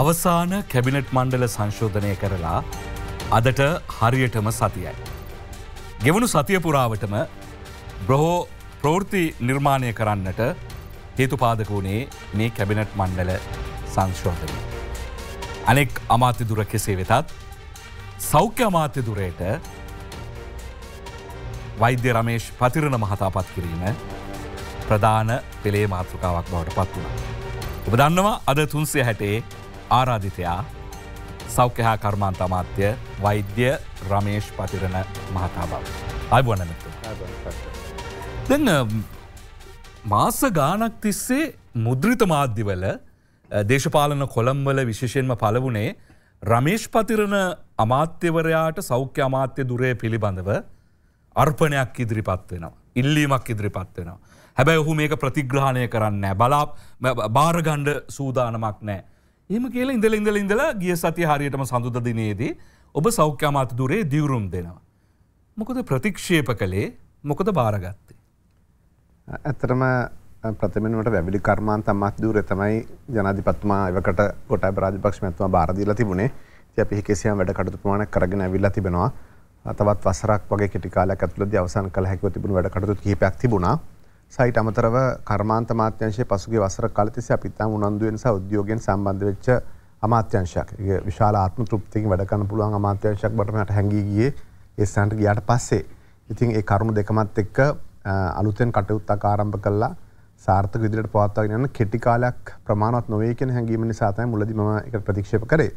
අවසාන කැබිනට් මණ්ඩල සංශෝධනය කරලා අදට හරියටම සතියයි. ගෙවුණු සතිය පුරාවටම බ්‍රහෝ ප්‍රෝෘති නිර්මාණය කරන්නට හේතුපාදක වුණේ මේ කැබිනට් මණ්ඩල සංශෝධනය. අනෙක් අමාත්‍ය දුර කෙසේ වෙතත් සෞඛ්‍ය අමාත්‍ය දුරයට වෛද්‍ය රමේෂ් පතිරණ මහතාපත් කිරීම ප්‍රධාන පෙළේ මාතෘකාවක් බවට පත් වුණ. ඔබ දන්නවා අද තුන්සේ හැටේ ආරාධිතයා සෞඛ්‍ය හා කර්මාන්ත අමාත්‍ය වෛද්‍ය රමේෂ් පතිරණ මහතා බව. අයිබුවන මිතු. දෙන්න මාස ගානක් තිස්සේ මුද්‍රිත මාධ්‍යවල දේශපාලන කොළම්වල විශේෂයෙන්ම පලවුණේ රමේෂ් පතිරණ අමාත්‍යවරයාට සෞඛ්‍ය අමාත්‍ය දුරය පිළිබඳව අර්පණයක් ඉදිරිපත් වෙනවා. ඉල්ලීමක් ඉදිරිපත් වෙනවා. හැබැයි ඔහු මේක ප්‍රතිග්‍රහණය කරන්න බලාප භාරගණ්ඩ සූදානමක් නෑ. එහම කියලා ඉඳල ඉඳල ඉඳලා ගිය සති හරියටම සඳුද දිනයේදී ඔබ සෞඛ්‍ය අමාතදුරේ දිවුරුම් දෙනවා. මොකද ප්‍රතික්ෂේප කළේ මොකද බාරගත්තේ. ඇතරම ප්‍රතිමෙන්ට වැවිලි කර්මාන් තමත් දූර තමයි ජනාධිපත්මා එවකට කොට බරාධිපක්ෂ මැත්තුම බාරදිීලා තිබුණේ ති අපි කිසියම් වැඩ කටතු ප්‍රමාණ කරගෙන ඇවිල්ලා තිබෙනවා අතවත් වසරක් වගේ කෙටිකාලයක් ඇතුලද අවසන් කළ හැකව තිබුණු වැඩ කටතු කිහිපයක් තිබුණා සයිට අමතරව කර්මාන්ත මාත්‍යංශයේ පසුගිය වසර කාල තිස්සේ අපි ඉතාම උනන්දු වෙන සහ උද්‍යෝගයෙන් සම්බන්ධ වෙච්ච අමාත්‍යංශයක්. ඒක විශාල ආත්ම තෘප්තියකින් වැඩ කරන්න පුළුවන් අමාත්‍යංශයක් බවට මට හැංගී ගියේ ඒ ස්ථානට ගියාට පස්සේ. ඉතින් ඒ කරුණු දෙකමත් එක්ක අලුතෙන් කටයුත්තක් ආරම්භ කළා. සාර්ථක විදිහට පවත්වාගෙන යන කෙටි කාලයක් ප්‍රමාණවත් නොවේ කියන හැඟීම නිසා තමයි මුලදී මම ඒක ප්‍රතික්ෂේප කරේ.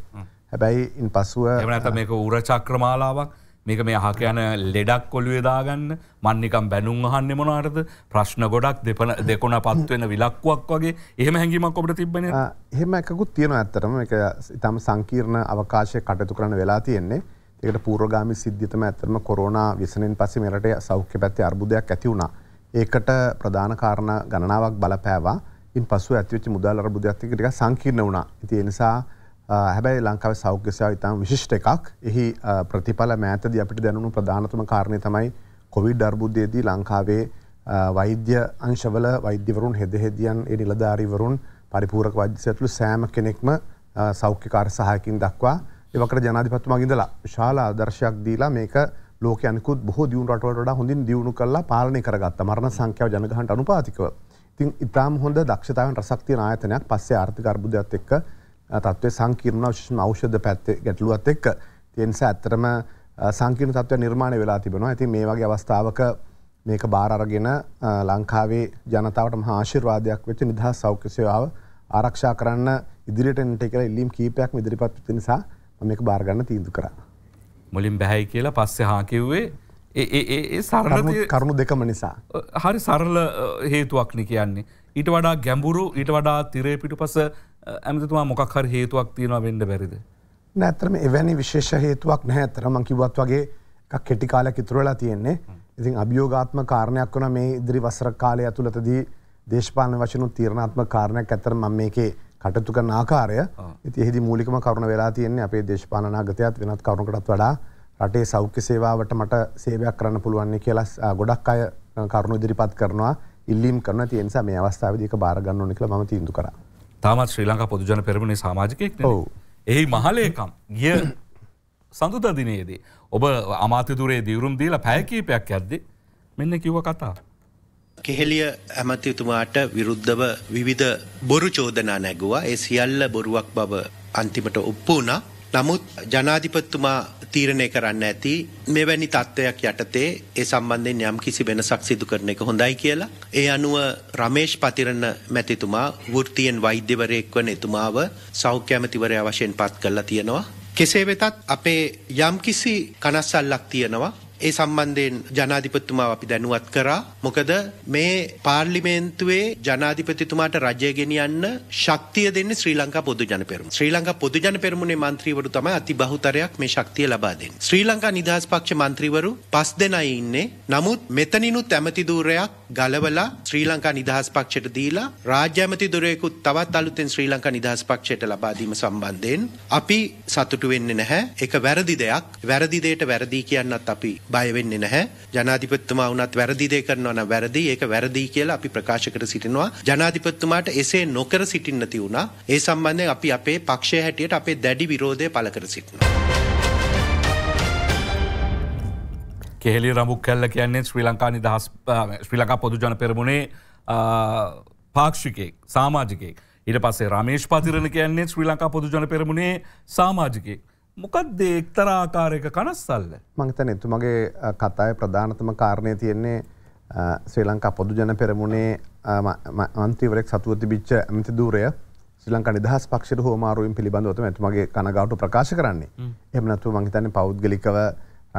හැබැයි ඉන්පසුව එහෙම නැත්නම් මේක උර චක්‍රමාලාවක් මේක මේ අහක යන ලෙඩක් කොළුවේ දාගන්න මන් නිකම් බැනුම් අහන්නේ මොනාටද ප්‍රශ්න ගොඩක් දෙපන දෙකොණ පත්වෙන විලක්කුවක් වගේ එහෙම හැඟීමක් ඔබට තිබ්බනේ එහෙම එකකුත් තියෙනවා ඇත්තටම ඒක ඊටම සංකීර්ණ අවකාශයේ කටයුතු කරන්න වෙලා තියෙන්නේ ඒකට පූර්වගාමි සිද්ධිය තමයි ඇත්තටම කොරෝනා විසණයෙන් පස්සේ මේ රටේ සෞඛ්‍ය පැත්තේ අර්බුදයක් ඇති වුණා ඒකට ප්‍රධාන කාරණා ගණනාවක් බලපෑවා ඉන් පසු ඇතිවෙච්ච මුදල් අර්බුදයක් ටික සංකීර්ණ වුණා ඉතින් ඒ නිසා හැබැයි ලංකාව සෞඛ්‍යසයා ඉතාම විශිෂ්ට එකක් එහි ප්‍රතිඵල මෑතද අපිට දැනුණු ප්‍රධානතම කාරණය තමයි කොවිඩ් අර්බුද්ධයේදී ලංකාවේ වෛද්‍ය අංශවල වෛද්‍යවරුන් හෙදහෙදියන් ඒ නිලධාරීවරුන් පරිපූරක වද්‍යසඇතුළු සෑම කෙනෙක්ම සෞඛ්‍යකාර සහයකින් දක්වා එවකට ජනාධිපත්තු මගින්දලා ශාල ආදර්ශයක් දීලා මේක ලෝකයනකුත් බොහෝ දියුණු රටවලට හොඳින් දියුණු කරලා පාලනය කරගත්ත මරණ සංඛ්‍යාව ජනගහට අනුපාතිකව. ඉතින් ඉතාම හොඳ දක්ෂතාවන් රසක්තිය නායතනයක් පස්සේ ආර්ථික අර්බුදයක් එක්ක තත්වය සංකීර්ණ විශෂම ෞෂධ පැත්තේ ගැටලුවත් එක්ක තියනිස ඇත්තරම සංකීර්ණ තත්ව නිර්මාණය වෙලා තිබෙනවා ඇති මේ වගේ අවස්ථාවක මේක බාරගෙන ලංකාවේ ජනතාවට මහාශිර්වාදයක් වෙච්ච නිදහ සෞඛ්‍ය සේවාව ආරක්ෂා කරන්න ඉදිරියට එන්නට කියලා ඉල්ලීම් කීපයක් ඉදිරිපත් වෙච්ච නිසා මම මේක බාර ගන්න තීන්දුව කරා. මුලින් බැහැයි කියලා පස්සේ හා කිව්වේ ඒ සරල කරුණු දෙකම නිසා. හරි සරල හේතුවක්නි කියන්නේ. ඊට වඩා ගැඹුරු ඊට වඩා තිරේ පිටු පස ඇමතුමා මොකක් හර හේතුවක් තියෙනවා වෙන්ඩ බැරිද. නැතරම එවැනි විශේෂ හේතුවක් නැඇතර මං කිවත් වගේ එකක් කෙටි කාලයක් ඉතුරලා තියෙන්නේ ඉතින් අභියෝගාත්ම කාරණයක් වන මේ ඉදිරි වසර කාලය ඇතුළතදී දේශපාන වශනු තීරණාත්ම කාරණයක් ඇතර ම මේකේ කටතුක නාකාරය ඉතිහිදි මූලිකම කරුණ වෙලා තියන්නේ අපේ දේශපානාගතයත් වෙනත් කරුණකටත් වඩා රටේ සෞඛ්‍ය සේවාවට මට සේවයක් කරන්න පුළුවන්නේ කියලා ගොඩක් අය කරුණු ඉදිරිපත් කරනවා ඉල්ලීම් කරන තියන්සා මේ අවස්ථාවදක බාරගන්න නිකළ ම තීන්දු කරා තාමත් ශ්‍රී ලංකා පොදුජන පෙරමුණේ සමාජිකයෙක් එහි මහලේකම් ගිය සඳුද දිනයේදී. ඔබ අමාත්‍යතුරේ දිවරුම් දීලා පැයකීපයක් ඇද්දි මෙන්න කිව්ව කතා. කෙහෙලිය ඇමතිතුමාට විරුද්ධව විවිධ බොරු චෝදනා නැගුවා ඒ සියල්ල බොරුවක් බව අන්තිමට ඔප්පු වුණා නමුත් ජනාධිපතිතුමා තීරණය කරන්න ඇති මෙවැනි තත්ත්වයක් යටතේ ඒ සම්බන්ධයෙන් යම් කිසි වෙනසක් සිදු කරන එක හොඳයි කියලා. ඒ අනුව රමේෂ් පතිරණ මැතිතුමා වෘත්තියෙන් වෛද්‍යවරයෙක් වන එතුමාව සෞඛ්‍යමතිවරයා වශයෙන් පත් කරලා තියෙනවා. කෙසේ වෙතත් අපේ යම්කිසි කනස්සල්ලක් තියෙනවා ඒ සම්බන්ධයෙන් ජනාධිපතිතුමා අපි දැනුවත් කරා මොකද මේ පාර්ලිමේන්තුවේ ජනාධිපතිතුමාට රජය ගෙනියන්න ශක්තිය දෙන්නේ ශ්‍රී ලංකා පොදු ජන පෙරමුණ. ශ්‍රී ලංකා පොදු ජන පෙරමුණේ മന്ത്രിවරු තමයි අතිබහුතරයක් මේ ශක්තිය ලබා දෙන්නේ. ශ්‍රී ලංකා නිදහස් පක්ෂ മന്ത്രിවරු 5 දෙනයි ඉන්නේ. නමුත් මෙතනිනුත් ඇමති ධූරයක් ගලවලා ශ්‍රී ලංකා නිදහස් පක්ෂයට දීලා රාජ්‍ය ඇමති ධූරයකුත් තවත් අලුතෙන් ශ්‍රී ලංකා නිදහස් පක්ෂයට ලබා දීම සම්බන්ධයෙන් අපි සතුටු වෙන්නේ නැහැ. ඒක වැරදි දෙයක්. වැරදි දෙයට වැරදි කියන්නත් අපි බය වෙන්නේ නැහැ. ජනාධිපතිතුමා වුණත් වැරදි දේ කරනවා නම් වැරදි ඒක වැරදි කියලා අපි ප්‍රකාශ කර සිටිනවා. ජනාධිපතිතුමාට එසේ නොකර සිටින්න නැති වුණා. ඒ සම්බන්ධයෙන් අපි අපේ පක්ෂය හැටියට අපේ දැඩි විරෝධය පළ කර සිටිනවා. කෙහෙලි රමුක් කැල්ල කියන්නේ ශ්‍රී ලංකා නිදහස් ශ්‍රී ලකා පොදුජන පෙරමුණේ පාක්ෂිකෙක් සාමාජිකෙක් ඉට පස්සේ රමේෂ් පතිරණ කියන්නේ ශ්‍රී ලංකා පොදුජන පෙරමුණේ සාමාජිකෙක්. මොකක්ද එක්තරාකාරයක කනස්සල්ල. මංතන එතුමගේ කතාය ප්‍රධානතම කාරණය තියෙන්නේ ශ්‍රී ලංකා පොදු ජන පෙරමුණේ අන්තිවරෙක් සතුව තිබිච්ච ඇමති දූරය ශ්‍රලංක නිදහස් පක්ෂ හෝමාරුවෙන් පිළිබඳවතම ඇතුමගේ කනගාටු ප්‍රකාශ කරන්නේ එමනතු මංහිතන පෞද්ගලිකව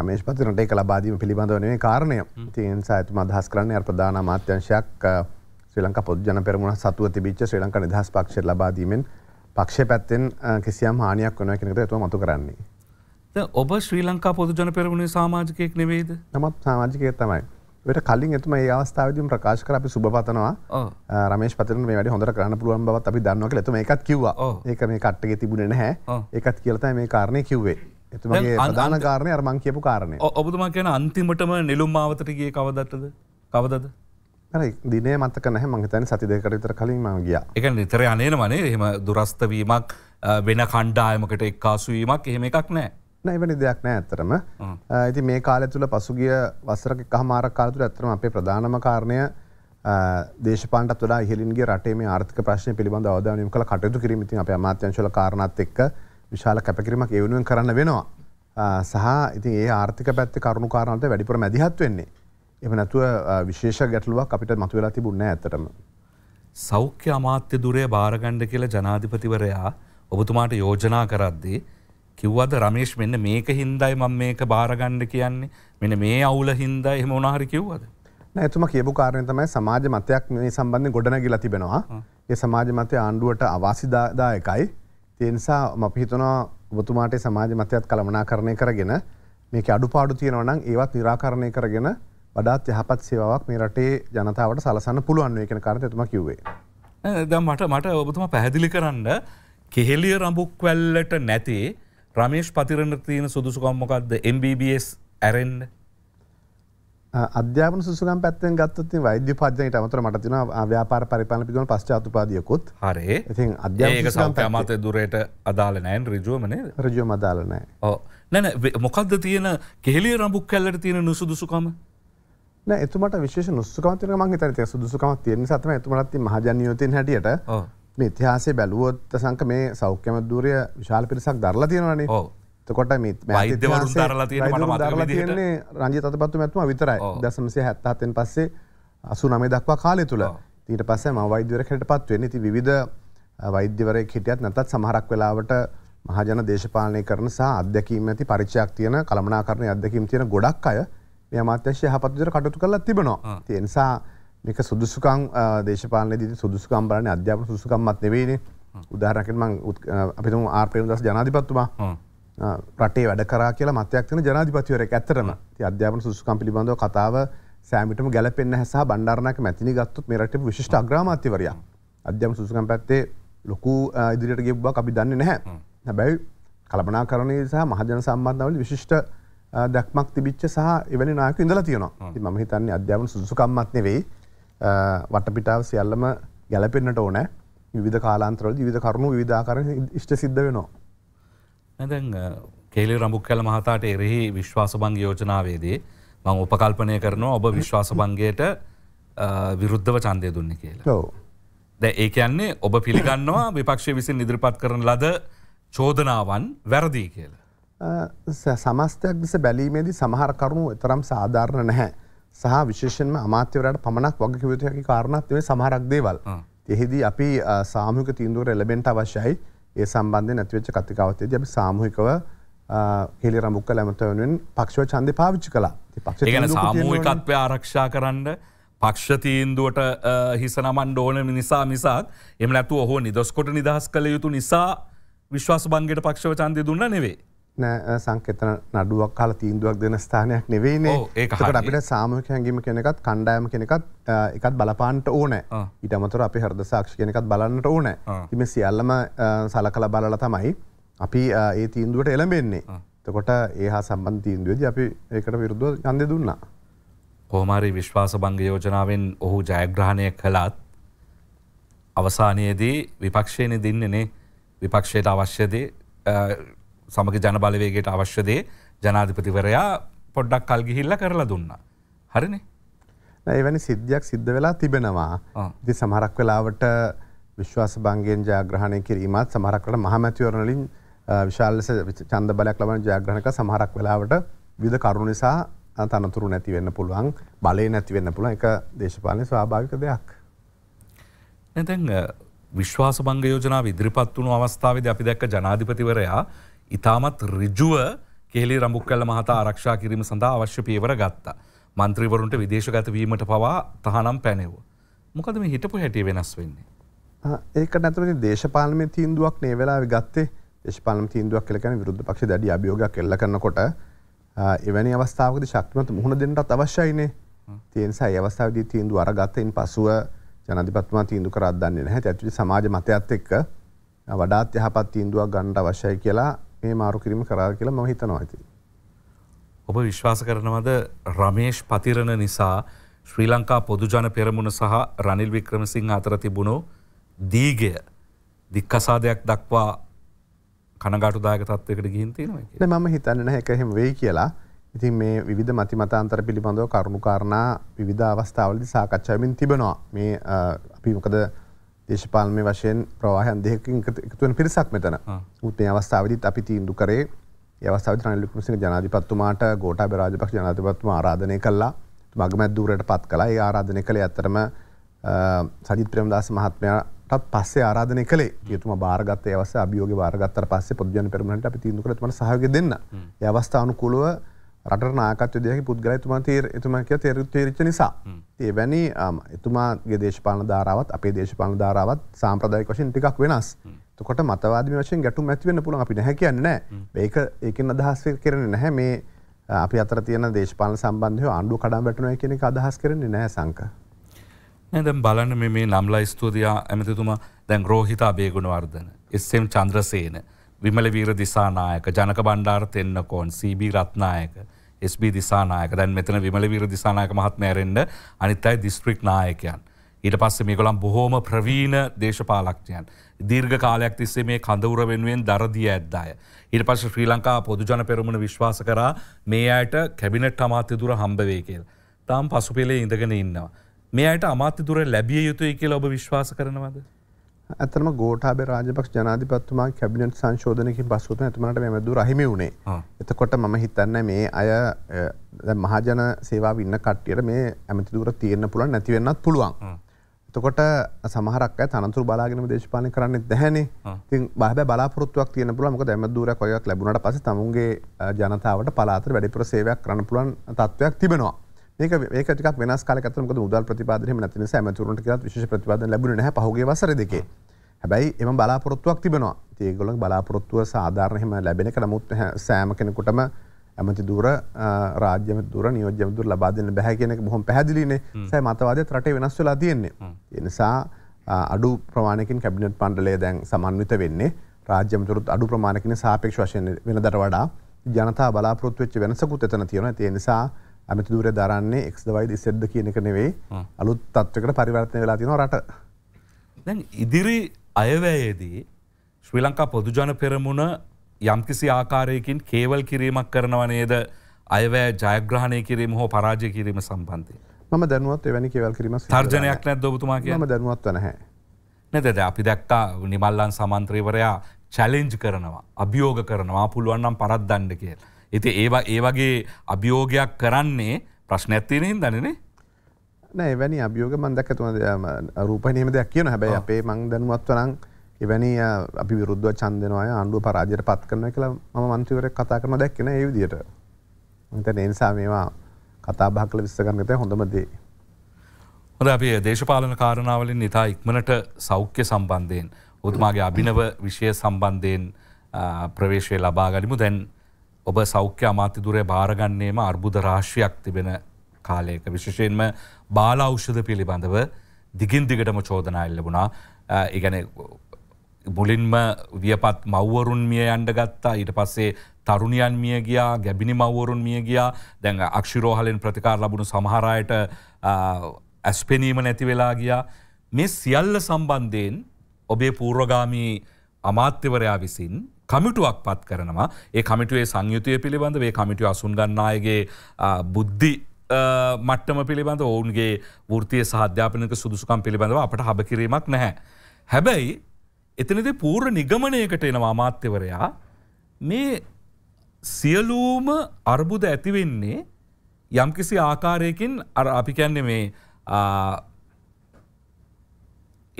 මේශ පතිනට එක ලබාදීම පිළිබඳවනේ කාරණය තියන්සා ඇතුම අදහස් කරන්නේ ප්‍රධාන මාත්‍යංශයක් ශ්‍රී ලංක පොදු ජන පෙරමුණ සතුව තිබිච්ච ශ්‍රී ලංක නිදහස් පක්ෂ ලබාදීමෙන් පක්ෂ පැත්තෙන් කිසියම් හානියක් වන කෙනෙට ඇතුව මතු කරන්නේ. ඔබ ශ්‍රී ලංකා පොදුජන පෙරමුණේ සාමාජිකයෙක් නෙවෙයිද නමත් සාමාජිකය තමයි ට කලින් එතුම ඒ අවස්ථාවදීම ප්‍රකාශ කර අපි සුභපතනවා රමේෂ පතර වැඩ හොඳ කරන්න පුළුවන් බවත් අපි දන්නවක ඇතුම එකත් කිව්වා ඒක මේ කට්ටගේ තිබුණෙ නැහැ එකත් කියලතයි මේ කාරණය කිව්වේ එතුමගේ අධාන කාරණය අරමං කියපු කාරණය ඔබතුමා කියන අන්තිමටම නිලුම් මාවතටගේ කවදටද කවදද දින මතක නැහ මහිතන සති දෙකරතර කලින් ම ගිය එක නිතර යනන වනේ එහම දුරස්ථවීමක් වෙන කණ්ඩායමකට එක්කාසුවීමක් එහෙම එකක් නෑ නැවැනි දෙයක් නෑ ඇතරම ඇති මේ කාලය තුළ පසුගිය වසරක කහමාර කාලතුර ඇතරම අපේ ප්‍රධානම කාරණය දේශපන්ට තුළ හිලින්ගේ රටේ ආර්ථක ප්‍රශ්න පිළිබඳ අවධානයම් කළ කටයුතු කිරීමති අප අමාත්‍යංශල කාරණත් එක්ක විශාල කැපකිරීමක් එවුණුවෙන් කරන්න වෙනවා. සහ ඉතින් ඒ ආර්ථික පැත්ති කරුණු කාරණට වැඩිපුර මැදිහත් වෙන්නේ එම නැතුව විශේෂ ගැටලුවක් අපිට මතු වෙලා තිබුණ ඇතටම. සෞඛ්‍ය අමාත්‍ය දුරේ භාරගණ්ඩ කියල ජනාධිපතිවරයා ඔබතුමාට යෝජනා කරද්දී කිව්වද රමේෂ් මෙන්න මේක හින්දයි මං මේක භාරගණ්ඩ කියන්නේ මෙන මේ අවුල හින්ද එහම උනාහරි කිව්වද. නැතුම කියපු කාරණ තමයි සමාජ මතයක් මේ සම්බන්ධය ගොඩන ගිලා තිබෙනවා ඒ සමාජ මතය ආණ්ඩුවට අවාසිදාදා එකයි තියනිසා මපිහිතනවා ඔබතුමාට සමාජ මතයත් කළමනා කරණය කරගෙන මේක අඩු පාඩු තියෙනවනම් ඒවත් නිරාකරණය කරගෙන වඩාත් යහපත් සේවාවක් මේ රටේ ජනතාවට සලසන්න පුළුවන් එකන කාරණ එතුම කිවේ. ද මට මට ඔබතුම පැහැදිලි කරන්න කෙහෙලිය රඹුක් වැල්ලට නැති රමේෂ් පතිරණ තියෙන සුදුසුකම්මොකක්ද MBBS ඇරෙන්ඩ අධ්‍යාපන සුසුම් පැත්තෙන් ගත්තති වෛද්‍ය පද්නයට අමතර මටතින ව්‍යාපාර පරිපාල පිගන පශ්චාතුපාදියකුත් හරේ ඉතින් අධ්‍යාපක සම්පයමත දුරයට අදාල නෑන් රජුවමනේ රජුව මදාලනෑ ඕ නැන මොකක්ද තියෙන කෙහෙලිය රම්බුක් කැල්ලට තියෙන නුසුදුසුකම නෑ එතුමට විශේෂ නුස්සකමක් තියෙනවා මං හිතන්නේ සුදුසුකමක් තියෙන නිසා තමයි එතුමටත් තියෙන මහජනනියෝතින් හැටියට මේ ඉතිහාසය බැලුවොත් සංක මේ සෞඛ්‍ය මැදුරිය විශාල පිරිසක් දරලා තියෙනවානේ. ඔව්. එතකොට මේ වෛද්‍යවරුන් දරලා තියෙන මට මතක විදිහට රංජිත අතපත්තු මැතිතුමා විතරයි 1977න් පස්සේ 89 දක්වා කාලය තුල. ඊට පස්සේ මම වෛද්‍යවරයෙක් හැටියටපත් වෙන්නේ. ඉතින් විවිධ වෛද්‍යවරයෙක් හිටියත් නැත්නම් සමහරක් වෙලාවට මහජන දේශපාලනය කරන සහ අධ්‍යක්ීම් ඇති පරිචයක් තියෙන කළමනාකරණයේ අධ්‍යක්ීම් තියෙන ගොඩක් අය මේ අමාත්‍යශය හපත්තුර කටතු කරලා තිබනවා තියනිසා මේක සුදුසුකං දේශපාලන දී සුදුසුකම් බලන අධ්‍යාපන සුදුසුකම්මත් නෙවෙයින උදාහරකින් මං අපිතුම ආර්පයම දස් ජනාධිපත්තුමා රටේ වැඩ කරා කියලා මතයක්න ජනාධිපතිවර ඇත්තරම ති අධ්‍යාපන සුදුසුකම් පිළිබඳව කතාව සෑමිටම ගැලපෙන්න්න හැස බණ්ඩාරනක මැතිනි ගත්තුත් මෙරට විශෂ්ට අග්‍රාමාත්‍යවරයා අධ්‍යම සුසකම් පැත්තේ ලොකු ඉදිරියට ගෙබ්වා අපි දන්න නැහැ හැබැයි කළපනා කරණය සහ මහජන සම්බන්ධාවල විශිෂ්ට දැක්මක් තිබිච්ච සහ එවැනි නායක ඉඳලා තියෙනවා. ඉතින් මම හිතන්නේ අධ්‍යාපන සුදුසුකම්මත් නෙවෙයි වටපිටාව සියල්ලම ගැලපෙන්නට ඕනේ. විවිධ කාලාන්තරවල විවිධ කරුණු විවිධාකාරයෙන් ඉෂ්ට සිද්ධ වෙනවා. දැන් කේලි රඹුක්කැල මහතාට එරෙහි විශ්වාස භංග යෝජනාවේදී මම උපකල්පනය කරනවා ඔබ විශ්වාස භංගයට විරුද්ධව ඡන්දය දුන්නේ කියලා. ඔව්. දැන් ඒ කියන්නේ ඔබ පිළිගන්නවා විපක්ෂය විසින් ඉදිරිපත් කරන ලද චෝදනාවන් වැරදි කියලා. සමස්තයක් දෙස බැලීමේදී සමහර කරුණු එතරම් සාධාරණ නැහැ. සහ විශේෂෙන්ම අමාත්‍යවරට පමණක් වගකිවතයකි කාරණත්වේ සමහරක් දේවල්. එහිදී අපි සාමහික තීන්දුවර එලබෙන්ට අවශ්‍යයි ඒ සම්බන්ධය නැතිවෙච්ච කතිකාවතේ අපි සාමහිකව හෙළි රමුක්ක ලැමතවනෙන් පක්ෂව චන්ද පාවිච්චි කලා පක්ෂ සාමූහිකත්වය ආරක්ෂා කරන්න පක්ෂ තීන්දුවට හිසනමන් ඕන නිසා මිසාත් එම ඇතු ඔහෝ නිදොස්කොට නිදහස් කළ යුතු නිසා විශ්වාස බංගයට පක්ෂව චන්දය දුන්න නෙවේ. නෑ සංකෙතන නඩුවක් කාල තීන්දුවක් දෙන ස්ථානයක් නෙවෙයිනේ ඒකට අපිට සාමක හැඟීම කෙනෙකත් කණ්ඩායම කෙනෙකත් එකත් බලපාන්ට ඕනෑ ඉටමතුර අපි හරද සාක්ෂ කෙනෙකත් බලන්නට ඕනෑ එම සියල්ලම සල කළ බලල තමයි අපි ඒ තීන්දුවට එළඹෙන්නේ තකොට ඒ හා සම්බන් තීන්දුවද අපි ඒකට විරුද්ධ ගන්ද දුන්නා. හෝමාරි විශ්වාස බංග යෝජනාවෙන් ඔහු ජයග්‍රහණය කළත් අවසානයේදී විපක්ෂයනය දින්නනේ විපක්ෂයට අවශ්‍යදේ සමග ජනබලවේගේට අවශ්‍යදේ ජනාධිපතිවරයා පොඩ්ඩක් කල් ගිහිල්ල කරලා දුන්න. හරිනේ. එවැනි සිද්ධියක් සිද්ධ වෙලා තිබෙනවා. ඉති සමහරක් වෙලාවට විශ්වාස බංගෙන් ජයග්‍රහණය කිරීමත් සමහරක්කට මහමැතිවරණලින් විශාලස චන්ද බලයක් ලබන ජයග්‍රහණක සමහරක් වෙලාවට විද කරුණ නිසා තනතුරු නැතිවෙන්න පුළුවන් බලය නැතිවෙන්න පුළුවන් එක දේශපාලන ස්වාභාවික දෙයක්. නැතැන් විශ්වාස බංග යෝජනාව ඉදිරිපත් වුණු අවස්ථාවද අපි දැක්ක ජනාධිපතිවරයා ඉතාමත් රිජුව කෙලි රම්ඹුක් කල්ල මහතා ආරක්ෂා කිරීම සඳහා අවශ්‍ය පියවර ගත්තා. මන්ත්‍රීවරුන්ට විදේශගත වීමට පවා තහනම් පැනෙවෝ. මොකද මේ හිටපු හැටිය වෙනස් වෙන්නේ. ඒක නැතමනි දේශපාලම තීන්දුවක් නේ වෙලා ගත්තේ දේශපාලම තීන්දුවක් කලකන විරුද්ධ පක්ෂ දැඩි අභියෝගයක් එල්ල කරනකොට එවැනි අවස්ථාවකදී ශක්තිමත් මුහුණ දෙන්නටත් අවශ්‍යයිනේ. ඒ නිසා ඒ අවස්ථාවේදී තීන්දුව අරගත්තයින් පසුව ජනාධිපතිතුමා තීන්දුව කරක් දන්නේ නැහැ. ඇත්තට සමාජ මතයත් එක්ක වඩාත් යහපත් තීන්දුවක් ගන්නට අවශ්‍යයි කියලා මේ මාරු කිරීම කරා කියලා මම හිතනවා ඇති. ඔබ විශ්වාස කරනවද රමේෂ් පතිරණ නිසා ශ්‍රී ලංකා පොදුජන පෙරමුණ සහ රනිල් වික්‍රමසිංහ අතර තිබුණු දීගය දික්කසාදයක් දක්වා කනගාටුදායක තත්වයකට ගිහින් තියෙනවා නෑ මම හිතන්නේ නැහැ ඒක එහෙම වෙයි කියලා. ඉතින් මේ විධ මති මතාන්තර පිළිබඳව කරුණු කාරණා විවිධ අවස්ථාවලදී සාකච්ඡා වෙමින් තිබෙනවා. මේ අපි මොකද දේශපාලනය වශයෙන් ප්‍රවාහයන් දෙකකින් එකතු වෙන පිරිසක් මෙතන. නමුත් මේ අවස්ථාවේදීත් අපි තීන්දුව කරේ ඒ අවස්ථාවේදී රනිල් වික්‍රමසිංහ ජනාධිපතිතුමාට ගෝඨාභය රාජපක්ෂ ජනාධිපතිතුමා ආරාධනය කළා. මගමැද් දූරයට පත් කළා. ඒ ආරාධනය කළේ ඇත්තටම සජිත් ප්‍රේමදාස මහත්මයාටත් පස්සේ ආරාධනය කළේ. එතුමා බාරගත්ත ඒ අවස්ථාවේ අභියෝගේ බාරගත්තට පස්සේ පොදුජන පෙරමුණට අපි තීන්දුව කළා එතුමාට සහයෝගය දෙන්න. ඒ අවස්ථානුකූලව රට නාකත්්‍යදයක පුද්ගලතුමා තීර එතුමක තෙරු තේරච නිසා. ඒවැනි එතුමාගේ දේශපාන ධාරාවත් අපේ දේශපාන ධාරාවත් සාම්ප්‍රදායක වශයෙන් ටිකක් වෙනස්. තකොට මතවාද වශයෙන් ගැටු ඇතිවන්න පුළන් අපි නැ කියන්න ඒක ඒකෙන් අදහස් කරන නැහැ මේ අපි අතර තියන දේශපාල සම්බන්ධය අන්ඩු කඩා වැටනය කෙනෙ අදහස් කරන්නේ නෑ සංක. ඇදම් බලන්න මේ නම්ලා ස්තුතියා ඇමතිතුමා දැන් රෝහිතා බේගුණවර්ධන. එස්සෙම් චන්ද්‍රසේන. විමල වීර දිසානායක ජනක බණ්ඩාර් තෙන්නකෝන් සීබී රත්නායක SB දිසානායක දැන් මෙතන විමලවීර දිසානායක මහත්මයරෙන්ට අනිත් අයි දිස්ත්‍රික් නායකයන්. ඊට පස්සේ මේගොලම් බොහෝම ප්‍රවීණ දේශපාලක්ඥයන්. දීර්ඝ කාලයක් තිස්සේ මේ කඳවුර වෙනුවෙන් දරදිය ඇද්දාය. ඊට පස්ස ශ්‍රී ලංකා පොදුජන පෙරමුණ විශ්වාස කරා මේ අයට කැබිනට් අමාත්‍යදුර හම්බවේ කියල්. තාම් පසුපෙලේ ඉඳගෙන ඉන්නවා. මේ අයට අමාත්‍යදුර ලැබිය යුතුයි කියල ඔබ විශ්වාස කරනවද. ඇතම ගෝටාබ රාජපක් ජනාධිපත්තුමා කැබිනට් සංශෝධනක බස්සුතු ඇතුමට මෙමැදු රහිමි වුණේ එතකොට මම හිතන්න මේ අය මහජන සේවා වින්න කට්ටියට මේ ඇමතිදුර තියන්න පුළන් නැතිවෙන්නත් පුළුවන්. එතකොට සමහරක් තනතුර බලාගෙන දේශපාලන කරන්න දැහැන ති බහ බලාපොරත්තුවක් තියන පුළ මොක දැමදුර කොයක් ලැබුණට පස තමුන්ගේ ජනතාවට පලාතර වැඩිපුර සේවයක් කරන්න පුළන් තත්ත්වයක් තිබෙනවා. මේක මේක ටිකක් වෙනස් කාලයක් ඇතුළත මොකද මුදල් ප්‍රතිපාදනය එහෙම නැති නිසා ඇමතිවරුන්ට කියලා විශේෂ ප්‍රතිපාදන ලැබුණේ නැහැ පහුගිය වසර දෙකේ. හැබැයි එම බලාපොරොත්තුවක් තිබෙනවා. ඉතින් ඒගොල්ලන්ගේ බලාපොරොත්තුව සාධාරණ එහෙම ලැබෙන එක නමුත් සෑම කෙනෙකුටම ඇමති දූර රාජ්‍ය ඇමති දූර නියෝජ්‍ය ඇමති දූර ලබා දෙන්න බෑ කියන එක බොහොම පැහැදිලිනේ. සෑ මතවාදයත් රටේ වෙනස් වෙලා තියෙන්නේ. ඒ නිසා අඩු ප්‍රමාණයකින් කැබිනට් මණ්ඩලය දැන් සමන්විත වෙන්නේ. රාජ්‍ය ඇමතිවරුත් අඩු ප්‍රමාණයකින් සාපේක්ෂ වශයෙන් වෙනදට වඩා ජනතා බලාපොරොත්තු වෙච්ච වෙනසකුත් එතන තියෙනවා. ඒ නිසා ඇමතිදුර දරන්නේ එක්ද වයිද ඉසෙද්ද කියන එක නෙවෙයි අලුත් තත්වකට පරිවර්තය වෙලා තින රට දැන් ඉදිරි අයවැයේදී ශ්‍රී ලංකා පොදුජන පෙරමුණ යම්කිසි ආකාරයකින් කේවල් කිරීමක් කරනව නේද අයවැය ජයග්‍රහණය කිරීම හෝ පරාජය කිරීම සම්බන්ධය ම දැනුවත් එවැනි කෙවල් කිරීම තර්ජනයක් නැත් දොබතුමා කියම දැනුවත් නැහැ නැතද අපි දැක්කා නිමල්ලන් සමන්ත්‍රීවරයා චැලෙන්ජ් කරනවා අභියෝග කරනවා පුළුවන්නම් පරත් දණ්ඩ කියලා ඉති ඒවා ඒ වගේ අභියෝගයක් කරන්නේ ප්‍රශ්න ඇත්තිනෙන් දනනේ නෑ වැනි අභියෝග මන්දක්කතුම රූපනයම දෙයක් කියන හැබැයි අපේ මං දැනුවත්වනං එවැනි අපි විරුද්ධ චන්දනවාය ආණ්ඩුව පරාජයට පත් කරන කියලා ම මන්ත්‍රවර කතා කරන දැක්කෙන ඒ විදියට මත නිසා මේවා කතා බහ කළ විස්සගන්නත හොඳමදේ. හොඳ අපේ දේශපාලන කාරණාවලින් නිතා ඉක්මනට සෞඛ්‍ය සම්බන්ධයෙන් ඔතුමාගේ අභිනව විශය සම්බන්ධයෙන් ප්‍රවේශය ලබා ගනිමු දැන් ඔබ සෞඛ්‍ය අමාතිදුරය භාරගන්නේම අර්බුද රාශ්වයක් තිබෙන කාලයක විශෂයෙන්ම බාලා ෞෂධ පිළිබඳව දිගින් දිගටම චෝදනා එල්ලබුණා ඒගැන මුලින්ම වියපත් මව්වරුන් මිය අන්ඩ ගත්තා ඊට පස්සේ තරුණියන් මිය ගියා ගැබිනි මව්වරුන් මිය ගියා දැන් අක්ෂිරෝහලෙන් ප්‍රතිකාර ලබුණු සමහරයට ඇස්පෙනීම නැති වෙලා ගියා මේ සියල්ල සම්බන්ධයෙන් ඔබේ පූර්වගාමී අමාත්‍යවරයා විසින් කමිටුවක් පත් කරනවා ඒ කමිටුවේ සංයුතුය පිළිබඳ වේ කමිටු අසුන් ගන්නායගේ බුද්ධි මට්ටම පිළිබඳ ඔවුන්ගේ ෘතිය සාධ්‍යාපනක සුදුසුකම් පිළිබඳව අපට හබ කිරීමක් නැහැ. හැබැයි එතනද පූර්ණ නිගමනයකට එනවා අමාත්‍යවරයා මේ සියලූම අර්බුද ඇතිවෙන්නේ යම්කිසි ආකාරයකින් අර අපි කැන්නේ මේ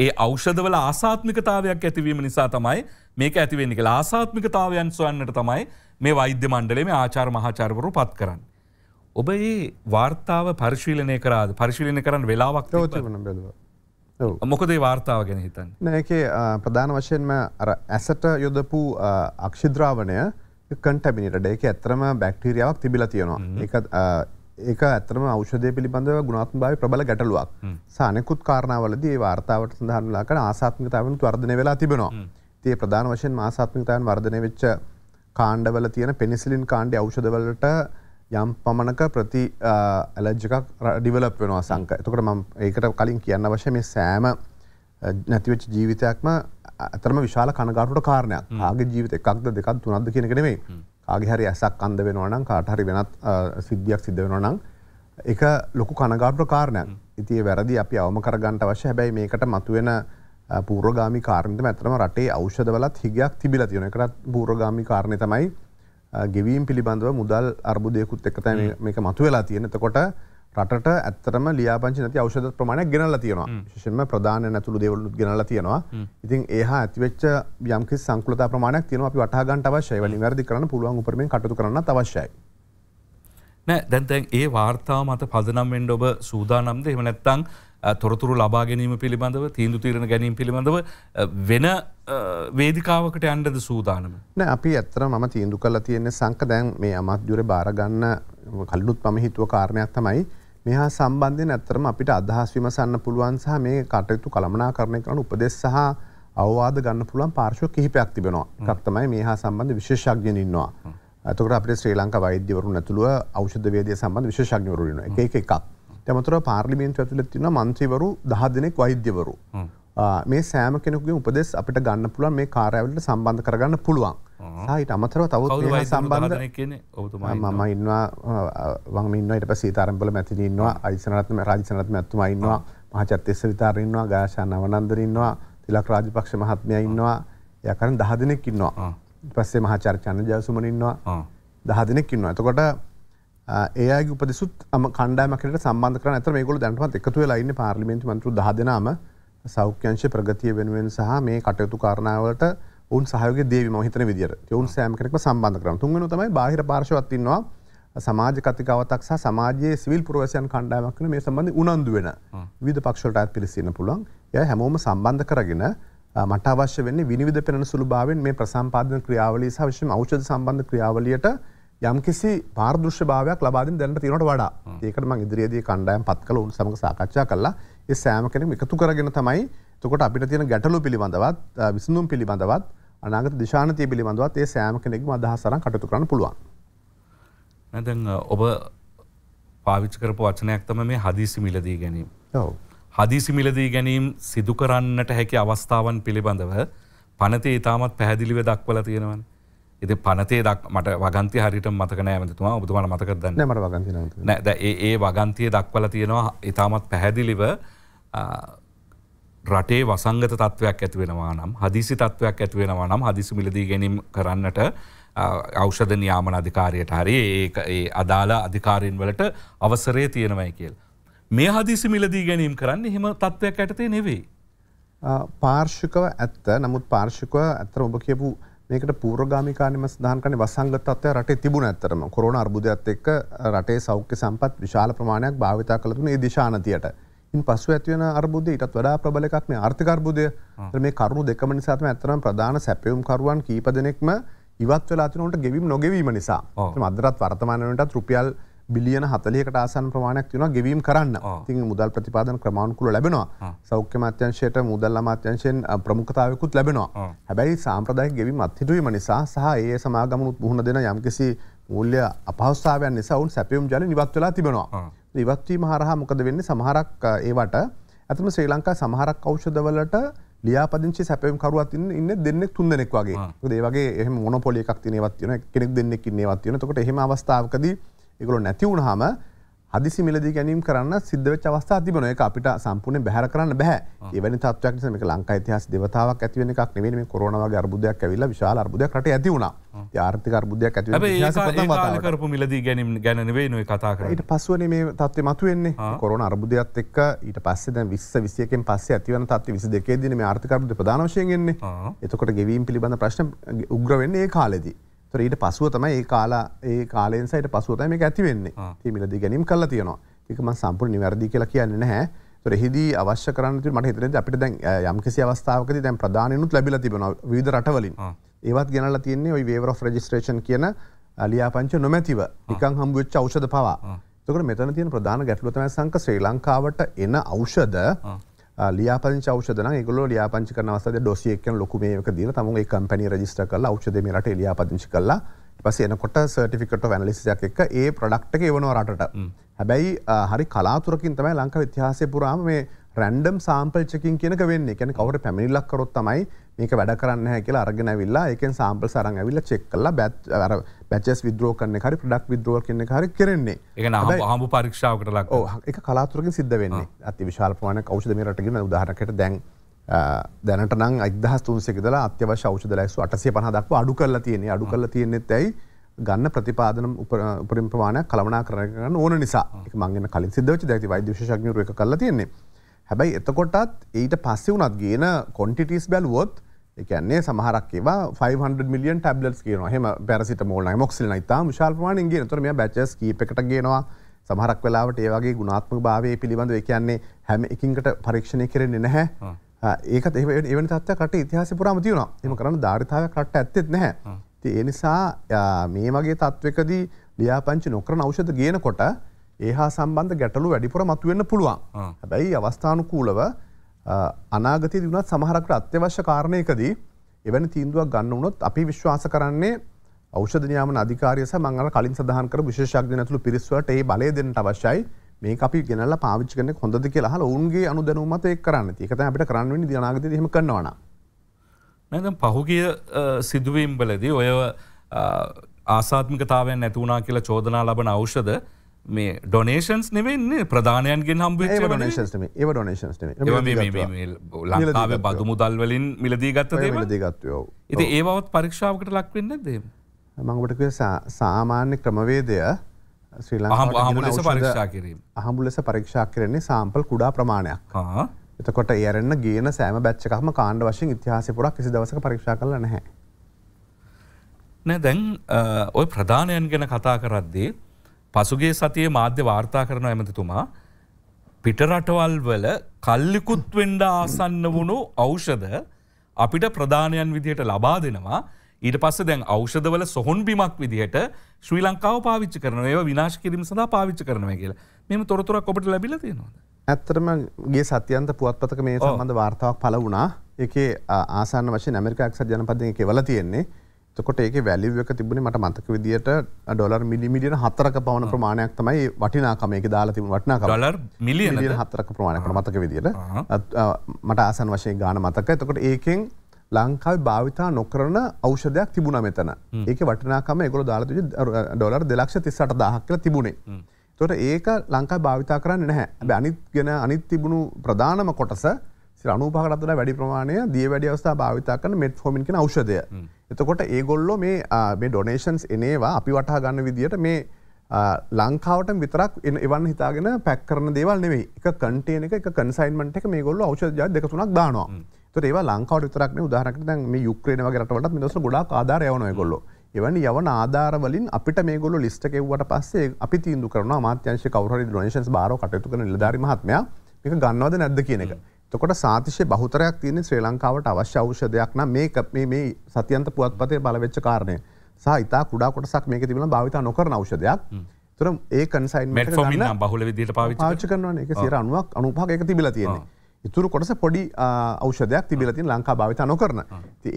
ඒ අෞෂධවල ආසාත්මිකතාවයක් ඇතිවීම නිසා තමයි මේක ඇතිවෙන්නේ කියලා ආසාත්මිකතාවයන් සොයන්නට තමයි මේ වෛද්‍ය මණ්ඩලයේ මේ ආචාර්ය මහාචාර්යවරු පත් කරන්නේ. ඔබ මේ වார்த்தාව පරිශීලනය කරාද? පරිශීලනය කරන්න වෙලාවක් තිබුණා බැලුවා. ඔව්. මොකද මේ වார்த்தාව ගැන හිතන්නේ? නෑ ඒකේ ප්‍රධාන වශයෙන්ම අර ඇසට යොදපු අක්ෂිද්‍රාවණය කන්ටැමිනේටඩ්. ඒකේ ඇත්තම බැක්ටීරියාවක් තිබිලා තියෙනවා. ඒක ඒක ඇතරම ෞෂධය පිළිබඳව ගුණාත්ම භාව ප්‍රබල ගැටලුවක් සානෙකුත් කාරණාවලද ඒ වාර්තාවට සඳහන්ලාකට ආසාත්මිකතාවන් වර්ධන වෙලා තිබෙනවා. තිය ප්‍රධාන වශයෙන් මාසාත්මිකතාවන් වර්ධනය වෙච්ච කාණ්ඩවල තියෙන පෙනිසිලින් කාණ්ඩ අවෂදවලට යම් පමණක ප්‍රති ඇලජ්ජකක් ඩිවලප් වෙනවා සංක එතකට ම ඒකට කලින් කියන්න වශය මේ සෑම නැතිවෙච්ච ජීවිතයක්ම ඇතරම විශාල කනගාටුට කාරණයක් ආගේ ජීවිත එකක්ද දෙකක් තුනක්ද කියනකනෙවෙයි ආගිහරි ඇසක් අන්ද වෙනවනම් කාටහරි වෙනත් සිද්ධියක් සිද්ධ වෙනනම් එක ලොකු කනගාටුට කාරණයක් ඉතිය වැරදි අපි අවම කරගන්නට වශය හැබැයි මේකට මතුවෙන පූරගාමි කාරණත මැතරම රටේ අෞෂදවලත් හිගයක් තිබිල තියෙන එකත් පූරගාමි කාරණය තමයි ගෙවීම් පිළිබඳව මුදල් අර්බුදයකුත් එක්කත මේක මතු වෙලා තියෙනතකොට රටට ඇත්තරම ලියාපංචි නැති අවෂද ප්‍රමාණයක් ගෙනල්ලා තියෙනවා ශෂෙන්ම ප්‍රධාන නැතුළු දෙවලුත් ගෙනලා තියෙනවා ඉතින් ඒහා ඇතිවෙච්ච යම්කි සංකලතා ප්‍රමාණයක් තියෙනවා අපි වටහාගන්ට අවශ්‍යය වලින් වැරදි කරන්න පුළුවන් උපරමෙන් කටතු කරන්න අවශ්‍යයි නෑ දැන්තැන් ඒ වාර්තාව මත පදනම් වෙන්ඩ ඔබ සූදානම්ද එම නැත්තං තොරතුරු ලබා ගැනීම පිළිබඳව තීන්දු තීරණ ගැනීම පිළිබඳව වෙන වේදිකාවකට අන්ඩද සූදානම නෑ අපි ඇත්තර ම තීන්දු කල තියෙන්නේ සංක දැන් මේ අමත්දුර බාරගන්න කල්ලුත් පම හිතුව කාරණයක් තමයි මෙහා සම්බන්ධය ඇත්තරම අපිට අදහස් විමසන්න පුළුවන් සහ මේ කටයුතු කළමනා කරණය කරන උපදෙස් සහ අවවාද ගන්න පුළුවන් පාර්ශව කිහිපයක් තිබෙනවා එකක්තමයි මේ හා සම්බන්ධ විශේෂක්්‍යයනන්නවා. ඇතකට අපේ ශ්‍රී ලංකා වෛද්‍යවරු නැතුළුව අෞෂධවේදය සම්බන්ධ විශෂඥවරුණ එක එකක්. තැමතුර පාර්ලිමේන්තු ඇතුළත් තියෙන මන්ත්‍රීවරු 10 දෙනෙක් වෛද්‍යවරු. මේ සෑම කෙනෙකුගේ උපදෙස් අපිට ගන්න පුළුවන් මේ කාර්යවලට සම්බන්ධ කරගන්න පුළුවන්. සාහිට අමතරව තවත් මේ සම්බන්ධ මම ඉන්නවා මම ඉන්නවා ඊට පස්සේ සීතාරම්බල මැතිණි ඉන්නවා අයිසනරත්න රාජසනරත්න මැතිතුමා ඉන්නවා මහාචාර්ය විතාර ඉන්නවා ගාෂා නවනන්දර ඉන්නවා තිලක් රාජපක්ෂ මහත්මයා ඉන්නවා එයා කරන් 10 දෙනෙක් ඉන්නවා. ඊට පස්සේ මහාචාර්ය චන්ද්‍රජයසුමන ඉන්නවා. 10 දෙනෙක් ඉන්නවා. එතකොට ඒගේ උපදෙසුත් අම කණ්ඩාමකට සම්බන්ධ කරන ඇතර මේගොල්ලෝ දැනටමත් එකතු වෙලා ඉන්නේ පාර්ලිමේන්තු මන්ත්‍රු 10 දෙනාම සෞඛ්‍යංශ ප්‍රගතිය වෙනුවෙන් සහ මේ කටයුතු කාරණාවලට ඔවුන් සහයෝගය දේවි මම හිතන විදියට. ඒ ඔවුන් සෑම කෙනෙක්ම සම්බන්ධ කරනවා. තුන්වෙනිව තමයි බාහිර පාර්ශවات ඉන්නවා. සමාජ කතිකාවතක් සහ සමාජයේ සිවිල් පුරවැසියන් කණ්ඩායමක් වෙන මේ සම්බන්ධ උනන්දු වෙන විවිධ පක්ෂ වලට අයත් පිරිස ඉන්න පුළුවන්. එයා හැමෝම සම්බන්ධ කරගෙන මට අවශ්‍ය වෙන්නේ විනිවිද පෙනෙන සුළුභාවයෙන් මේ ප්‍රසම්පාදන ක්‍රියාවලිය සහ විශේෂම ඖෂධ සම්බන්ධ ක්‍රියාවලියට යම්කිසි පාර්දෘෂ්‍ය භාවයක් ලබාදින් දැනට තිනට වඩා ඒකට ම ඉදිරියේදී කණ්ඩයම් පත් කල උන් සමඟ සාකච්ඡා කල්ලා ඒ සෑම කෙනෙක් එකතු කරගෙන තමයි තකොට අපිට තියෙන ගැටලු පිළිබඳවත් විසඳුම් පිළිබඳවත් අනාගත දිශානතිය පිළිබඳවත් ඒ සෑම කෙනෙක්ම අදහසරන් කටයුතු කරන්න පුළුවන්. නැදැන් ඔබ පාවිච්ච කරපු වචනයක් තම මේ හදිසි මිලදී ගැනීම. හදිසි මිලදී ගැනීම සිදු කරන්නට හැකි අවස්ථාවන් පිළිබඳව පනති ඉතාමත් පැහැදිලිව දක්වල තියෙනවන්නේ එති පනතේ දක් මට වගන්තය හරිට මතකනෑ ඇමතුමා ඔබතුමට මතක දන්න මට වගන්ති නැද ඒ වගන්තිය දක්වල තියෙනවා ඉතාමත් පැහැදිලිව රටේ වසංගත තත්ත්වයක් ඇතිවෙනවා නම් හදිසි තත්ත්වයක් ඇතිවෙනවා නම් හදිසි මිලදී ගැනීම් කරන්නට අවෂධ නියාමන අධිකාරයට හරි ඒ අදාළ අධිකාරීන් වලට අවසරේ තියෙනවයි කියල්. මේ හදිසි මිලදී ගැනීම් කරන්න හෙම තත්ත්වයක් ඇටතේ නෙවෙයි. පාර්ෂිකව ඇත්ත නමුත් පාර්ෂිකව ඇත්තර ඔබ කියපු මේකට පූර්ගාමිකානම සදාන්කන වසංගතත්වය රටේ තිබුණ ඇත්තරම කොරන අර්බුදයක්ත් එක්ක රටේ සෞඛ්‍ය සම්පත් විශාල ප්‍රමාණයක් භාවිතා කළතුන ඒ දිශානතියට. ඉන් පසු ඇතිවන අර්බුද ඉටත් වඩා ප්‍රබලකක් මේ ආර්ථකර්බුදය මේ කරුණු දෙකම නිසාම ඇතරම් ප්‍රධාන සැපයුම්කරුවන් කීපදනෙක්ම ඉවත් වෙලා තිනට ගෙවීම නොගවීම නිසා අදරත් වර්තමානටත් රුපියල් බිලියන හතලයකට ආසන් ප්‍රමාණයක් තියන ගෙවීම් කරන්න ති මුදල් ප්‍රතිපාදන ක්‍රමාණකුල ලැබෙනවා සෞඛ්‍ය මත්‍යංශයට මුදල් අමාත්‍යංශයෙන් ප්‍රමුඛතාවකුත් ලැබෙනවා හැබැයි සාම්ප්‍රදාය ගෙවීම අත්හිටුවීම නිසා සහ ඒ සමාගමනුත් පුහුණ දෙන යම්කිසි මුල්්‍ය අපහස්සාාවයන් නිසවුන් සැපියුම් ජල නිවත් වෙලා තිබෙනවා ඉවත්වීම හරහා මොකද වෙන්න සමහරක් ඒවට ඇතම ශ්‍රී ලංකා සමහරක් අවෂදවලට ලියාපදිංචි සැපම් කරුවතින් ඉන්න දෙන්නෙක් තුන් දෙනෙක් වගේ ඒවගේ එහම මොනොපොලි එකක් තිනවත් වන කෙනෙක් දෙන්නෙක් ඉන්නවත් වන කොට හෙම අවස්ථාවකදී ඒගොල්ලෝ නැති වුණාම හදිසි මිලදී ගැනීම කරන්න සිද්ධ වෙච්ච අවස්ථා තිබෙනවා. ඒක අපිට සම්පූර්ණයෙන් බැහැර කරන්න බෑ. ඒ වැනි තත්ත්වයක් නිසා මේක ලංකා ඉතිහාස දෙවතාවක් ඇති වෙන එකක් නෙවෙයි මේ කොරෝනා වගේ අර්බුදයක් ඇවිල්ලා විශාල අර්බුදයක් රටේ ඇති වුණා. ඒ ආර්ථික අර්බුදයක් ඇති වෙන ඉතිහාස ප්‍රථම වතාවට. කරපු මිලදී ගැනීම ගැන නෙවෙයි නෝ කතා කරන්නේ. ඊට පස්වනේ මේ තත්ත්වය මතුවෙන්නේ. කොරෝනා අර්බුදයත් එක්ක ඊට පස්සේ දැන් 20 21කින් පස්සේ ඇති වෙන තත්ත්වය 22 දිනේ මේ ආර්ථික අර්බුදේ ප්‍රධාන වශයෙන් එන්නේ. එතකොට ගෙවීම් පිළිබඳ ප්‍රශ්න උග්‍ර වෙන්නේ ඒ කාලෙදී. ඊට පසුව තමයි ඒ කාලා ඒ කාලෙන්සයිට පසුවතම මේ ඇතිවෙන්නේ තිමිලදී ගැනීම් කල්ලා තියෙනවා එකම සම්පූර් නිවැරදි කියලා කියන්න නැහැ රෙහිදී අවශ්‍ය කරන්න මට හිතන අපිට දැන් යම්කිසි අවස්ථාවකද දැන් ප්‍රධානයනුත් ලැබිල තිබෙන විධ රටවලින් ඒවත් ගෙනලා තියන්නේ ඔයි වේවර ෝ රජිස්ට්‍රේෂන් කියන අලියාපංච නොමැතිව නිකං හම්බුවච්ච අවෂද පවා තකට මෙතන තියන ප්‍රධාන ගැටලුතම සංක ශ්‍රී ලංකාවට එන අවෂද ලියාපංච ෂදන ගල ලියාපංචි කනවස ඩොසියක ලොකුමේක දීල තම කම්පැනි රජිස්ට කල ෞෂදමට ලියාපදිංචි කල්ලා පස එනකොට සටිකට වැනලිසියක් එක ඒ ප්‍රඩක්්ක එවනව රටට හැබැයි හරි කලාතුරකින් තමයි ලංක විතිහාසය පුරාම මේ රැන්ඩම් සාම්පල් චකින් කියනක වෙන්නේ කැන කවර පැමිල්ලක් කරොත්තමයි මේක වැඩ කරන්න හැකිලා අරගෙන ඇවිල්ලා ඒකෙන් සාම්පල් සරන් ඇවිල්ලා චෙක් කළා බැච් අර බැචස් විද්‍රෝ කරන එක හරි ප්‍රොඩක්ට් විද්‍රෝ කරන එක හරි කරන්නේ ඒක නම් අහඹු පරීක්ෂාවකට ලක් ඔව් ඒක කලාතුරකින් සිද්ධ වෙන්නේ අති විශාල ප්‍රමාණයක් ඖෂධ මේ රටගෙන උදාහරණයකට දැන් දැනට නම් 1300 ඉඳලා අත්‍යවශ්‍ය ඖෂධ ලැයිස්තු 850 දක්වා අඩු කරලා තියෙන්නේ අඩු කරලා තියෙන්නේත් ඇයි ගන්න ප්‍රතිපාදන උපරිම ප්‍රමාණයක් කලමනා කරගන්න ඕන නිසා ඒක මං ගැන කලින් සිද්ධ වෙච්ච දෙයක් ඉතින් වෛද්‍ය විශේෂඥයෝ එක කරලා තියෙන්නේ හැබැයි එතකොටත් ඊට පස්සේ වුණත් ගේන කොන්ටිටීස් බැලුවොත් එකන්නේ සමහරක්ව 500 මිලියන් ටැබ්ලස් කියන හම පැරසිට මෝල මොක්සිල නතා ශල්පමානන්ගේ තුර මේ බැචස් කීපකට ගේනවා සමහරක් වෙලාවට ඒවගේ ගුණාත්ම භාවය පිළිබඳ එකන්නේ හැම එකින්කට පරීක්ෂණය කරෙන්නේ නැහැ ඒක එවන තත්කට ඉතිහාස පුරාම තියුණ එම කරන ධාරිතාව කට ඇත්තෙත් නැහැ ති එනිසා මේ වගේ තත්ත්වකදී ලියාපංචි නොකර නෞෂධ ගේනකොට ඒහා සම්බන්ධ ගැටලු වැඩිපුර මතුවෙන්න පුළුවන් හැබැයි අවස්ථානුකූලව අනාගතය දුනත් සමහරකට අත්‍යවශ්‍ය කාරණයකදී එවැනි තීන්දුවක් ගන්න වුණොත් අපි විශ්වාස කරන්නේ ෞෂධ නියාමන අධිකාරිය සහ මම අර කලින් සඳහන් කරපු විශේෂඥ නැතුළු පිරිස්වලට ඒ බලය දෙන්න අවශ්‍යයි මේක අපි ගෙනල්ලා පාවිච්චි කරන්නේ හොඳද කියලා අහලා ඔවුන්ගේ අනුදැනුමත් ඒක කරන්න තියෙන්නේ. ඒක තමයි අපිට කරන්න වෙන්නේ අනාගතයේදී එහෙම කරනවා නම්. නෑ දැන් පහුගිය සිදුවීම් වලදී ඔය ආසාත්මිකතාවයන් නැති වුණා කියලා චෝදනා ලබන ඖෂධ මේ ඩොනේෂන්ස් නෙවෙන්නේ ප්‍රධානයන්ගෙන් හම්බ ඩොනේෂන්ේ ඒ ඩොනේෂන්ේ ලංකාව බදු මුදල්වලින් මිලදී ගත්ත මිලදීගත්වයෝ ඉති ඒවත් පරීක්ෂාවකට ලක්වෙන්න දේ මඟට සාමාන්‍ය ක්‍රමවේදය ශ්‍රී ලංකාහමුලෙස පරීක්ෂා කිරීම අහමුලෙස පරීක්ෂා කරන්නේ සාම්පල් කුඩා ප්‍රමාණයක් එතකොට ඒරන්න ගේන සෑම බච්චකහම කාණ්ඩ වශයෙන් ඉතිහාස පුරක් කිසි දවස පරීක්ෂා කරල නැහැ නෑ දැන් ඔය ප්‍රධානයන් ගැන කතා කරද්දේ පසුගේ සතිය මාධ්‍ය වාර්තා කරන ඇමතිතුමා පිටරටවල් වල කල්ලිකුත් වෙන්ඩ ආසන්න වුණු ඖෂධ අපිට ප්‍රධානයන් විදියට ලබා දෙනවා ඊට පස්ස දැන් ෞෂධවල සොහොන් බිමක් විදිහට ශ්‍රී ලංකාව පාවිච්චි කරන ඒ විනාශ කිරීම සඳහා පාවිච්චි කරනව කියලා මෙම තොරතුරක් ඔබට ලැබිල තියෙනවා. ඇත්තරම ගේ සත්‍යන්ත පුවත්පතක මේ සම්බඳ වාර්තාවක් පල වුණා එක ආසාන වශය ඇමරිකාක් සජනපදය කෙවල තියෙන්නේ තකොට ඒක වැලිව එක තිබුණ මට මතක විදිට ඩොලර් මිලිමිලියන හතරක පවන ප්‍රමාණයක් තමයි වටිනාකමයක දාලා තිබ වටනා ඩොර් මිලියන හතරක ප්‍රමාණයකට මතක විදිට මට ආසන් වශයෙන් ගාන මතක එතකොට ඒකෙන් ලංකාව භාවිතා නොකරන අෞෂධයක් තිබුණ මෙතන ඒක වටිනාකම එකගොල දාලතු ඩොලර් දෙලක්ෂ තිස්සට දහක්කල තිබුණේ තොට ඒක ලංකා භාවිතා කරන්න නැහැ ඇ අනිත් ගෙන අනිත් තිබුණු ප්‍රධානම කොටස සිරනුපාරතර වැඩි ප්‍රමාණය දිය වැඩි අවස්ථා භාවිතා කරන මෙට් ෆෝමික අවෂදය එතකොට ඒගොල්ලො මේ ඩොනේෂන්ස් එනවා අපි වටහා ගන්න විදිහට මේ ලංකාවට විතරක් එවන් හිතාගෙන පැක්කරන දේවල් නෙවේ එක කටේන එක කන්සයින්මට එක මේ ගොල්ල අවෂද දෙකතුනක් දානවා ඒවා ලංකාව විතරක් උදාහරකට දැන් මේ යුක්්‍රේන වගේරටට මිනිස ගොඩක් ආධාරයවනය ගොල්ලො එවැනි යවන ආධාරවලින් අපිට මේ ගොල්ලො ලිස්ට එව්වට පස්සේ අපි තීන්දු කරන මාත්‍යංශ කවර ොනේෂන් බාර කටයුතු කන නිලධාරි මහත්මයා එක ගන්නවද නැද්ද කියන එක තකොට සාතිශය බහතරයක් තියෙන ශ්‍රී ලංකාවට අවශ්‍ය අවෂධයක් නම් මේ මේ සතියන්ත පුවත්පතේ බලවෙච්ච කාරණය සහ ඉතා කුඩා කොටසක් මේක තිබල භාවිතා නොකර අවෂධයක් තුර ඒ කන්සයින් බහල විදිට පාච කරන එක සිර අනුවක් අනුපාක එක තිබිල තියෙන්නේ ඉතුරු කොටස පොඩි අවෂධයක් තිබිලතින් ලංකා භාවිත නොකරන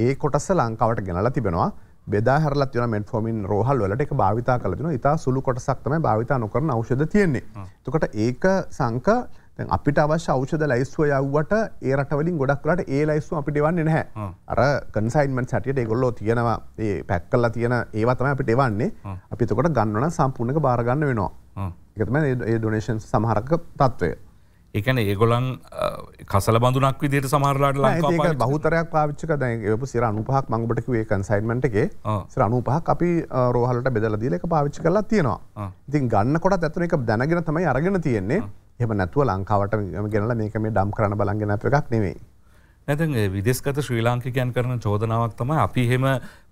ඒ කොටස ලංකාවට ගෙනලා තිබෙනවා බෙදාහරල තින මෙන්ෆෝමින් රෝහල් වලට එක භාවිතා කලතින ඉතා සුළු කොටසක්තම භාවිතා නොකරන අවෂධ තියෙන්නේ. තුකට ඒක සංක අපිට අවශ්‍ය අවෂද ලයිස්ව යව්වට ඒ රටවලින් ගොඩක්ලට ඒ ලයිස්සු අපි දෙවන්නේ නැහැ අර කන්සයින්මන් සැටියට ගොල්ලෝ තියෙනවා ඒ පැක් කල්ලා තියෙන ඒවතම අපි දෙවන්නේ අපිතකොට ගන්නන සම්පූර්ණක බාරගන්න වෙනවා එකතම ඒ ඩොනේෂන් සමහරක තත්ත්වය එකන ඒගොලන් කසල බඳුනක් විදිට සමහරලාට ලා බහතරයක් පාච්චක දැපු සිර අනුපහක් මඟබට වේ කන්සයින්මට එකේ සිර අනුපහක් අපි රෝහලට බෙදල දීලක පාවිච්චි කරලා තියෙනවා ඉතින් ගන්න කොට ඇතන එක දැනගෙන තමයි අරගෙන තියෙන්නේ එහම නැතුව ලංකාවට ගෙනල මේක මේ ඩම් කරන බලගෙන එකක් නෙවෙයි. නැතින් විදෙස්ගත ශ්‍රී ලාංකිකයන් කරන චෝදනාවක් තම අපි හෙම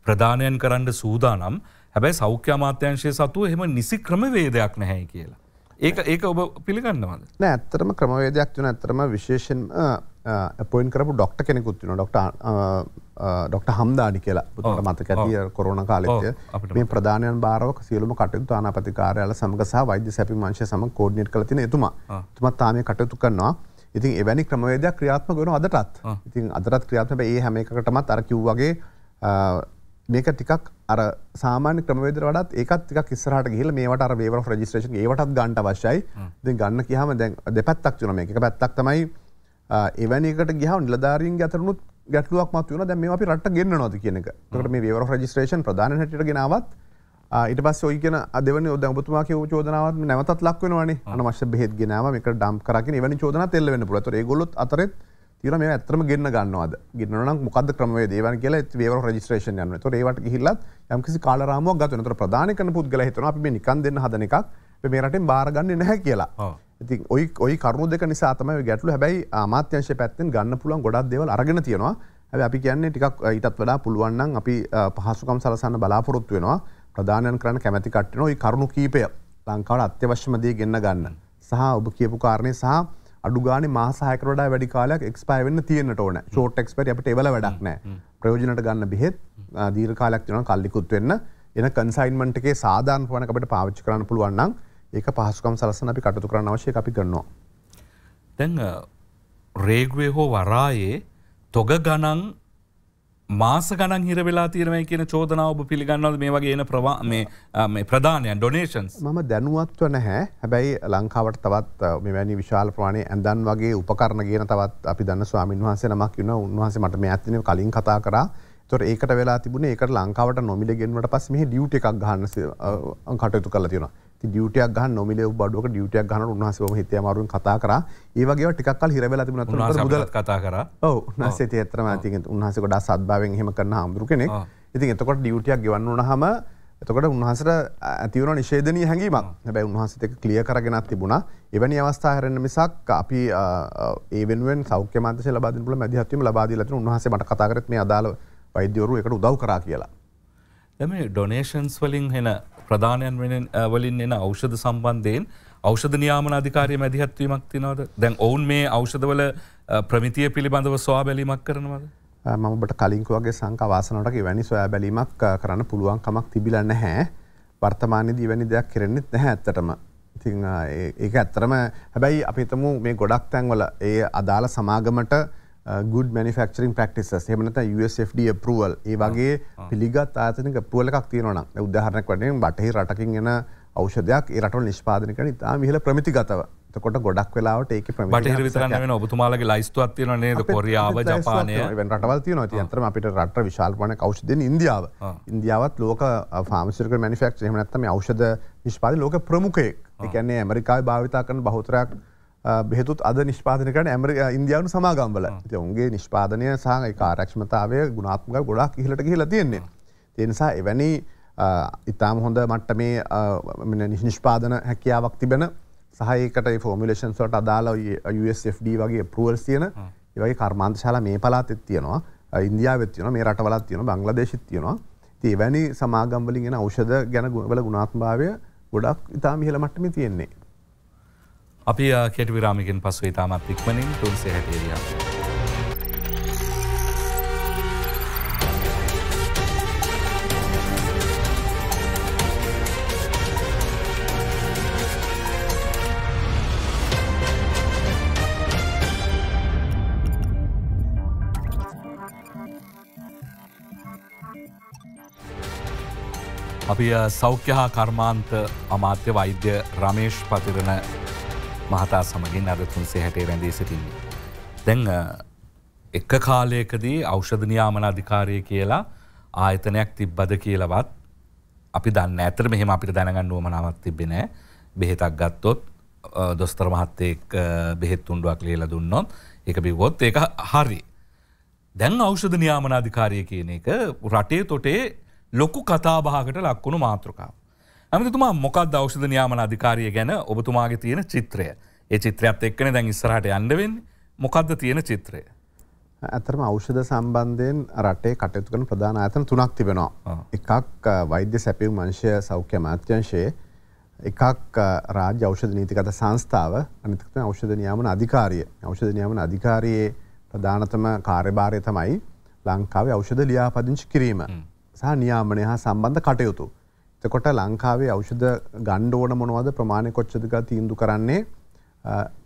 ප්‍රධානයන් කරන්න සූදානම් හැබැයි සෞඛ්‍ය අමාත්‍යංශය සතුව එහෙම නිසි ක්‍රමවේදයක් නැහැයි කියලා. ඒ ඒක ඔබ පිළිගන්නවද නෑ ඇත්තරම ක්‍රමවේදයක් වන ඇතරම විශේෂෙන් පොයින් කරපු ඩොක්ට කෙනෙකුත් වන ඩොක්ට ඩොක්ට හම්දානි කියලා පුතුට මතක ඇතිය කොරුණ කාලෙත්ය මේ ප්‍රධානයන් භාරක සියලුම කටයුතු ආනාපතිකාරයාල සමගසා වෛද්‍ය සැපි මංශය සම කෝඩ්නට කලතින එතුමා තුමත් තාමය කටයුතු කරනවා ඉතින් එවැනි ක්‍රමවේදයක් ක්‍රියාත්ම ගෙන අදටත් ඉතින් අදරත් ක්‍රියාත්ම ඒ හැම එකකටමත් අරකිව්වගේ මේක ටිකක් අර සාමාන්‍ය ක්‍රමවේද වඩත් ඒකත් ටිකක් ඉස්සරහට ගිහිල්ලා මේවට අර waiver of registration ඒවටත් ගන්න අවශ්‍යයි. ඉතින් ගන්න කියහම දැන් දෙපැත්තක් තුන මේක. එක පැත්තක් තමයි එවැනි එකට ගියාම නිලධාරීන්ගේ අතරුණුත් ගැතුලක් මත්වන දැම අපි රට ගන්න නොද කියනක තකට මේ වර රජිස්ට්‍රේෂන් ප්‍රධාන හට ගෙනවත් ඉට පස් ඔයගෙන අදවන ොද බතුමාක චෝදනාවත් නැවතත් ලක්වෙනවන අනමශ බෙත් ගෙනාව මේක ඩම් කරකින වැනි චෝදන තෙල්වෙන පුලත ගොලොත් අතර තිර මේ ඇතම ගෙන්න්න ගන්නවද ගන්න මොකද ක්‍රම දේවන් කියලා වර රජිස්ට්‍රේෂන් යන ත ඒවට හිල්ලත් යම්කිසි කාලාරාමෝ ගතනතර ප්‍රධානක පුද්ගල හිතන අපි නිකන් දෙන්න හදනක් මේරට බාරගන්න නැහැ කියලා ඉති ඔයි ඔයි කරුණු දෙක නිසා තමයි ගැටලු හැබැයි අමාත්‍යංශ පැත්තෙන් ගන්න පුළුවන් ගොඩක් දේවල් අරගෙන තියෙනවා. හැබැයි අපි කියන්නේ ටිකක් ඊටත් වඩා පුළුවන් නම් අපි පහසුකම් සලසන්න බලාපොරොත්තු වෙනවා. ප්‍රදානයන් කරන්න කැමැති කට්ටියන ওই කරුණු කීපය ලංකාවට අත්‍යවශ්‍යම දේ ගෙන්න ගන්න. සහ ඔබ කියපු කාරණේ සහ අඩු ගානේ මාස 6කට වඩා වැඩි කාලයක් එක්ස්පයර් වෙන්න තියෙන්නට ඕන. ෂෝට් එක්ස්පයර් අපිට එවල වැඩක් නැහැ. ප්‍රයෝජනට ගන්න බෙහෙත් දීර්ඝ කාලයක් තියෙනවා කල්ලිකුත් වෙන්න. එන කන්සයින්මන්ට් එකේ සාධාරණ ප්‍රමාණයක් අපිට පාවිච්චි කරන්න පුළුවන් නම් ඒක පහසුකම් සලසන අපි කටතු කරන්න අවශ්‍ය අපි කරනවා. දැන් රේගුවේ හෝ වරායේ තොග ගණන් මාස ගණන් හිර වෙලා තීරමයි කියන චෝදනාව ඔබ පිළිගන්නවද මේ වගේ එන ප්‍රවා මේ ප්‍රධානයන් ඩොනේෂන්ස් මම දැනුවත්ව නැහැ හැබැයි ලංකාවට තවත් මෙවැනි විශාල ප්‍රමාණය ඇඳන් වගේ උපකරණ කියන තවත් අපි දන්න ස්වාමින් වහන්සේ නමක් වුණ උන්වහන්සේ මට මේ ඇත්තන කලින් කතා කරා තොර ඒකට වෙලා තිබුණේ ඒකට ලංකාවට නොමිල ගෙන්වට පස්සේ මේ ඩියුටි එකක් ගන්න කටයුතු කරලා තියෙනවා ියටයක් ගහ නොමිල බඩුවක ියටයක් ගහන උන්හසම හිතයමරුන් කතා කර ඒවගේ ටිකක්ල් හිරබල තිබන ද කතා කර නසේ තේතරම ඇතික උන්හස ගොඩා සත්භාවෙන් හෙම කරන හාමුදුරු කෙනෙ ඉතින් එතකොට ඩියුටියක් ගවන්න උනහම එතකොට උන්හසට ඇතිවන නිශේදනී හැඟීමක් හැබැයි උන්හසතක කලිය කරගෙනත් තිබුණා එවැනි අවස්ථාහරන්න මිසක් අපි ඒවෙන් සෞඛ්‍ය මන්ත ලබාදල මැදිහත්වීම ලබාදීලට උන්හස මට කතාකරත් මේ අදාල වෛද්‍යවරු එකට උදව් කරා කියලා. එම ඩොනේෂන්ස් වලින් හෙන ප්‍රධානයන් වෙන වලින් එන ඖෂධ සම්බන්ධයෙන් ෞෂධ නියාමන අධිකාරය මැදිහත්වීමක් තිනවද දැන් ඔවුන් මේ ෞෂධවල ප්‍රමිතිය පිළිබඳව ස්වා බැලීමක් කරනවද. මමට කලින්කුවගේ සංකවාසනට වැනි සොයා බැලීමක් කරන්න පුළුවන්කමක් තිබිලන්න හැ වර්තමානය දීවැනි දෙයක් කරෙන්නෙත් නැහැ ඇත්තටම ති ඒ ඇත්තරම හැබැයි අපිතමු මේ ගොඩක් තැන්වල ඒ අදාළ සමාගමට Uh, good manufacturing practices එහෙම නැත්නම් USFDA approval ඒ වගේ පිළිගත් ආයතනික approval එකක් තියෙනවා නම් උදාහරණයක් වශයෙන් බටහිර රටකින් එන ঔෂධයක් ඒ රටවල නිෂ්පාදනය කරන ඉතාම ඉහළ ප්‍රමිතිගතව එතකොට ගොඩක් වෙලාවට ඒක ප්‍රමිතිගත බටහිර විතරක් නෙවෙයි ඔබතුමාලගේ ලයිස්තුවක් තියෙනවා නේද කොරියාව ජපානය වෙන රටවල් තියෙනවා ඉතින් අතරම අපිට රට විශාල ප්‍රමාණයක් ඖෂධ දෙන ඉන්දියාව ඉන්දියාවත් ලෝක ෆාමසිටිකල් මැනුෆැක්චර් එහෙම නැත්නම් මේ ඖෂධ නිෂ්පාදන ලෝක ප්‍රමුඛයෙක් ඒ කියන්නේ ඇමරිකාවේ භාවිතා කරන බහුතරයක් බෙහතුත් අද නිෂ්පාන කරන ඇමර ඉන්දියාවනු සමාගම්බල ඔුන්ගේ නිෂ්පානය සහ කාරක්ෂමතාවය ගුණාත්මක ගොඩක් ඉහලට කියලා තියෙන්නේ. තිනිසා එවැනි ඉතාම හොඳ මට්ට මේ නිෂ්පාදන හැකියාවක් තිබෙන සහයකට ෆෝමිලේෂන්සට අදාලා USFD වගේ පරුවල් තියන ඒවගේ කර්මාන්තශාලා මේ පලාතෙත් තියෙනවා ඉන්දියාවත් තියන මේ රටවලත් තියන බංලදේශත් තියෙනවා තිය වැනි සමාගම්බලින් ගෙන ෞෂධ ගැන ගුණවල ගුණාත්භාවය ගොඩක් ඉතාම ඉහළ මට්ටමි තියෙන්නේ අපි කෙට විරාමිකින් පසු ඉතාමත් ඉක්මනින් තුන්සේ හැටියරියා. අපි සෞඛ්‍ය හා කර්මාන්ත අමාත්‍ය වෛද්‍ය රමේෂ් පතිරණ මහතා සමගින් අද තුන්සේ හැටේ රැඳී සිටින්නේ. දැන් එක කාලයකදී අෞෂධනයාමන අධිකාරය කියලා ආයතනයක් තිබ්බද කියලවත් අපි දන්න ඇතර මෙහෙම අපිට දැනගන්න ුවමනාවත් තිබෙන බෙහෙතක් ගත්තොත් දොස්තර මහත්තයෙක් බෙහෙත් තුන්ඩුවක් ලියල දුන්නොත් එක බිවොත් ඒක හරි. දැන් අෞෂධ නයාමන අධිකාරය කියන එක රටේ තොටේ ලොකු කතාභාගට ලක්වුණු මාතෘකාව. ඇමතිතුමා මොකක් දෞෂධ නියාමන අධිකාරය ගැන ඔබතුමාගේ තියෙන චිත්‍රය ඒ චිත්‍රයක්ත් එක්කන දැන් ඉස්සරහට අන්ඩවෙන් මොකක්ද තියෙන චිත්‍රය. ඇතරම ෞෂධ සම්බන්ධයෙන් රටේ කටයුතු කරන ප්‍රධාන ආයතන තුනක් තිබෙනවා. එකක් වෛද්‍ය සැපියම් වංශය සෞඛ්‍ය මාත්‍යංශයේ එකක් රාජ්‍ය ෞෂධ නීතිගත සංස්ථාව අනිතකම ෞෂධ නියාමන අධිකාරිය. ෞෂධ නියාමන අධිකාරියේ ප්‍රධානතම කාර්යභාරය තමයි ලංකාවේ ෞෂධ ලියාපදිංචි කිරීම. සහ නියාමනය හා සම්බන්ධ කටයුතු. තකොට ලංකාවේ අවෂද ගණ්ඩෝන මොනවද ප්‍රමාණය කොච්චදක තීන්දු කරන්නේ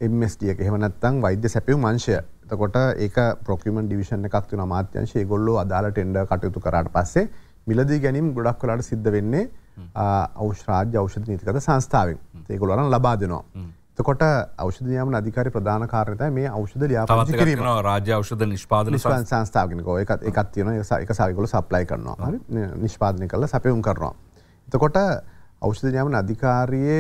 එමස්ටිය එහෙමනත්තං වෛද්‍ය සැපියු මංශය එතකොට ඒක ප්‍රොකමන් ඩිවිෂන් එකක් තුන මාත්‍යංශය ගොල්ලෝ අදාල ටෙන්ඩ කටයුතු කරට පස්සේ මිලදී ගැනීම් ගොඩක් කොලාට සිද්ධ වෙන්නේ අවශ්‍රාජ්‍ය ෞෂධ නීතිකත සංස්ථාවෙන් ඒකොලරන් ලබා දෙනවා. තකොට ෞෂධනයම අධිකාරි ප්‍රධාන කාරණත මේ ෞෂධ ්‍යාපති කිරීම රාජ්‍ය ෞෂධ නිෂ්පාදන සංස්ථාවගෙනක එකත් එකත් තියන එක සයකොල සප්ලයි කරනවා නිෂ්පාදනය කල සැපයුම් කරනවා. එතකොට ෞෂධ නියමන අධිකාරයේ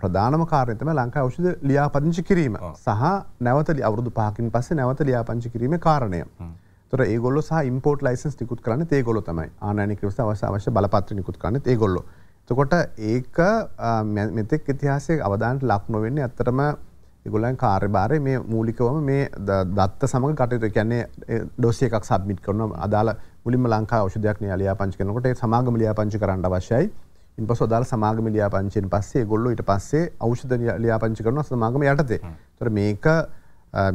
ප්‍රධානම කාර්යය තමයි ලංකා ඖෂධ ලියාපදිංචි කිරීම සහ නැවත අවුරුදු 5කින් පස්සේ නැවත ලියාපදිංචි කිරීමේ කාරණය. ඒතර ඒගොල්ලෝ සහ import license නිකුත් කරන්නේ ඒගොල්ලෝ තමයි. ආනයනික ව්‍යවස්ථා අවශ්‍ය අවශ්‍ය බලපත්‍ර නිකුත් කරන්නේ ඒගොල්ලෝ. එතකොට ඒක මෙතෙක් ඉතිහාසයේ අවධානයට ලක් නොවෙන්නේ ඇත්තටම ඒගොල්ලන් කාර්යභාරය මේ මූලිකවම මේ දත්ත සමග කටයුතු කියන්නේ ඩොසිය එකක් සබ්මිට් කරන අදාළ මුලින්ම ලංකා ෞෂධයක් ලියා පංචි කරනකොට ඒ සමාගම ලියා පංචි කරන්න අවශ්‍යයි. ඉන්පසු අදාළ සමාගම ලියා පංචියෙන් පස්සේ ඒගොල්ලෝ ඊට පස්සේ ඖෂධ ලියා පංචි කරනවා සමාගම යටතේ. ඒතර මේක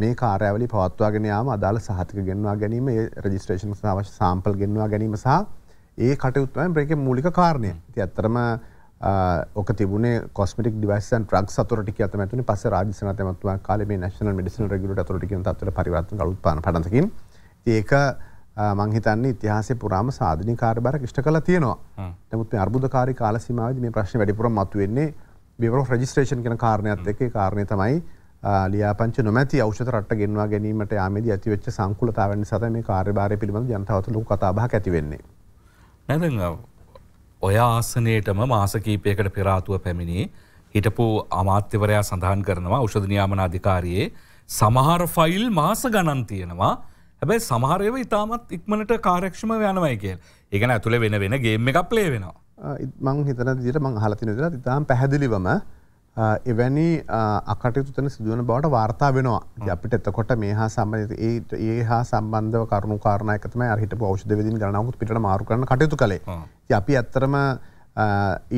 මේ කාර්යාවලි පවත්වාගෙන යාම අදාළ සහතික ගෙන්වා ගැනීම, ඒ රෙජිස්ට්‍රේෂන් සහ අවශ්‍ය සාම්පල් ගෙන්වා ගැනීම සහ ඒ කටයුතු තමයි මේකේ මූලික කාරණය. ඉතින් ඇත්තටම ඕක තිබුණේ cosmetic devices and drugs authority කියලා තමයි තුනේ. පස්සේ රාජ්‍ය සේනාව තමයි කාලේ මේ නැෂනල් මෙඩිසිනල් රෙගියුලේටර් අතොරිටි කියන තත්ත්වයට පරිවර්තන අලුත් පාන පඩන්තකින්. ඉතින් ඒක මංහිතන්න ඉතිහාස පුරාම සාධනි කාරබරක් ෂ්ට කල තියෙනවා නමුත් අර්බුදකාරි කාලසිමාවද මේ ප්‍රශ්න වැඩිපුර මත්තුවෙන්නේ බිවරෝ රජිස්ට්‍රේෂන් කෙන කාරණයක් දෙකේ කාරණය තමයි ලියාපංච නොමැති අවෂත රට ගෙන්වා ගැනීමට යාමද ඇතිවෙච්ච සංකුලතාවන්න සත මේ කාර්භාරය පිළිබඳ ජනතාවතුලු කතාභා ඇතිවෙන්නේ. නැද ඔය ආසනයටම මාසකීපයකට පෙරාතුව පැමිණි හිටපු අමාත්‍යවරයා සඳහන් කරනවා උෂධ නියාමන අධිකාරයේ සමහර ෆයිල් මාස ගණන් තියෙනවා හැබැයි සමහරයව ඉතාමත් ඉක්මනට කාරක්ෂම යනවයි කියල් ඒකන ඇතුළ වෙන වෙන ගේම එකක් ප්ලේ වෙනවා මං හිතන දිට මං හලතින දර ඉතාම් පැහැදිලිවම එවැනි අකටයුතුතන සිදුවන බවට වාර්තා වෙනවා අපිට එතකොට මේ හා සම්බන්ධ ඒ ඒ හා සම්බන්ධ කරුණු කාරණය එකතම අහිට පෞෂ්ද විදින් ගනාවත් පිට මාරුකරන කටයුතු කළේ අපි ඇත්තරම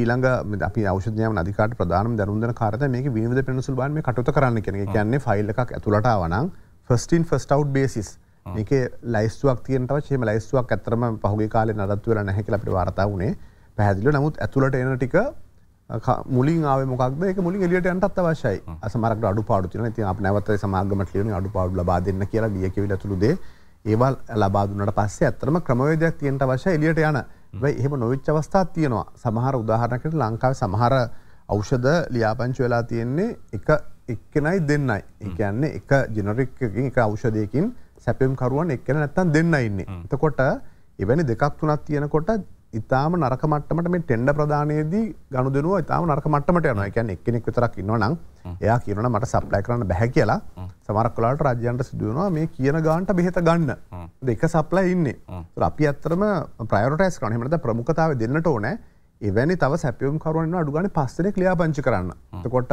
ඊළඟ අපි අවෂදයම අධිකාට ප්‍රධාන දරුන්දන කාරත මේ විනිද පෙනසුල් බාන මේ කටුත කරන්න කෙනෙ කියන්නේ ෆයිල් එකක් ඇතුළටාවනං ෆස්ටන් ෆස්ටව් බේසිස් මේක ලයිස්ුවක් තියනට වශේම ලයිස්ුවක් ඇතරම පහුගේ කාලෙ නදත්වල නැහැකිල අපි වාර්තා වුණේ පැහැදිල නමුත් ඇතුළට එන ටික මුලින් ආව මොකක්ද එක මුලින් එලියට යන්ටත් අවශ්‍යයි අසමරක් අඩු පාඩු තින ති අප නැවත සමාගමට ලියන අඩු පාඩු ලබා දෙන්න කියලා ගියකිවිල තුළුදේ ඒවල් ලබාදුනට පස්සේ ඇතරම ක්‍රමවේදයක් තියෙන්ට අවශ්‍ය එලියට යන එහෙම නොවිච් අවස්ථාත් තියෙනවා සමහර උදාහරණකට ලංකාව සමහර අෞෂධ ලියාපංච වෙලා තියෙන්නේ එක එක්කෙනයි දෙන්නයි එකන්නේ එක ජනරික්කින් එක අෞෂධයකින් සැපම්කරුවන් එක්කන නැත්තන් දෙන්න ඉන්න. එතකොට එවැනි දෙකක් තුනත් තියෙනකොට ඉතාම නරකමට්ටමට මේ ටෙන්ඩ ප්‍රධානයේදී ගණු දෙනුව ඉතාම නරකමට්ටමට යනවා එකැන එක්කෙනෙක් විතරක් ඉන්නවනම් එයා කියනට මට සප්ලයි කරන්න බැහැ කියලා සමරක්කලාට රජ්‍යන්ට සිදුවනවා මේ කියන ගාන්ට බෙහෙත ගන්න දෙක සප්ලයි ඉන්නේ අපි අත්තරම ප්‍රයෝටයිස් කනහමට ප්‍රමුඛතාව දෙන්නට ඕනෑ එවැනි තව සැපියම් කරුවන්න අඩුගන පස්සෙනෙක් ලියා පංචි කරන්න. එතකොට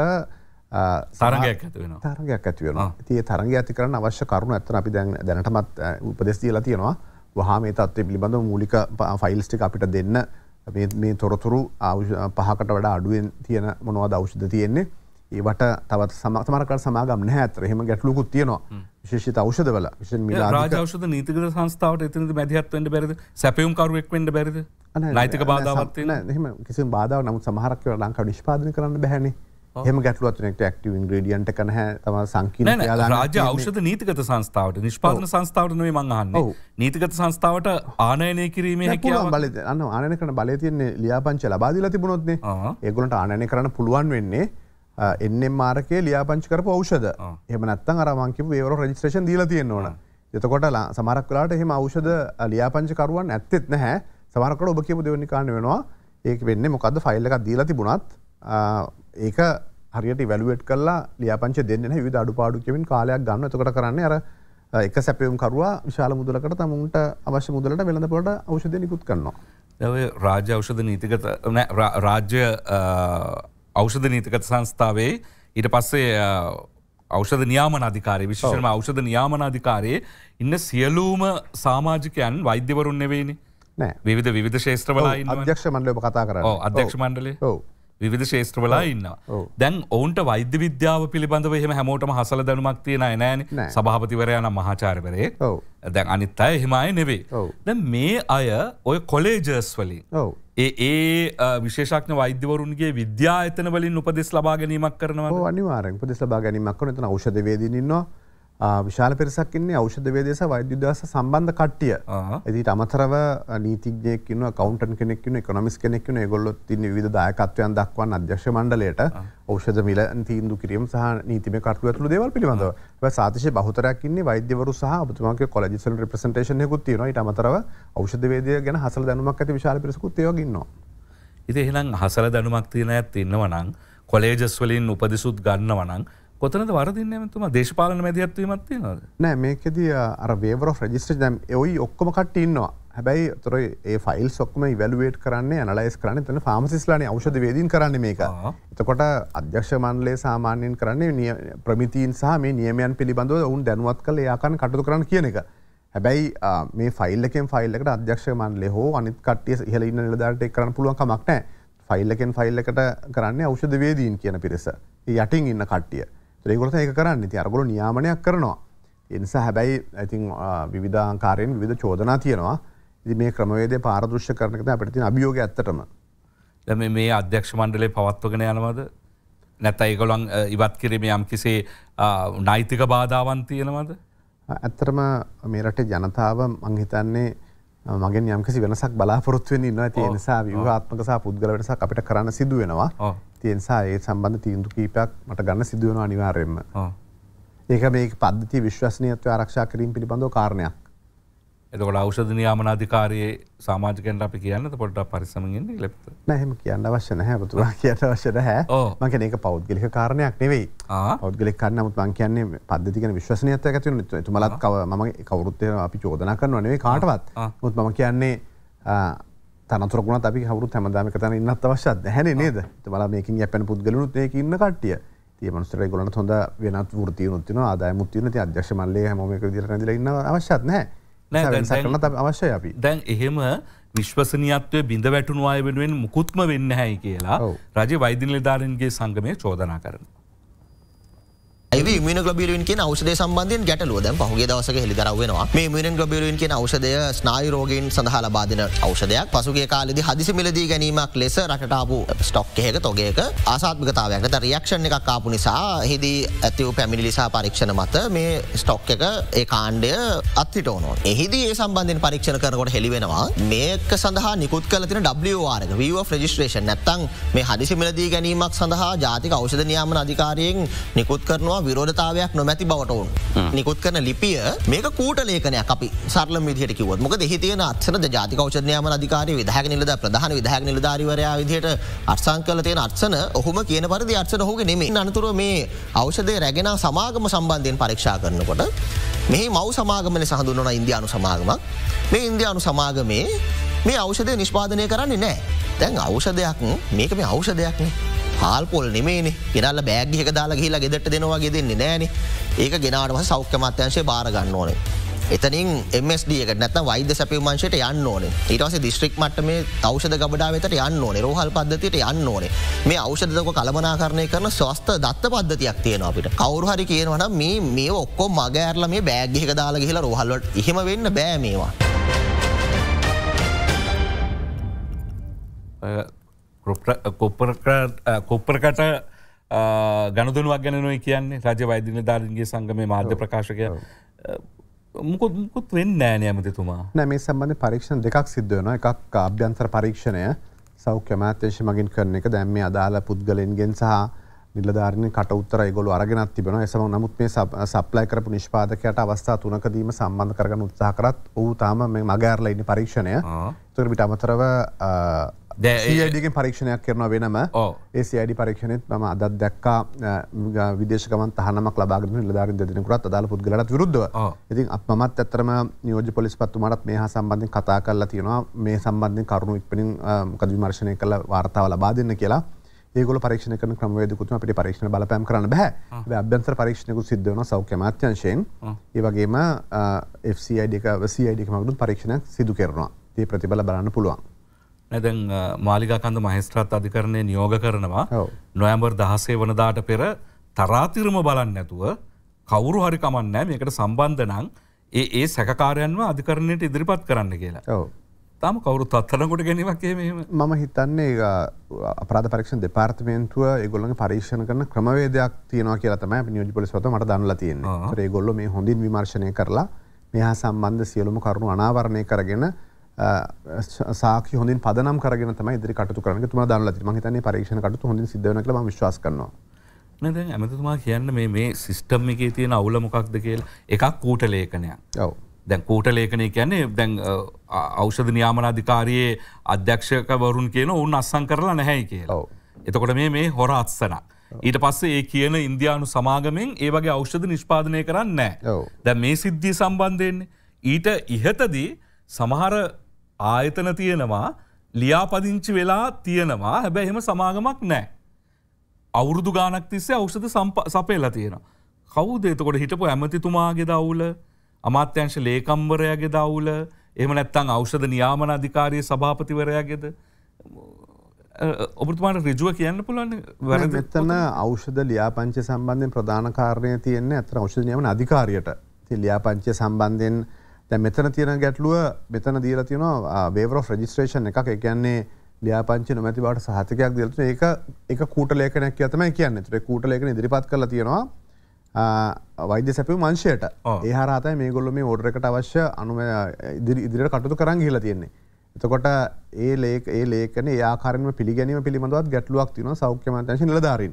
තරගයක් ඇතිවෙන තරගයක් ඇතිවෙන තිය තරග ඇති කරන අවශ්‍ය කරුණු ඇතන අපි දැන් දැනටමත් උපදෙස්තිීලා තියෙනවා වහා මේ තත්වේ පිළිබඳ මූලික ෆයිල්ස්ටික් අපිට දෙන්න මේ තොරතුරු පහකට වඩ අඩුවෙන් තියෙන මොනවා දෞෂ්ද තියෙන්නේ ඒවට තවත් සමතමරක සමාගම් නැහැතර හෙම ගැටලුකුත් තියනවා විශේෂිත අවෂදවල විශ රාජෞෂද නීතිකර සංස්ථාවට එතනද මැදිහත්වෙන්ට බැරිද සැපයුම් කරුවෙක් වෙන්ට බැරිද නයිතික බාධාවත්ය හෙම කිසි බාධාව නමුත් සමහරක්ව ලංකා නිෂ්පාදන කරන්න බැහැනේ එම ගැටලුවතුනෙක් ක්ටව ඉන්ග්‍රඩියන්ට කනහ තම සංකීන රාජ අවෂධ නීතිකත සංස්ථාවට නිෂ්පාන සංස්ථාවට නොේ මංහන්න නීතිකත සංස්ථාවට ආනයනය කිරීම හැකියාව බල අන්න ආනය කන බලතියන්නේ ලියාපංච ලබාදිල තිබුණොත්නේ ඒගුණට ආනය කරන්න පුළුවන් වෙන්නේ එන්නෙම් මාරකේ ලියාපංචි කරපු අවෂද එමනත්ත අරමංකිව වේවර රජිස්ට්‍රේෂන් දීල තියෙන්න්නවන එතකොටලා සමරක් කලාට එහෙම අවෂද ලියාපංචකරුවන් ඇත්තෙත් නැහැ සමරකට ඔබ කියපු දෙවනි කාන්න වෙනවා ඒක වෙන්න මොකද ෆයිල්ලක් දීලා තිබුණත් ඒක හරියට වැලුවට් කල්ලා ලියපංච දෙන්න විධ අඩු පාඩුකමින් කාලයක් ගන්න එතකට කරන්නේ අර එක සැපයම් කරවා විශාල මුදලකට තමුන්ට අවශ්‍ය මුදලට වෙළඳපොට අවෂධ නිකුත් කරනවා. ඇ රාජ්‍ය අවෂධ නීතිකත රාජ්‍ය අවෂධ නීතිකත සංස්ථාවේ ඊට පස්සේ ෞෂධ නියාමන අධිකාරය විශෂම ෞෂධ නියාමන අධිකාරයේ ඉන්න සියලූම සාමාජිකයන් වෛද්‍යවරුන් නෙවෙයිනි විධ විධ ශේත්‍රවල අධ්‍යක්ෂ මණ්ඩලප කතා කර අධ්‍යක්ෂ මණ්ඩලේ ඕ විධ ශේත්‍රවලා ඉන්නවා දැන් ඔවුන්ට වෛද්‍ය විද්‍යාව පිළිබඳව එහෙම හැමෝටම හසල දැනුමක් තියෙන නෑන සභහපතිවරයන මහාචාරවරේ දැන් අනිත් අය හෙමයි නෙවේ දැ මේ අය ඔය කොලේජර්ස් වලින් ඒ ඒ විශේෂක්න වෛද්‍යවරුන්ගේ විද්‍යා එතන වලින් උපදෙස් ලබා ගැනීමක් කරනවා අනිවාරෙන් පදෙස් ලබා ගැනීමක් නතන ෞෂධවේදීන්නවා විශාල පිරිසක් ඉන්නේ ඖෂධ වේදේ සහ වෛද්‍ය උදවස සම්බන්ධ කට්ටිය. ඉතින් අමතරව නීතිඥයෙක් ඉන්නවා, කවුන්ටන්ට් කෙනෙක් ඉන්නවා, ඉකොනොමිස්ට් කෙනෙක් ඉන්නවා. ඒගොල්ලොත් ඉන්නේ විවිධ දායකත්වයන් දක්වන අධ්‍යක්ෂ මණ්ඩලයට ඖෂධ මිල තීන්දුව කිරීම සහ නීතිමය කටයුතු ඇතුළු දේවල් පිළිබඳව. ඒවා සාතිශය බහුතරයක් ඉන්නේ වෛද්‍යවරු සහ ඔබතුමාගේ කොලෙජස් වල රෙප්‍රසන්ටේෂන් එකකුත් තියෙනවා. ඊට අමතරව ඖෂධ වේදය ගැන හසල දැනුමක් ඇති විශාල පිරිසකුත් ඒ වගේ ඉන්නවා. ඉතින් එහෙනම් හසල දැනුමක් තියෙන අයත් ඉන්නවනම් කොලේජස් වලින් උපදෙසුත් ගන්නවනම් කොතනද වරදින්න තුම දේශපාලන මැදිහත්වීමත් නෑ මේකෙද අර වේවර රජිස්ට දැම් ඔයි ඔක්කොම කට ඉන්නවා හැබැයි තොර ඒ ෆයිල් සොක්ම ඉවලුවේට කරන්න නලයිස් කරන්න තන ෆාමසිස්ලාන අවෂද වේදීන් කරන්න මේක එතකොට අධ්‍යක්ෂ මන්ලේ සාමාන්‍යයෙන් කරන්නේ නිය ප්‍රමිතින් සහ මේ නියමයන් පිළිබඳව ඔවුන් දැනුවත් කළ යාකන් කටතු කරන්න කියන එක හැබැයි මේ ෆයිල්ලකෙන් ෆයිල්ලකට අධ්‍යක්ෂ මන්ලේ හෝ අනිත් කට්ටිය හෙලඉන්න නිලධාරට කරන්න පුළුවන් කමක් නෑ ෆයිල්ලකෙන් ෆයිල්ලකට කරන්නේ අවෂද වේදීන් කියන පිරිස යටින් ඉන්න කට්ටිය ඒගොලත ඒ කරන්න ති අරගොල නියාමනයක් කරනවා. එනිසා හැබැයි ඇතින් විධාකාරයෙන් විධ චෝදනා තියෙනවා ඉදි මේ ක්‍රමවේද පාරදෘෂ්‍ය කරනකත අපිති අභියෝග ඇත්තටම. දැම මේ අධ්‍යක්ෂ මණ්ඩලේ පවත්වගෙන යනවද නැත ඒගොලන් ඉවත් කිරීම යම් කිසේ නෛතික බාධාවන් තියෙනවද. ඇත්තරම මේරට ජනතාව මංහිතන්නේ මගෙන් යම්කිසි වෙනසක් බලාපොරොත්වෙන් ඉන්න තිය නිසා විවාත්මකසා පුද්ගල වෙනසක් අපිට කරන්න සිදුවෙනවා තියනිසා ඒ සම්බන්ධ තීන්දු කීපයක් මට ගන්න සිදුවන අනිවාර්යෙන්ම ඒක මේ පද්ධති විශ්වසනයත්ව ආරක්ෂා කිරීම පිළිබඳව කාරණයක් එතකොට ඖෂධ නියාමනාධිකාරයේ සමාජකයන්ට අපි කියන්න පොඩ්ඩක් පරිස්සමෙන් ලෙප්ත නැහැ එහෙම කියන්න අවශ්‍ය නැහැ පුතුමා කියන්න අවශ්‍ය නැහැ මම කියන්නේ ඒක පෞද්ගලික කාරණයක් නෙවෙයි පෞද්ගලික කාරණා නමුත් මම කියන්නේ පද්ධති ගැන විශ්වසනීයත්වයක් ඇති වෙන එතුමලත් මම කවුරුත් අපි චෝදනා කරනව නෙවෙයි කාටවත් නමුත් මම කියන්නේ තනතුරකුණ අපි හවරුත් හැමදාම කතන ඉන්නත් අවශ්‍යත් හැන නේද බල මේකින් යැපැන පුද්ගලනුත් ඒක ඉන්න කටිය තියමනුස්ටර ගොලට හොඳ වෙනත් වෘතිය නුත්තින ආදාය මුත්තින ති අධ්‍යක්ෂමල්ලේ හැම එක දිර දිල ඉන්න අවශ්‍යත් නෑ අවශ්‍ය අපි දැන් එහෙම විශ්වසනයත්වය බිඳ වැටුණු අය වෙනුවෙන් මුකුත්ම වෙන්න හැයි කියලා රජ වෛදිනිලධාරන්ගේ සංගමය චෝදනා කරන. මින ගලබිලුවන් කිය අවසදේ සම්බන්ධයෙන් ගැටලුව දැ පහුගේ දවසක හෙළිදරවෙනවා මේ මින ගලබිලුවන් කියෙන අවසදය ස්නායි රෝගෙන් සඳහල බාධන අවසදයක් පසුගේ කාලෙද හදිසි මිලදී ගැනීමක් ලෙස රටාපු ස්ටොක් එහෙක තොගේක ආසාත්මකතාවයක්ට රියක්ෂණ එකක් කාපු නිසා හිදී ඇතිව පැමිණි නිසා පරීක්ෂණ මත මේ ස්ටොක් එක ඒ කාණ්ඩය අත්තිටෝනෝ එහිදී ඒ සම්බන්ධෙන් පරීක්ෂණ කරකොට හෙළිවෙනවා මේක සඳහා නිකුත් කලතින ඩ්වාරක වව ්‍රජිස්ට්‍රේෂන් නැත්තං මේ හදිසිමිලදී ගැනීමක් සඳහා ජාතික අවෂධ නයාමන අධිකාරයෙන් නිකුත් කරනවා විරෝධ සබඳතාවයක් නොමැති බවටවුන් නිකුත් කරන ලිපිය මේක කූට ලේකනයක් අපි සරල විදිහයට කිවත් මොක දෙහිතියෙන අත්සන ජාතිකවචනයම අධිකාරය විදහක නිලද ප්‍රධාන විදහක් නිලධාරිවරයා විදිහයට අත්සං කල තියෙන අත්සන ඔහුම කියන පරිදි අත්සන හෝග නෙමේ අනතුර මේ අවෂදය රැගෙන සමාගම සම්බන්ධයෙන් පරීක්ෂා කරනකොට මේ මව් සමාගමන සහඳුන්නන ඉන්දයානු සමාගමක් මේ ඉන්දයානු සමාගමේ මේ අවෂදය නිෂ්පාදනය කරන්නේ නෑ තැන් අවෂදයක් මේක මේ අවෂදයක්නේ ආල්පොල් නෙමේ ගෙනල්ල බෑගික දාලා හිලා ගෙදට දෙනවාගේ දෙන්නේ නෑන ඒක ගෙනාටම සෞඛ්‍ය මත්‍යංශය බාරගන්න ඕනේ. එතනින් MSDක නැත වෛද සැපිවංශයට යන්න ඕන ඊටස දිස්ත්‍රික් මට මේ තෞෂද ගබඩාවතට යන්න ඕන රෝහල් පද්ධතියට යන්න ඕන මේ අෞෂදක කළමනාකරණය කරන ස්වස්ත දත්ත පද්ධතියක් තියෙන අපිට කවරුහරි කියනවන මේ මේ ඔක්කෝ මග ඇරල මේ බෑග්ගික දාලා කියලා රෝහල්ලට එහෙම වෙන්න බෑමේවා. කොප්පරකට ගණදනුවක් ගැනනොයි කියන්නේ රජ වෛදින ධාරන්ගේ සංගමය මාධ්‍ය ප්‍රකාශකය මුකුත් වෙන්න නෑන ඇමතිතුමා නෑ මේ සම්බන්ධ පරීක්ෂණ දෙකක් සිද්ධවන එකක් අභ්‍යන්තර පරීක්ෂණය සෞඛ්‍ය මාත්‍යේශ මගින් කරන එක දැම්ම අදාළ පුද්ගලෙන්ගෙන් සහ නිලධාරණ කට උත්තර ගොලු අරගෙනත් තිබෙන එසම නමුත් මේ සප්ලයි කරපු නිෂ්පාදකයට අවස්ථා තුනකදීම සම්බන්ධ කරගන උත්සාහකරත් ඌ තාම මේ මගෑරල ඉන්න පරීක්ෂණය තුරවිට අමතරව ඒඩගෙන් පරීක්ෂණයක් කරන වෙනම ඒ අඩි පරීක්ෂණයත් ම අදත් දැක්කා විදේශකමන් තහනමක් ලබාගෙන ලදාර දෙනකරත් අදාල පුද්ගලට විරුද්ධ ඉතින් අපමත් ඇතරම නියෝජ පොලිස් පත්තුමටත් මේ හා සම්බන්ධෙන් කතා කරලා තියෙනවා මේ සම්බන්ධෙන් කරුණු ඉක්පනින් කදවිමර්ශණය කළ වාර්තාව ලබා දෙන්න කියලා ඒගොල පරීක්ෂණ කන ක්‍රමවේදකුතුම අපට පරීක්ෂණ බලපෑම් කරන්න බැහැ අභ්‍යන්තර පරීක්ෂණකු සිද්ධවන සෞඛ්‍ය මාත්‍යංශයෙන් ඒවගේම FCIඩක වසිඩික මගුත් පරීක්ෂණ සිදු කරනවා ඒ ප්‍රතිබල බලන්න පුළුවන්. නැදැන් මාලිකාකන්ද මහිස්ත්‍රත් අධිකරණය නියෝග කරනවා නොයම්බර් දහසේ වනදාට පෙර තරාතිරම බලන්න නැතුව කවුරු හරිකමන්නෑ මේකට සම්බන්ධනං ඒ ඒ සැකකාරයන්ව අධිකරණයට ඉදිරිපත් කරන්න කියලා තම කවරු තත්තරකොට ගැනීමක්ේ මම හිතන්නේ අපරාධ පරක්ෂ දෙපාර්තිමේන්තුව ගොල්ලන් පරීක්ෂණ කරන ක්‍රමවේදයක් තියනවා කියලා තමයි නියෝජි පොලිස්වත මට දන්නල තියන්නේ ඒ ගොල්ල මේ හොඳින් විමර්ශණය කරලා මෙහා සම්බන්ධ සියලුම කරුණු අනාවරණය කරගෙන සාක හොඳ පදනම් කරගෙන තම ඉදිරි කටතු කරන තුම දන්න ති මහිතන පරීක්ෂණ කට හොඳ සිදන ල විශවාස කරනවා. නැද ඇමතුමා කියන්න මේ මේ සිිස්ටම් එකේ තියෙන අවුල මොකක්ද කියල් එකක් කූට ලේඛනයක් ඔව දැන් කූට ලේඛනය කියන්නේ දැන් අෞෂධ නියාමනාධිකාරයේ අධ්‍යක්ෂකවරුන් කියන උන් අස්සං කරලා නැහැයි කියලා. එතකොට මේ මේ හොර අත්සනක්. ඊට පස්සේ ඒ කියන ඉන්දයානු සමාගමෙන් ඒ වගේ ෞෂධ නිෂ්පාදනය කරන්න නෑ. දැ මේ සිද්ධිය සම්බන්ධයෙන් ඊට ඉහතදී සමහර ආයතන තියෙනවා ලියාපදිංචි වෙලා තියෙනවා හැබැ එහෙම සමාගමක් නෑ. අවුරුදු ගානක් තිස්සේ අවෂධ සපේලා තියෙන. කවුද එතකොට හිටපු ඇමතිතුමාගේ දවුල අමාත්‍යංශ ලේකම්වරයාගේ දවුල එම නැත්තං අවෂධ නියාමන අධිකාරය සභාපතිවරයාගෙද ඔබතුමාට රජුව කියන්න පුළන් මෙතන අෞෂධ ලියාපංච සම්බන්ධෙන් ප්‍රධානකාරණය තියන්නේ ඇතර ෞෂධ නියම අධිකාරයට ති ලියාපංචය සම්බන්ධයෙන් මෙතන තියෙන ගැටලුව මෙතන දීල තියන වේවරෝ ්‍රජිස්ට්‍රේෂන් එකක් කියන්නේ ්‍යාපංචි නොමැති බට සහතිකයක් දිලට ඒක එක කූට ලේකනැක් ඇතම කියන්න තුේ කූට ලේකන දිරිපත් කළ තියෙනවා වෛද්‍ය සැපි මංශයට ඒහරත මේගොල්ලම මේ ෝඩර එකට අවශ්‍ය අනුම ඉදිරිට කටුතු කරන් හිලා තියෙන්නේ එතකොට ඒ ලේක ඒ ලේකන ආකාරම පිළිගැනීම පිළිබඳවත් ගැටලුවක් තින සෞඛ්‍යමන්තශ නිලධාරින්.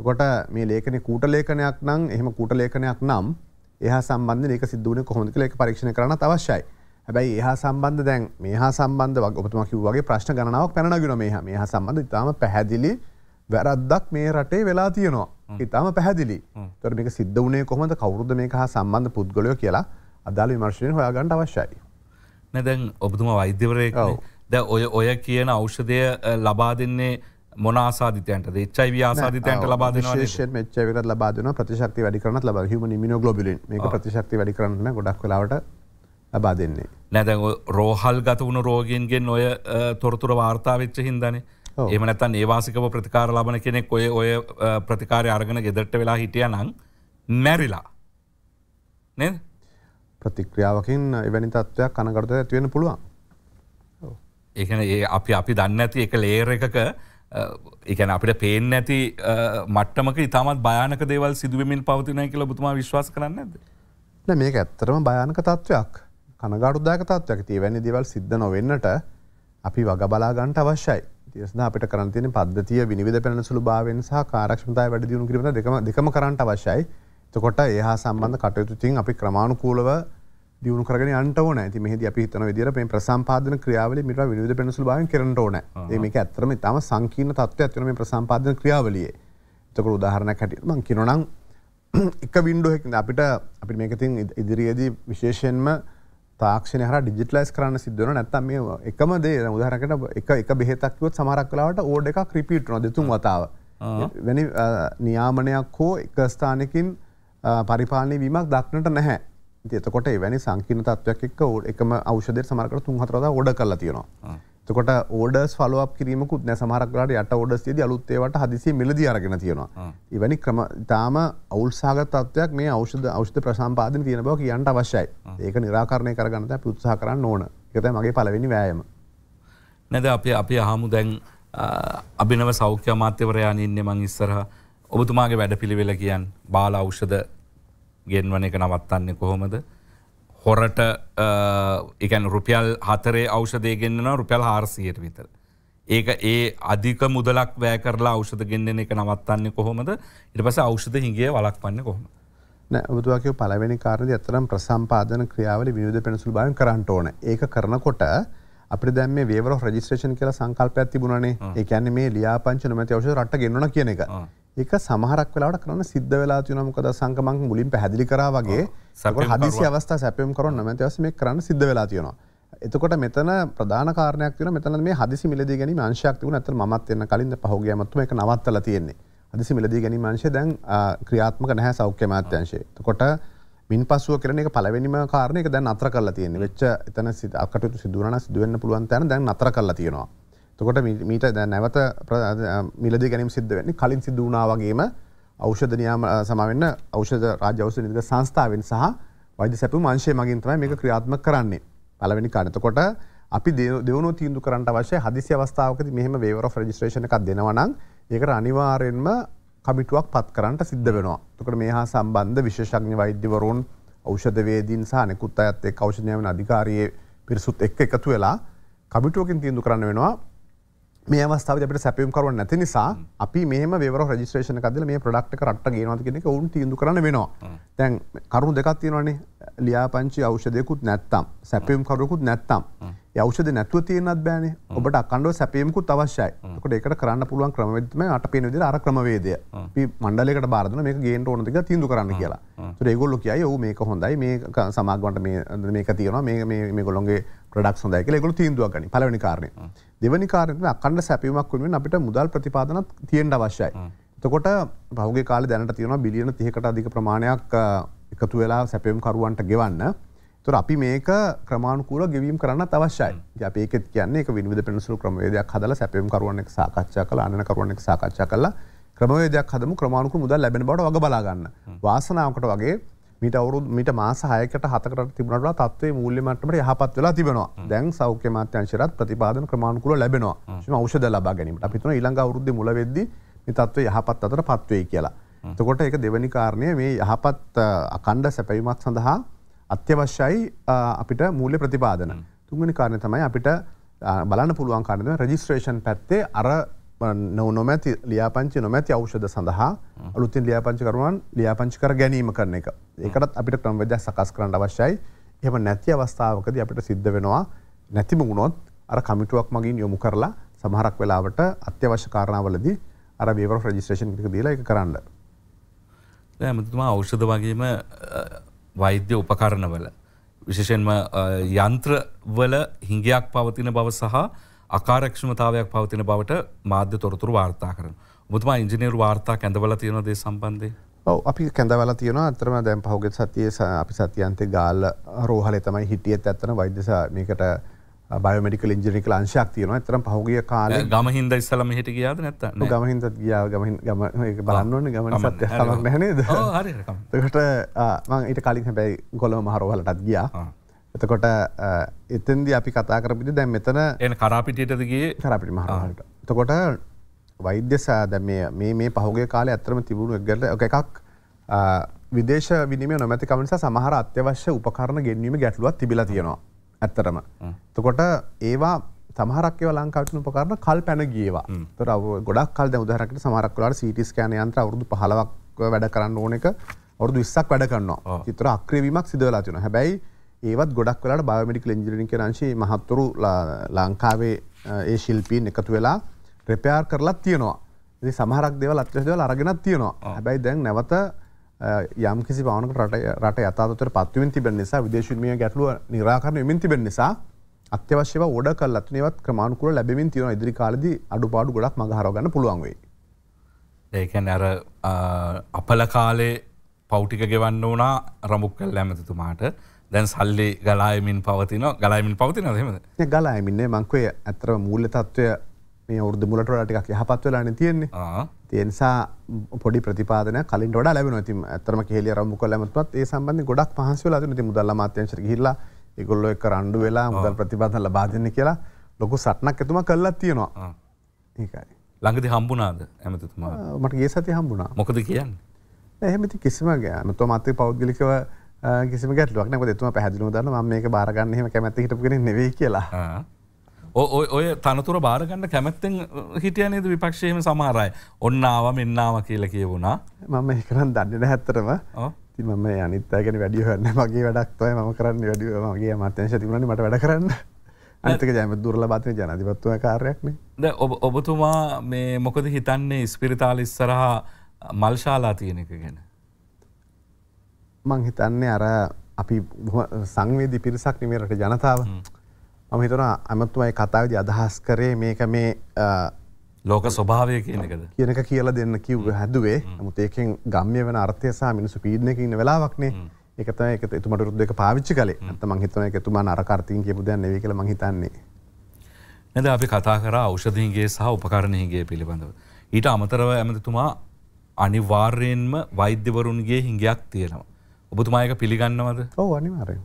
තකොට මේ ලේකන කූට ලේකනයක් නම් එහෙම කූට ලේකනයක් නම් එහ සම්බන්ධ එක සිදුවන කොහොඳ කළ එක පරීක්ෂණ කරන අවශ්‍යයි හැබයි එහ සම්බන්ධ දැන් මේ හා සම්බන්ධ ඔබතුමකිව්වගේ ප්‍රශ්න ගණනාවක් පැනගෙන මේ මේ හා සම්බන්ධ ඉතාම පැහැදිලි වැරද්දක් මේ රටේ වෙලා තියෙනවා ඉතාම පැහැදිලි තොරමික සිද්ධ වනේ කොහොඳ කවුරුද මේ හා සම්බන්ධ පුද්ගලය කියලා අදාල විමර්ශණය හොයාගන්ට අවශ්‍යයි නැදැන් ඔබතුම වෛද්‍යවරය ද ඔය ඔය කියන අෞෂධය ලබා දෙන්නේ මොන ආසාධතයන්ට චයිව ආසාධතයන්ට ලබා ශේෂෙන් චවිර ලබාදන ප්‍රතිශක්ති වැඩි කරන ලබ හම මිනෝ ගලබල මේ ප්‍රතිශක්ති වැඩි කරන්න ගොඩක් කලාවට ලබා දෙන්නේ. නැතැ රෝහල් ගත වුණු රෝගීන්ගෙන් ඔය තොරතුර වාර්තාාවච්ච හින්දන එමනත්තන් ඒවාසිකව ප්‍රතිකාර ලබන කෙනෙක් ඔය ඔය ප්‍රතිකාරය අර්ගන ගෙදරට වෙලා හිටිය නං මැරිලා න ප්‍රතික්‍රියාවකින් එවැනි තත්ත්වයක් කනකරත ඇතිවෙන පුළුවන්. ඒකන ඒ අපි අපි දන්න ඇති එක ලේර එකක එකන අපිට පේෙන් නැති මට්ටමක ඉතාමත් භයනක දේවල් සිදුවමින් පවතිනය කියල බතුමා විශ්වාස කරන්න ඇද මේක ඇත්තරම භයනක තත්ත්වයක් කනගඩුදාක තත්වයක් තියවැනි දෙවල් සිද්ධ නොවෙන්නට අපි වග බලාගන්ට අවශ්‍යයි තියස්න අපට කරන්තින පද්ධතිය විනිවිධ පැන සුළු භාවෙන් සහ කාරක්ෂමතයි වැඩ දියුණු කිරීම දෙකම කරන්ට අවශ්‍යයි තකොට ඒහා සම්බන්ධ කටයුතුතින් අපි ක්‍රමාණුකූලව දියුණු කරගෙන යන්ට ඕන ඇති මෙහිද අපි හිතන විදිර මේ ප්‍රසම්පාදන ක්‍රියාවල මිට විනිධ පෙනසු භාවෙන් කරට ඕන මේක ඇතරම තම සංකීන තත්ව ඇතින මේ ප්‍රසම්පාදන ක්‍රියාවලිය එතකට උදාහරණ කැටිමං කිනොනං එක වින්ඩුවහෙක් අපිට අපි මේකතින් ඉදිරියේදී විශේෂයෙන්ම තාක්ෂණ හර ඩිජිටලයිස් කරන්න සිද්ධන නැත්තම් මේ එකම දේ උදාහරකට එක එක බෙහතක්වත් සමරක් කලාවට ඕඩ එකක් රිපීට්න දෙතුන් වතාව වැනි නියාමනයක් හෝ එක ස්ථානකින් පරිපාලනය වීමක් දක්නට නැහැ එතකොට එවැනි සංකීර්ණ තත්වයක් එක්ක එකම ඖෂධය සමහරකට තුන් හතර දා ඕඩර් කරලා තියෙනවා. එතකොට ඕඩර්ස් ෆලෝඅප් කිරීමකුත් නැහැ සමහරක් වෙලාවට යට ඕඩර්ස් තියදී අලුත් ඒවාට හදිසිය මිලදී අරගෙන තියෙනවා. එවැනි ක්‍රම ඊටාම අවුල්සාගත තත්වයක් මේ ඖෂධ ඖෂධ ප්‍රසම්පාදනය තියෙන බව කියන්න අවශ්‍යයි. ඒක निराකරණය කරගන්න තමයි අපි උත්සාහ කරන්න ඕන. ඒක තමයි මගේ පළවෙනි වෑයම. නැද අපි අපි අහමු දැන් අභිනව සෞඛ්‍ය අමාත්‍යවරයාණන් ඉන්නේ මං ඉස්සරහා ඔබතුමාගේ වැඩ පිළිවෙල කියන් බාල ඖෂධ ගෙන්වන එක නවත්තන්නේ කොහොමද හොරට එකන් රුපියල් හතරේ අවෂදය ගෙන්න්න රුපියල් හාරසියට විතර. ඒක ඒ අධික මුදලක් වෑ කරලා අවෂද ගෙන්න්න එක නවත්තන්නේ කොහොමද ඉට පස අවෂද හිගේ වලක් වන්න කොහොම බුදුවක පලවෙනි කාරද ඇතරම් ප්‍රසම්පාදන ක්‍රියාවල විියධ පෙනසුල් බාන් කරන්ට ඕන ඒ කරනකොට අපි දැම වේවර රජිස්ට්‍රේෂන් කියල සංකල්පයක් තිබුණනේ එකැන මේ ලියාපංච නොමති අවෂ රට ගෙන්න්නන කියන එක එක සමහරක් වෙලාට කරන්න සිද්ධ වෙලා තියන මොකද සංකමක් මුලින් පැහැදිලි කරා වගේ සකට හදිසි අවස්ථා සැපයම් කරන්න නැමැතිවස මේ කරන්න සිද්ධ වෙලා තියෙනවා. එතකොට මෙතන ප්‍රධාන කාරණයක් වෙන මෙතන මේ හදිසි මිලදී ගැනීම අංශයක් තිබුණා. අතන මමත් එන්න කලින් පහුගිය මත්තුම එක නවත්තලා තියෙන්නේ. හදිසි මිලදී ගැනීම අංශය දැන් ක්‍රියාත්මක නැහැ සෞඛ්‍ය අමාත්‍යාංශයේ. එතකොට මින් පසුව කරන එක පළවෙනිම කාරණේ ඒක දැන් නතර කරලා තියෙන්නේ. වෙච්ච එතන කටයුතු සිදු වුණා නම් සිදු වෙන්න පුළුවන් තැන දැන් නතර කරලා තියෙනවා. තකොට මීට දැ නැවත මිලද ගැනම් සිද්ධ වෙන්නේ කලින් සිදුවනාාවගේම අෞෂධනයාම සමවෙන්න අෞෂධ රාජවස නික සංස්ථාවෙන් සහ වෛද සැප මංශය මගින්තම මේක ක්‍රියාත්ම කරන්නේ පලවෙනි කානතකොට අපි දෙවන තීන්දු කරට වශය හදිසි අවස්ථාවක මෙහම වේවර රජිස්ට්‍රේෂණ එකක් දෙනවනං ඒක අනිවාරෙන්ම කමිටුවක් පත් කරන්නට සිද්ධ වෙනවා තුකට මේ හා සම්බන්ධ විශෂඥ වෛද්‍යවරුන් ෞෂධවේදීන් සානෙකුත් අඇත්තේ කෞෂණයම අධිකාරයේ පිරිසුත් එක් එකතු වෙලා කමිටුවකින් තීන්දු කරන්න වෙනවා මේ අවස්ථාව අපිට සැපියම් කරන්න නැති නිසා අපි මෙහම වර රජිස්ට්‍රේෂන කදල මේ ප්‍රඩක්් රට ගේනද කියෙක ඔවන් ඉදු කරන වෙනවා තැන් කරුණු දෙකක් තියෙනවනේ ලියාපංචි අවෂදයකුත් නැත්තම් සැපියම් කරුකුත් නැත්තම් යෞෂද නැතුව තියනත් බෑන ඔබට අකන්ඩ සැපියමකුත් අවශ්‍යයි කොට එකට කරන්න පුළුවන් ක්‍රමවෙත්ම අට පේනද අර ක්‍රමවේදය පි මණ්ඩලෙකට බාරන මේ ගේට ඕනතික තිදු කරන්න කියලා තුරේගොල්ලො කියයි ඔහු මේක හොඳයි මේ සමාගවන්ට මේ මේක තියෙනවා මේ ගොළොන්ගේ ප්‍රඩක් සොඳයි කියලා ඒගොල්ලෝ තීන්දුවක් ගනි පළවෙනි කාරණේ. දෙවෙනි කාරණේ තමයි අඛණ්ඩ සැපයීමක් වෙනුවෙන් අපිට මුදල් ප්‍රතිපාදනක් තියෙන්න අවශ්‍යයි. එතකොට පහුගිය කාලේ දැනට තියෙනවා බිලියන 30කට අධික ප්‍රමාණයක් එකතු වෙලා සැපයීම් කරුවන්ට ගෙවන්න. ඒතර අපි මේක ක්‍රමානුකූලව ගෙවීම් කරන්නත් අවශ්‍යයි. ඉතින් අපි ඒකෙත් කියන්නේ ඒක විනිවිද පෙන්සලු ක්‍රමවේදයක් හදලා සැපයීම් කරුවන් එක්ක සාකච්ඡා කරලා ආනන කරුවන් එක්ක සාකච්ඡා කරලා ක්‍රමවේදයක් හදමු ක්‍රමානුකූල මුදල් ලැබෙන බවට වග බලා ගන්න. වාසනාවකට වගේ මිට අවුරුද මිට මාස හයකට හතකට තිබුණට තත්වේ මුල්ලිමටමට යහපත් වෙලා තිබෙනවා දැන් සෞඛ්‍ය මාත්‍යංශරත් ප්‍රතිපාදන ක්‍රමාණකුල ලැබෙනවා ෞෂද ලබා ගැනීමට අපිතුන ඉළඟ අවුරුද්ධ මුලවෙද තත්ව යහපත් අතර පත්වේ කියලා. තකොට එක දෙවැනි කාරණය මේ යහපත් අකණ්ඩ සැපැවිමක් සඳහා අත්‍යවශ්‍යයි අපිට මූල්‍ය ප්‍රතිපාදන. තුන්ගනි කාරණය තමයි අපිට බලන්න පුළුවන් කාරණය රජිස්ට්‍රේෂන් පැත්තේ අර නොවනොමැති ලියාපංචි නොමැති අවෂද සඳහා අලුතින් ලියාපංචි කරුවන් ලියාපංචි කර ගැනීම කරන එක ඒකටත් අපිට ක්‍රමවදයක් සකස් කරන්න අවශ්‍යයි එහම නැති අවස්ථාවකද අපිට සිද්ධ වෙනවා නැතිම ගුණොත් අර කමිටුවක් මගින් යොමු කරලා සමහරක් වෙලාවට අත්‍යවශ්‍ය කාරණාවලද අර වේවර රජිස්ට්‍රේෂන් එක දීලා එක කරන්න ඇමතුමා ඖෂධ වගේම වෛද්‍ය උපකරණවල විශේෂෙන්ම යන්ත්‍රවල හිංගයක් පවතින බව සහ අකාරක්ෂමතාවයක් පවතින බවට මාධ්‍ය තොරතුරු වාර්තා කරන. මුතුමා ඉංජිනේරු වාර්තා කැඳවල තියෙන දේ සම්බන්ධය. අපි කැඳවල තියන අතරම දැම් පහුග සතිය අපි සතියන්තේ ගාල් රෝහල තමයි හිටියත් ඇත්තන වෛද්‍යස මේකට බයමඩික ඉජිනික ලංශයක් තියන ඇතරම් පහුගිය කාල ගම හිද ඉස්සලම හිට ගියාද නැත ගමහිද ගියා ගම බලන්නන්න ගමන සත්‍යහමක් නැනේද ට මං ඉට කලින් හැබැයි ගොලම හරෝහලටත් ගියා එතකොට එතන්දි අපි කතා කරපිට දැන් මෙතන එන කරාපිටයටදගේ කරපිට මහට එතකොට වෛද්‍යසා දැ මේ පහුගේ කාල ඇතරම තිබුණු එක්ගට එකක් විදේශ විනිම නොමැති කමනිසා සමහර අත්‍යවශ්‍ය උපකරණ ගෙන්වීම ගැටලුවත් තිබිල තියෙනවා ඇත්තරම. තකොට ඒවා සමහරක්ව ලංකාටන උපකරන කල් පැන ගේවා තොරව ගොඩක් කල් උදහරකට සමරක්ලාට සිටිස් කෑන යන්ත්‍ර අවරුදු පහලවක් වැඩ කරන්න ඕන එක ඔරුදු ඉස්සක් වැඩ කරන්න තතර අක්‍රවීමක් සිදවලා තින හැබැයි ඒවත් ගොඩක් වලට බයමඩිකල් ඉංජිනියරින් කියන අංශයේ මහත්තුරු ලංකාවේ ඒ ශිල්පීන් එකතු වෙලා රිපෙයාර් කරලා තියෙනවා. ඉතින් සමහරක් දේවල් අත්‍යවශ්‍ය දේවල් අරගෙනත් තියෙනවා. හැබැයි දැන් නැවත යම් කිසි භාවනක රට රට යථාතත්වයට පත්වෙමින් තිබෙන නිසා විදේශ විනිමය ගැටලුව निराකරණය වෙමින් තිබෙන නිසා අත්‍යවශ්‍යව ඕඩ කරලා තුනේවත් ක්‍රමානුකූලව ලැබෙමින් තියෙන ඉදිරි කාලෙදී අඩුපාඩු ගොඩක් මගහරව ගන්න පුළුවන් වෙයි. ඒ කියන්නේ අර අපල කාලේ පවුටික ගෙවන්න වුණා රමුක්කල් ඇමතිතුමාට දැන් සල්ලි ගලායමින් පවතින ගලායමින් පවතින හෙමද ගලායමින්නේ මංකවේ ඇතර මූල්ල තත්ත්වය මේ ඔුදු මුලට ටික් යහපත් වෙලාන තියෙන්නේ තියනිසා පොඩි ප්‍රතිපාන කලින් ොඩ ලැබෙන ති ඇතරම කෙල රම්ම කොලමත්වත් ඒ සම්බන්ධ ගොඩක් පහන්ස ලන ති මුදල්ල මාත්‍යංශ හිල්ල ඉගොල්ලො එක රණ්ඩු වෙලා මුදල් ප්‍රතිපාතල බාධන කියලා ලොකු සටනක් ඇතුම කල්ලා තියෙනවා ඒකයි ළඟති හම්බුනාද ඇමතුතුමා මටගේ සති හම්බුණා මොකද කියන්න එහෙමති කිසිමගේ ඇමතු මත්තේ පෞද්ගලිකව කිසිම ගැටලුවක් නැකද එතුම පැහැදිලිව දන්න මම මේක බාරගන්න එහෙම කැමැති හිටපු කෙනෙක් නෙවෙයි කියලා. ඔය තනතුර බාරගන්න කැමැත්තෙන් හිටිය නේද විපක්ෂයේම සමහරයි. ඔන්න ආව මෙන්නාව කියලා කියවුණා. මම ඒක නම් දන්නේ නැහැ ඇත්තටම. ඉතින් මම මේ අනිත් අය ගැන වැඩි හොයන්නේ මගේ වැඩක් තමයි මම කරන්නේ වැඩි මගේ අමාත්‍යංශය තිබුණානේ මට වැඩ කරන්න. අනිතක ජයම දුර්ල බාතින ජනාධිපත්ව කාරයක්න ද ඔබතුමා මේ මොකද හිතන්නේ ස්පිරිතාල ඉස්සරහා මල්ශාලා තියෙනක ගැන මං හිතන්නේ අර අපි සංවේදී පිරිසක් නෙමේ රට ජනතාව. මම හිතනවා අමතුමයි කතාවේදී අදහස් කරේ මේක මේ ලෝක ස්වභාවය කියන එකද? කියන එක කියලා දෙන්න කිව්ව හැදුවේ. නමුත් ඒකෙන් ගම්ම්‍ය වෙන අර්ථය සහ මිනිස්සු පීඩනයක ඉන්න වෙලාවක්නේ. ඒක තමයි ඒක එතුමාට විරුද්ධ එක පාවිච්චි කළේ. නැත්නම් මං හිතනවා ඒක එතුමා නරක අර්ථයෙන් කියපු දෙයක් නෙවෙයි කියලා මං හිතන්නේ. නැද අපි කතා කරා ඖෂධීන්ගේ සහ උපකරණීන්ගේ පිළිබඳව. ඊට අමතරව ඇමතිතුමා අනිවාර්යෙන්ම වෛද්‍යවරුන්ගේ හිඟයක් තියෙනවා. ඔබතුමායක පිළිගන්නවද ඔව අනිවාරය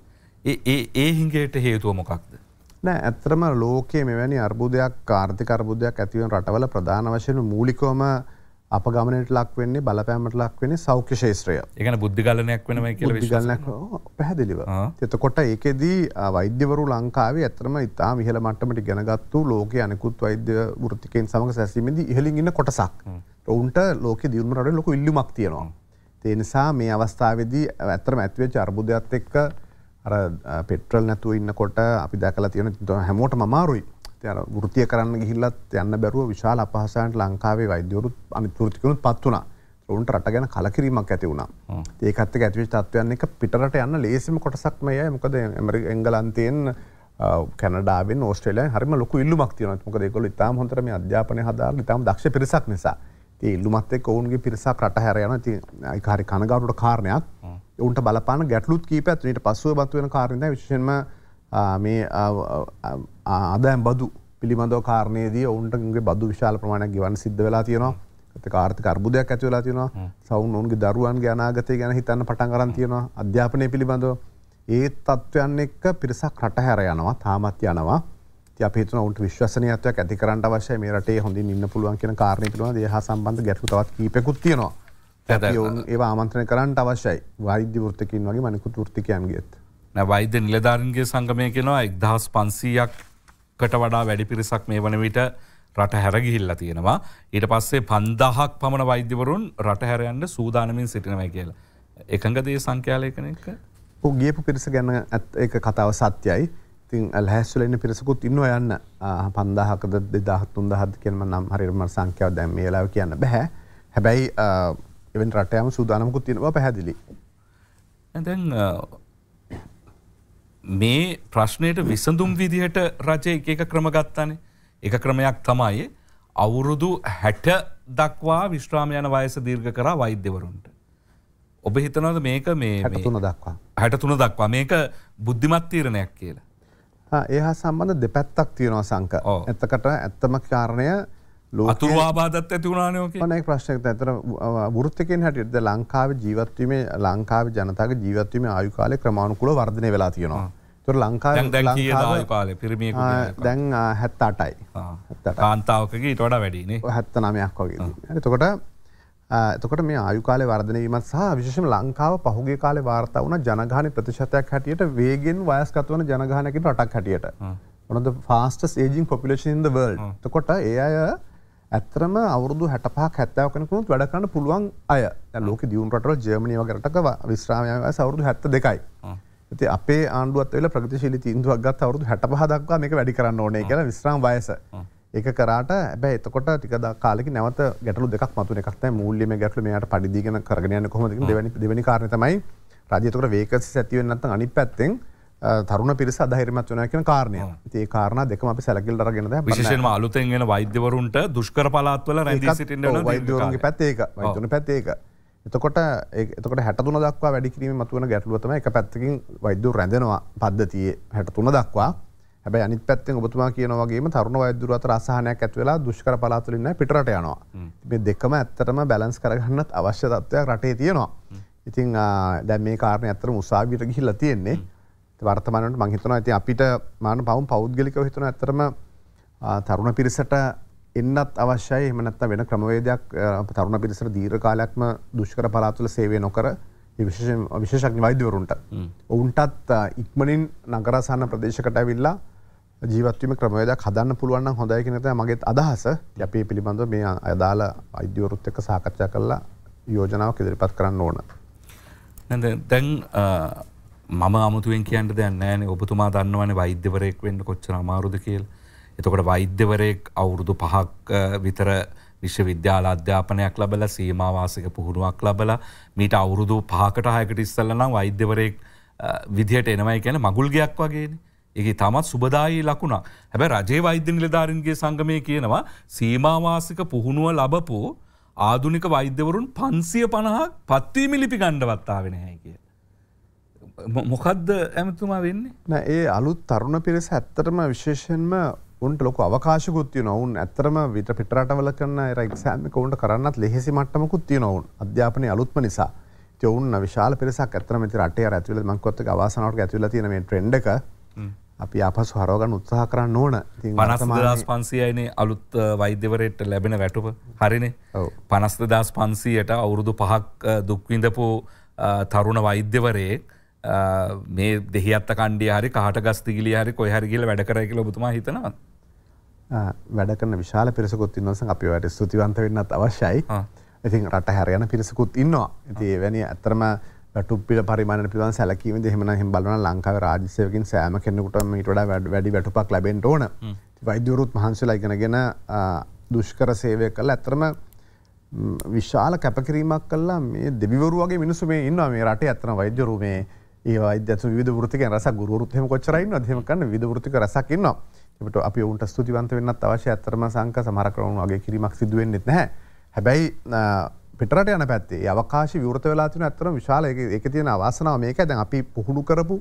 ඒ හිංගේට හේතුව මොකක්ද නෑ ඇත්තරම ලෝකයේ මෙවැනි අර්බුදයක් ආර්ථික අර්බුදයක් ඇතිවෙන රටවල ප්‍රධාන වශයෙන් මූලිකෝම අප ගමනට ලක් වෙන්නේ බලපෑමට ලක් වෙන සෞඛ්‍ය ශේත්‍රය එකන බුද්ධිගලනයක් වෙනම කියල ගලනක් පැහැදිලිව එතකොට ඒකෙදී වෛද්‍යවරු ලංකාවේ ඇතරම ඉතා විහල මටමට ගැනගත්තු ලෝක අනෙකුත් වෛද්‍ය ෘතිකෙන් සමඟ සැසීමද ඉහලින් ඉන්න කොටසක් ඔවුන්ට ලෝක දියුණරට ලොක ඉල්ලුමක් තියෙනවා ඒ නිසා මේ අවස්ථාවේදී ඇත්තටම ඇතිවෙච්ච අර්බුදයත් එක්ක අර පෙට්‍රල් නැතුව ඉන්නකොට අපි දැකලා තියෙන හැමෝටම අමාරුයි. ඉතින් අර වෘත්තීය කරන්න ගිහිල්ලත් යන්න බැරුව විශාල අපහසයන්ට ලංකාවේ වෛද්‍යවරුත් අනිත් වෘත්තිකුනුත් පත් වුණා. උන්ට රට ගැන කලකිරීමක් ඇති වුණා. ඒකත් එක්ක ඇතිවෙච්ච තත්ත්වයන් එක පිටරට යන්න ලේසිම කොටසක් මේ අය. මොකද එංගලන්තයෙන් කැනඩාවෙන් ඕස්ට්‍රේලියාවෙන් හරිම ලොකු ඉල්ලුමක් තියෙනවා. මොකද ඒගොල්ලෝ ඉතාම හොඳට මේ අධ්‍යාපනය හදාලා ඉතාම දක්ෂ පිරිසක් නිසා. ඉල්ලුමත් එක් ඔවුන්ගේ පිරිසක් රට හැර යන ති හරි කනගරුට කාරණයක් ඔවුන්ට බලපාන ගැටලුත් කීපත් නට පස්සුව බත්වෙන කාරණද විශෂම මේ ආදෑම් බදු පිළිබඳව කාරණයේදී ඔවුන්ටගේ බදු විශාල ප්‍රමාණයක් ගවන් සිද්ධ වෙලා තියෙනවා ඇත කාර්ථක අර්බුදයක් ඇතිවලා තියෙනවා සවන් ඔුන්ගේ දරුවන් ගනාගතය ගැන හිතන්න පටන් කරන් තියෙනවා අධ්‍යාපනය පිළිබඳව ඒ තත්ත්වයන්න එක්ක පිරිසක් රට හැර යනවා තාමත් යනවා අපේතු ඔවන්ට විශ්වසනයත්වයක් ඇති කරට අවශ්‍ය මේ රටේ හොඳින් ඉන්න පුළුවන් කියන කාරණයතුවා දහ සම්බන්ධ ගැටුතවත් කීපකුත් තියෙනවා ඔවුන් ඒ ආමන්ත්‍රන කරන්ට අවශ්‍යයි වෛද්‍ය ෘත්තකින් වගේ මනිකුත් ෘත්තිකයන්ගේත් වෛද්‍ය නිලධාරන්ගේ සංගමය කෙනවා එක්දහස් පන්සීයක් කට වඩා වැඩි පිරිසක් මේ වන විට රට හැරගිහිල්ලා තියෙනවා ඊට පස්සේ පන්දහක් පමණ වෛද්‍යවරුන් රට හැරයන්ට සූදානමින් සිටිනවයි කියලා. එකඟදේ සංඛ්‍යාලයකන එක ගේපු පිරිස ගැන ඇත් එක කතාව සත්‍යයි ඉතින් ලැහැස්වල ඉන්න පිරිසකුත් ඉන්නවා යන්න 5000කද 2000 3000ද කියන මම නම් හරියට මම සංඛ්‍යාව දැන් මේ වෙලාවේ කියන්න බෑ. හැබැයි එවෙන් රට යාම සූදානමකුත් තියෙන බව පැහැදිලි. දැන් මේ ප්‍රශ්නයට විසඳුම් විදිහට රජය එක එක ක්‍රම ගත්තානේ. එක ක්‍රමයක් තමයි අවුරුදු 60 දක්වා විශ්‍රාම යන වයස දීර්ඝ කරා වෛද්‍යවරුන්ට. ඔබ හිතනවද මේක මේ 63 දක්වා 63 දක්වා මේක බුද්ධිමත් තීරණයක් කියලා? ඒහා සම්බඳ දෙපැත්තක් තියෙනවා සංක ඇත්තකට ඇත්තම කාරණය අතුවාබාදත් ඇතිවුණනයෝක නෙක් ප්‍රශ්නක ඇතර ෘත්තකෙන් හටිද ලංකාව ජීවත්වීමේ ලංකාව ජනතාව ජීවත්වීම ආයුකාලය ක්‍රමාණුකුල වර්ධනය වෙලා තියෙනවා තුර ලංකාල පිරිමිය දැන් හැත්තාටයි කාන්තාවකගේ ටොඩ වැඩිනේ හැත්තනමයක් වගේ තකොට එතකොට මේ ආයු කාලේ වර්ධනය වීමත් සහ විශේෂයෙන්ම ලංකාව පහුගිය කාලේ වාර්තා වුණ ජනගහනයේ ප්‍රතිශතයක් හැටියට වේගෙන් වයස්ගත වන ජනගහනයකින් රටක් හැටියට. one of the fastest aging population in the world. එතකොට ඒ අය ඇත්තටම අවුරුදු 65ක් 70ක් කෙනෙකුට වැඩ කරන්න පුළුවන් අය. දැන් ලෝකේ දියුණු රටවල ජර්මනි වගේ රටක විශ්‍රාමයේ වයස අවුරුදු 72යි. ඉතින් අපේ ආණ්ඩුවත් වෙලා ප්‍රගතිශීලී තීන්දුවක් ගත්ත අවුරුදු 65 දක්වා මේක වැඩි කරන්න ඕනේ කියලා විශ්‍රාම වයස. ඒක කරට ඇබැ එතකොට ටිකද කාලෙක නැවත ගැටලු දෙක් මතු එකක් මුල්ලිම ගැටලු මෙයාට පඩිදිගෙන කරගනයන කොහොමද දෙවැනි දෙවැනි කාරණතමයි රජතකට වේකසි ඇතිවෙන්නත් අනි පැත්තෙන් තරුණ පිරිස අදහිරමත් වන කියන කාරණය ඒ කාරණ දෙකම අපි සැලකිල් රගෙන විශෂෙන් අලුතෙන්ගෙන වෛද්‍යවරුන්ට දුෂ්කර පලාත්වල රැදි සිටින්න වෛදවරගේ පැත්තේක වන පැත්තේක එතකොට එතකට හැටතුන දක්වා වැඩිකිරීම මතුවන ගැටලුවතම එක පැත්තකින් වෛද්‍ය රැඳෙනවා පද්ධතිය හැටතුන දක්වා හැබැයි අනිත් පැත්තෙන් ඔබතුමා කියන වගේම තරුණ වෛද්‍යවරු අතර අසහනයක් ඇති වෙලා දුෂ්කර පළාත් වලින් නෑ පිටරට යනවා. මේ දෙකම ඇත්තටම බැලන්ස් කරගන්නත් අවශ්‍ය තත්ත්වයක් රටේ තියෙනවා. ඉතින් දැන් මේ කාරණේ ඇත්තටම උසාවියට ගිහිල්ලා තියෙන්නේ. වර්තමානට මං හිතනවා ඉතින් අපිට මාන පවුම් පෞද්ගලිකව හිතන ඇත්තටම තරුණ පිරිසට එන්නත් අවශ්‍යයි එහෙම නැත්නම් වෙන ක්‍රමවේදයක් තරුණ පිරිසට දීර්ඝ කාලයක්ම දුෂ්කර පළාත් වල සේවය නොකර විශේෂඥ වෛද්‍යවරුන්ට ඔවුන්ටත් ඉක්මනින් නගරසාන ප්‍රදේශකට ඇවිල්ලා ජීවත්වීම ක්‍රමවේදක් හදන්න පුළුවන් නම් හොඳයි කියන තමයි මගේ අදහස. අපි පිළිබඳව මේ අදාළ අයිතිවරුත් එක්ක සාකච්ඡා කරලා යෝජනාවක් ඉදිරිපත් කරන්න ඕන. නේද? දැන් මම අමුතුවෙන් කියන්න දෙයක් නැහැ නේ. ඔබතුමා දන්නවනේ වෛද්‍යවරයෙක් වෙන්න කොච්චර අමාරුද කියලා. එතකොට වෛද්‍යවරයෙක් අවුරුදු 5ක් විතර විශ්වවිද්‍යාල අධ්‍යාපනයක් ලැබලා සීමාවාසික පුහුණුවක් ලැබලා මීට අවුරුදු 5කට 6කට ඉස්සෙල්ලා නම් වෛද්‍යවරයෙක් විදිහට එනවයි කියන්නේ මගුල් ගයක් වගේනේ. ඒ තමත් සුබදායේ ලකුණා හැබැ රජේ වෛද්‍ය නිලධාරන්ගේ සංගමය කියනවා සීමවාසික පුහුණුව ලබපු ආදුනික වෛද්‍යවරුන් පන්සිය පණහක් පත්වීමි ලිපි ගණ්ඩවත්තාාවෙන හැකිය. මොකදද ඇමතුමා වෙන්නේ ඒ අලුත් තරුණ පිරිස ඇත්තටම විශේෂෙන්ම උන්ට ලොක අවකාශකුත්තිය නොවුන් ඇතරම විට පිටරටවල කරන්න රක් සෑමික උන්ට කරන්නත් ලෙහෙසි මට්ටමකුත්තිය නොවුන් අධ්‍යාපන අලුත්ම නිසා යවුන් විශාල පිරිසක් ඇතරම ති රටේ ඇතුවල මංකොත්ත අවාසනාවට ඇතුල තින ට්‍රෙන්ඩක අපි අපස් හරෝගන්න උත්සාහ කරන්න ඕන පනස් දස් පන්සියයිනේ අලුත් වෛද්‍යවරයට ලැබෙන වැටුප හරිනේ පනස්ත දස් පන්සීයට අවුරුදු පහක් දුක්විඳපු තරුණ වෛද්‍යවරයේ මේ දෙහිත්ත කණ්ඩිය හරි කාට ගස්තිගිලි හරි කොහරිගිල වැඩ කරයකිල බතුමා හිතනවා වැඩකන විශාල පිරිසකුත් ඉන්නස අපි වැට ස්තුතිවන්ත වෙන්නත් අවශ්‍යයි ඉතින් රට හැරයන පිරිසකුත් ඉන්නවා ඇති වැනි ඇතරම වැටුපිල පරිමාණයට පිළිබඳ සැලකීමද එහෙමනම් එහෙම බලනවා ලංකාවේ රාජ්‍ය සේවකින් සෑම කෙනෙකුටම මීට වඩා වැඩි වැටුපක් ලැබෙන්න ඕන. වෛද්‍යවරුත් මහන්සිලා ඉගෙනගෙන දුෂ්කර සේවය කළා. ඇත්තටම විශාල කැපකිරීමක් කළා මේ දෙවිවරු වගේ මිනිස්සු මේ ඉන්නවා මේ රටේ ඇත්තටම වෛද්‍යවරු මේ ඒ වෛද්‍යතු විවිධ වෘත්තිකයන් රසක් ගුරුවරුත් එහෙම කොච්චර ඉන්නවද එහෙම කරන විවිධ වෘත්තික රසක් ඉන්නවා. ඒකට අපි උන්ට ස්තුතිවන්ත වෙන්නත් අවශ්‍ය ඇත්තටම සංක සමහර ක්‍රම වගේ කිරීමක් සිදු වෙන්නේ නැහැ. හැබැයි පිටරට යන පැත්තේ අවකාශ විවෘත වෙලා තින ඇත්තන විශාල එක තියෙන අවාසනාව මේක දැන් අපි පුහුණු කරපු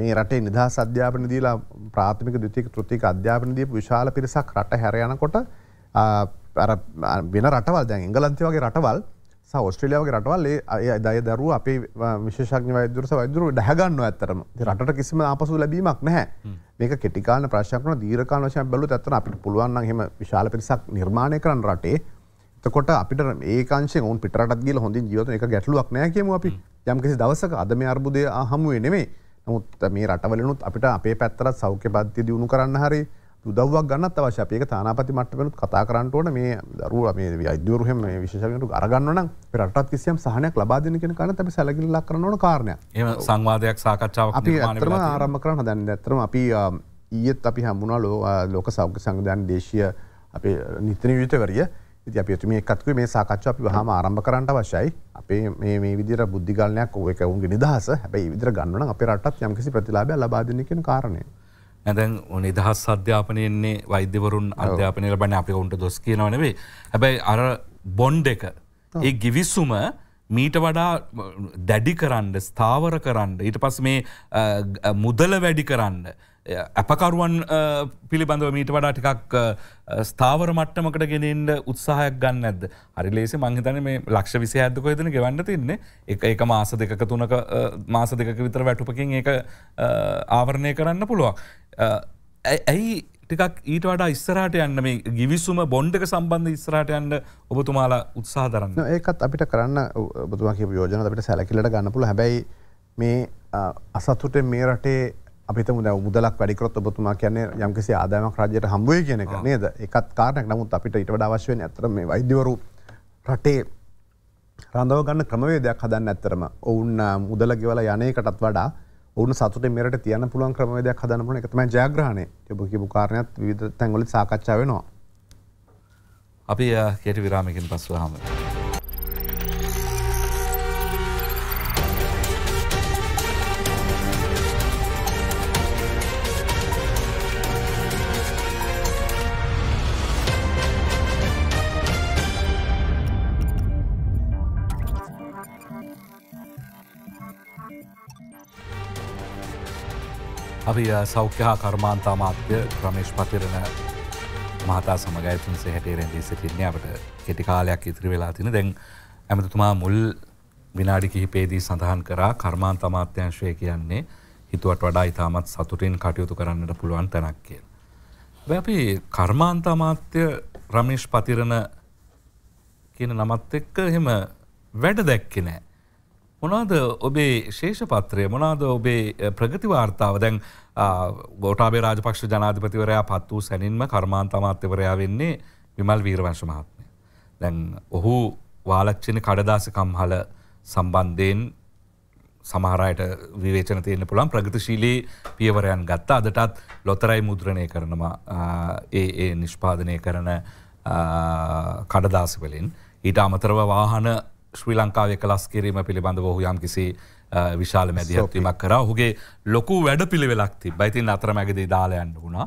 මේ රටේ නිදා සධ්‍යාපන දීලා ප්‍රාථමික දතික තෘතික අධ්‍යාපන දීපු විශාල පිරිසක් රට හැරයනකොට වෙන රටවල් දැන් ඉංගලන්ති වගේ රටවල් ඔස්ට්‍රලියාවගේ රටවල් ඒ දය දරු අපේ විශෂඥ වෛදරස වෛදරු ඩහගන්න ඇතරම රට කිසිම අපසු ලැබීමක් නැහැ මේක කෙටිකාල ප්‍රශක්න දීරකාශය බැලු ඇත්තන අපිට පුළුවන් හෙම විශාල පිරිසක් නිර්මාණය කරන්න රටේ තකොට අපිට ඒකාංශය ඔවන් පිටරටත් ගිය හොඳින් ජීවත එක ගැටලුවක් නෑ කියම අපි යම්කිසි දවසක අද මේ අර්බුදය හමුවේ නෙමේ නමුත් මේ රටවලනුත් අපිට අපේ පැත්තරත් සෞඛ්‍ය බද්ධය දියුණු කරන්න හරි දුදවක් ගන්න අවශ්‍යපයක තානාපති මට්ටමනුත් කතා කරන්නට ඕන මේ දරුව මේ අදවරහම විශෂකනට අරගන්නන පරටත් කිසියම් සහනයක් ලබාදන කෙන කන අපි සැලගිල්ලක් කරනවන කාරණය ඒ සංවාධයක් සාකච්ඡාව අපි ඇතරම ආරම කරන හදන්න ඇතරම අපි ඊයත් අපි හමුණ ලෝ ලෝක සෞඛ්‍ය සංධයන් දේශය අපේ නිතන යුතවරිය ඉති අපිතුම එකත්ව මේ සාකච්ඡ අපි හම ආරම්භ කරන්නට වශයි අපේ මේ විදිර බුද්ධිගලනයක් ඔක ඔුන්ගේ නිදහස හැයි විදිර ගන්නන අප රටත් යම්කිසි ප්‍රතිලාබ ලබාදනකෙන කාරණය. ඇදැන් නිදහස් අධ්‍යාපනයන්නේ වෛද්‍යවරුන් අධ්‍යාපනය ලබන අපි ඔුන්ට දොස් කියනවනවේ හැබැයි අර බොන්්ඩ එක ඒ ගිවිස්සුම මීට වඩා දැඩි කරන්න ස්ථාවර කරන්න ඊට පස් මේ මුදල වැඩි කරන්න ඇපකරුවන් uh, පිළිබඳව මීට වඩා ටිකක් uh, ස්ථාවර මට්ටමකට ගෙනෙන්ට උත්සාහයක් ගන්න ඇද හරිලේසි මංහිතන මේ ලක්ෂ විසි ඇදක යදන ගවන්න තින්නේ එක එක මාස දෙක තුනක uh, මාස දෙක විතර වැටුපකින් ඒ ආවරණය කරන්න පුළුවන්. ඇයි ටිකක් ඊට වඩා ඉස්සරහට යන්න මේ ගිවිසුම බොන්්ඩක සම්බන්ධ ඉස්රට යන්න ඔබතුමාලා උත්සාහ දරන්න ඒකත් අපිට කරන්න ඔබතුමගේ යෝජන අපට සැලකිලට ගන්න පුළ හැබැයි මේ අසතුට මේ රටේ අපිතම දැ මුදලක් වැඩිකරොත් ඔබතුමා කියන්නේ යම්කිසි ආදායමක් රජයට හම්බුව කියන එක නේද එකත් කාරණයක් නමුත් අපිට ඉට අවශ්‍යවෙන් ඇතර මේ වෛද්‍යවරු රටේ රඳව ගන්න ක්‍රමවේදයක් හදන්න ඇත්තරම ඔවුන් මුදල ගෙවල යනයකටත් වඩා ඔවුන් සතුට මෙට තියන පුළුවන් ක්‍රමවේදයක් හදනපුන එකතම ජයග්‍රහණය යබ කිපු කාරණයක් විධ තැන්ගොලි සාකච්ඡාවෙනවා. අපි කෙට විරාමිකින් පස්ව හම. අපි සෞඛ්‍ය හා කර්මාන්තා මාත්‍ය ක්‍රමේශ් පතිරණ මහතා සමගයතුන්සේ හැටේරෙන්දී සිටින්නට කෙටි කාලයක් ඉතිරි වෙලා තින දැන් ඇමතුමා මුල් විනාඩි කිහිපේදී සඳහන් කරා කර්මාන්ත අමාත්‍යංශය කියන්නේ හිතුවට වඩා ඉතාමත් සතුටින් කටයුතු කරන්නට පුළුවන් තැනක් කිය. අපි කර්මාන්ත අමාත්‍ය රමේෂ් පතිරණ කියන නමත් එක්ක එහෙම වැඩ දැක්කෙ නෑ මොනාද ඔබේ ශේෂපත්‍රය මොනාද ඔබේ ප්‍රගතිවාර්තාව දැන් ගෝටාබේ රාජපක්ෂ ජනාධිපතිවරයා පත් වූ සැනින්ම කර්මාන්තමාත්‍යවරයා වෙන්නේ විමල් වීරවංශ මහත්මය. දැන් ඔහු වාලච්චන කඩදාසකම් හල සම්බන්ධයෙන් සමහරයට විවේචන තියෙන පුළන් ප්‍රගතිශීලී පියවරයන් ගත්තා අදටත් ලොතරයි මුද්‍රණය කරනවා ඒ ඒ නිෂ්පාදනය කරන කඩදාසවලින් ඊට අමතරව වාහන ශ්‍රී ලංකාවය කලස් කිරීම පිළිබඳව හුයම් කිසි විශාල මැදිහත්වීමක් කර හුගේ ලොකු වැඩ පිළිවෙලක්ති බයිතින් අතරමැගදී දාලයන්න වුණා.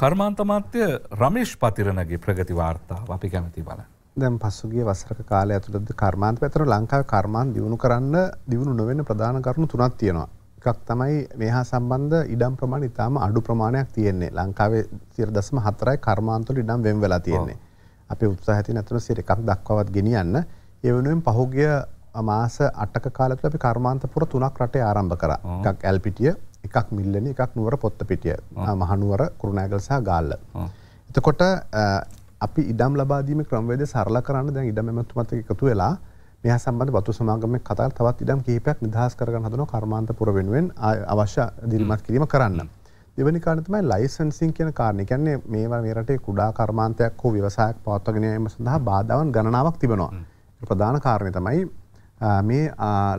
කර්මාන්තමාත්‍ය රමේෂ් පතිරණගේ ප්‍රගති වාර්තාව අපි කැමති බල. දැම් පසුගේ වසර කාල ඇතුළද කර්මාන්ත පැතර ලංකාව කර්මාන් දියුණු කරන්න දියුණු නොවෙන ප්‍රධාන කරුණු තුනක් තියෙනවා. එකක් තමයි මේහා සම්බන්ධ ඉඩම් ප්‍රමාණ ඉතාම අඩු ප්‍රමාණයක් තියෙන්නේ ලංකාවේ සිර දසම හතරයි කර්මාන්තුල ඉඩම් වෙන් වෙලා තියෙන්නේ. අපේ උත්සාහති නැතුන සිර එකක් දක්වවත් ගෙනියන්න එවනුවෙන් පහුගිය අමාස අටක කාලතු අපි කර්මාන්තපුර තුනක් රටේ ආරම්භ කර එකක් ඇල්පිටිය එකක් මිල්ලන එකක් නුවර පොත්ත පිටිය මහනුවර කරුණෑගලසාහ ගාල්ල. එතකොට අපි ඉඩම් ලබාදීම ක්‍රමවේද සරල කරන්න දැන් ඉඩම මැතුමත එකතු වෙලා මෙහ සම්බඳ බතු සමාගම කතල් තවත් ඉඩම් කහිපයක් නිදහස් කරගන්න හදන කර්මාන්තපුර වෙනුවෙන් අවශ්‍ය දිරිමත් කිරීම කරන්න. දෙවනි කාණතමයි ලයිසන්සිං කියන කාරණය කියන්නේ මේවා මේ රටේ කුඩා කර්මාන්තයක් හෝ ව්‍යවසායක් පවත්වගෙනයීම සඳහා බාධාවන් ගණනාවක් තිබෙනවා. ප්‍රධාන කාරණය තමයි මේ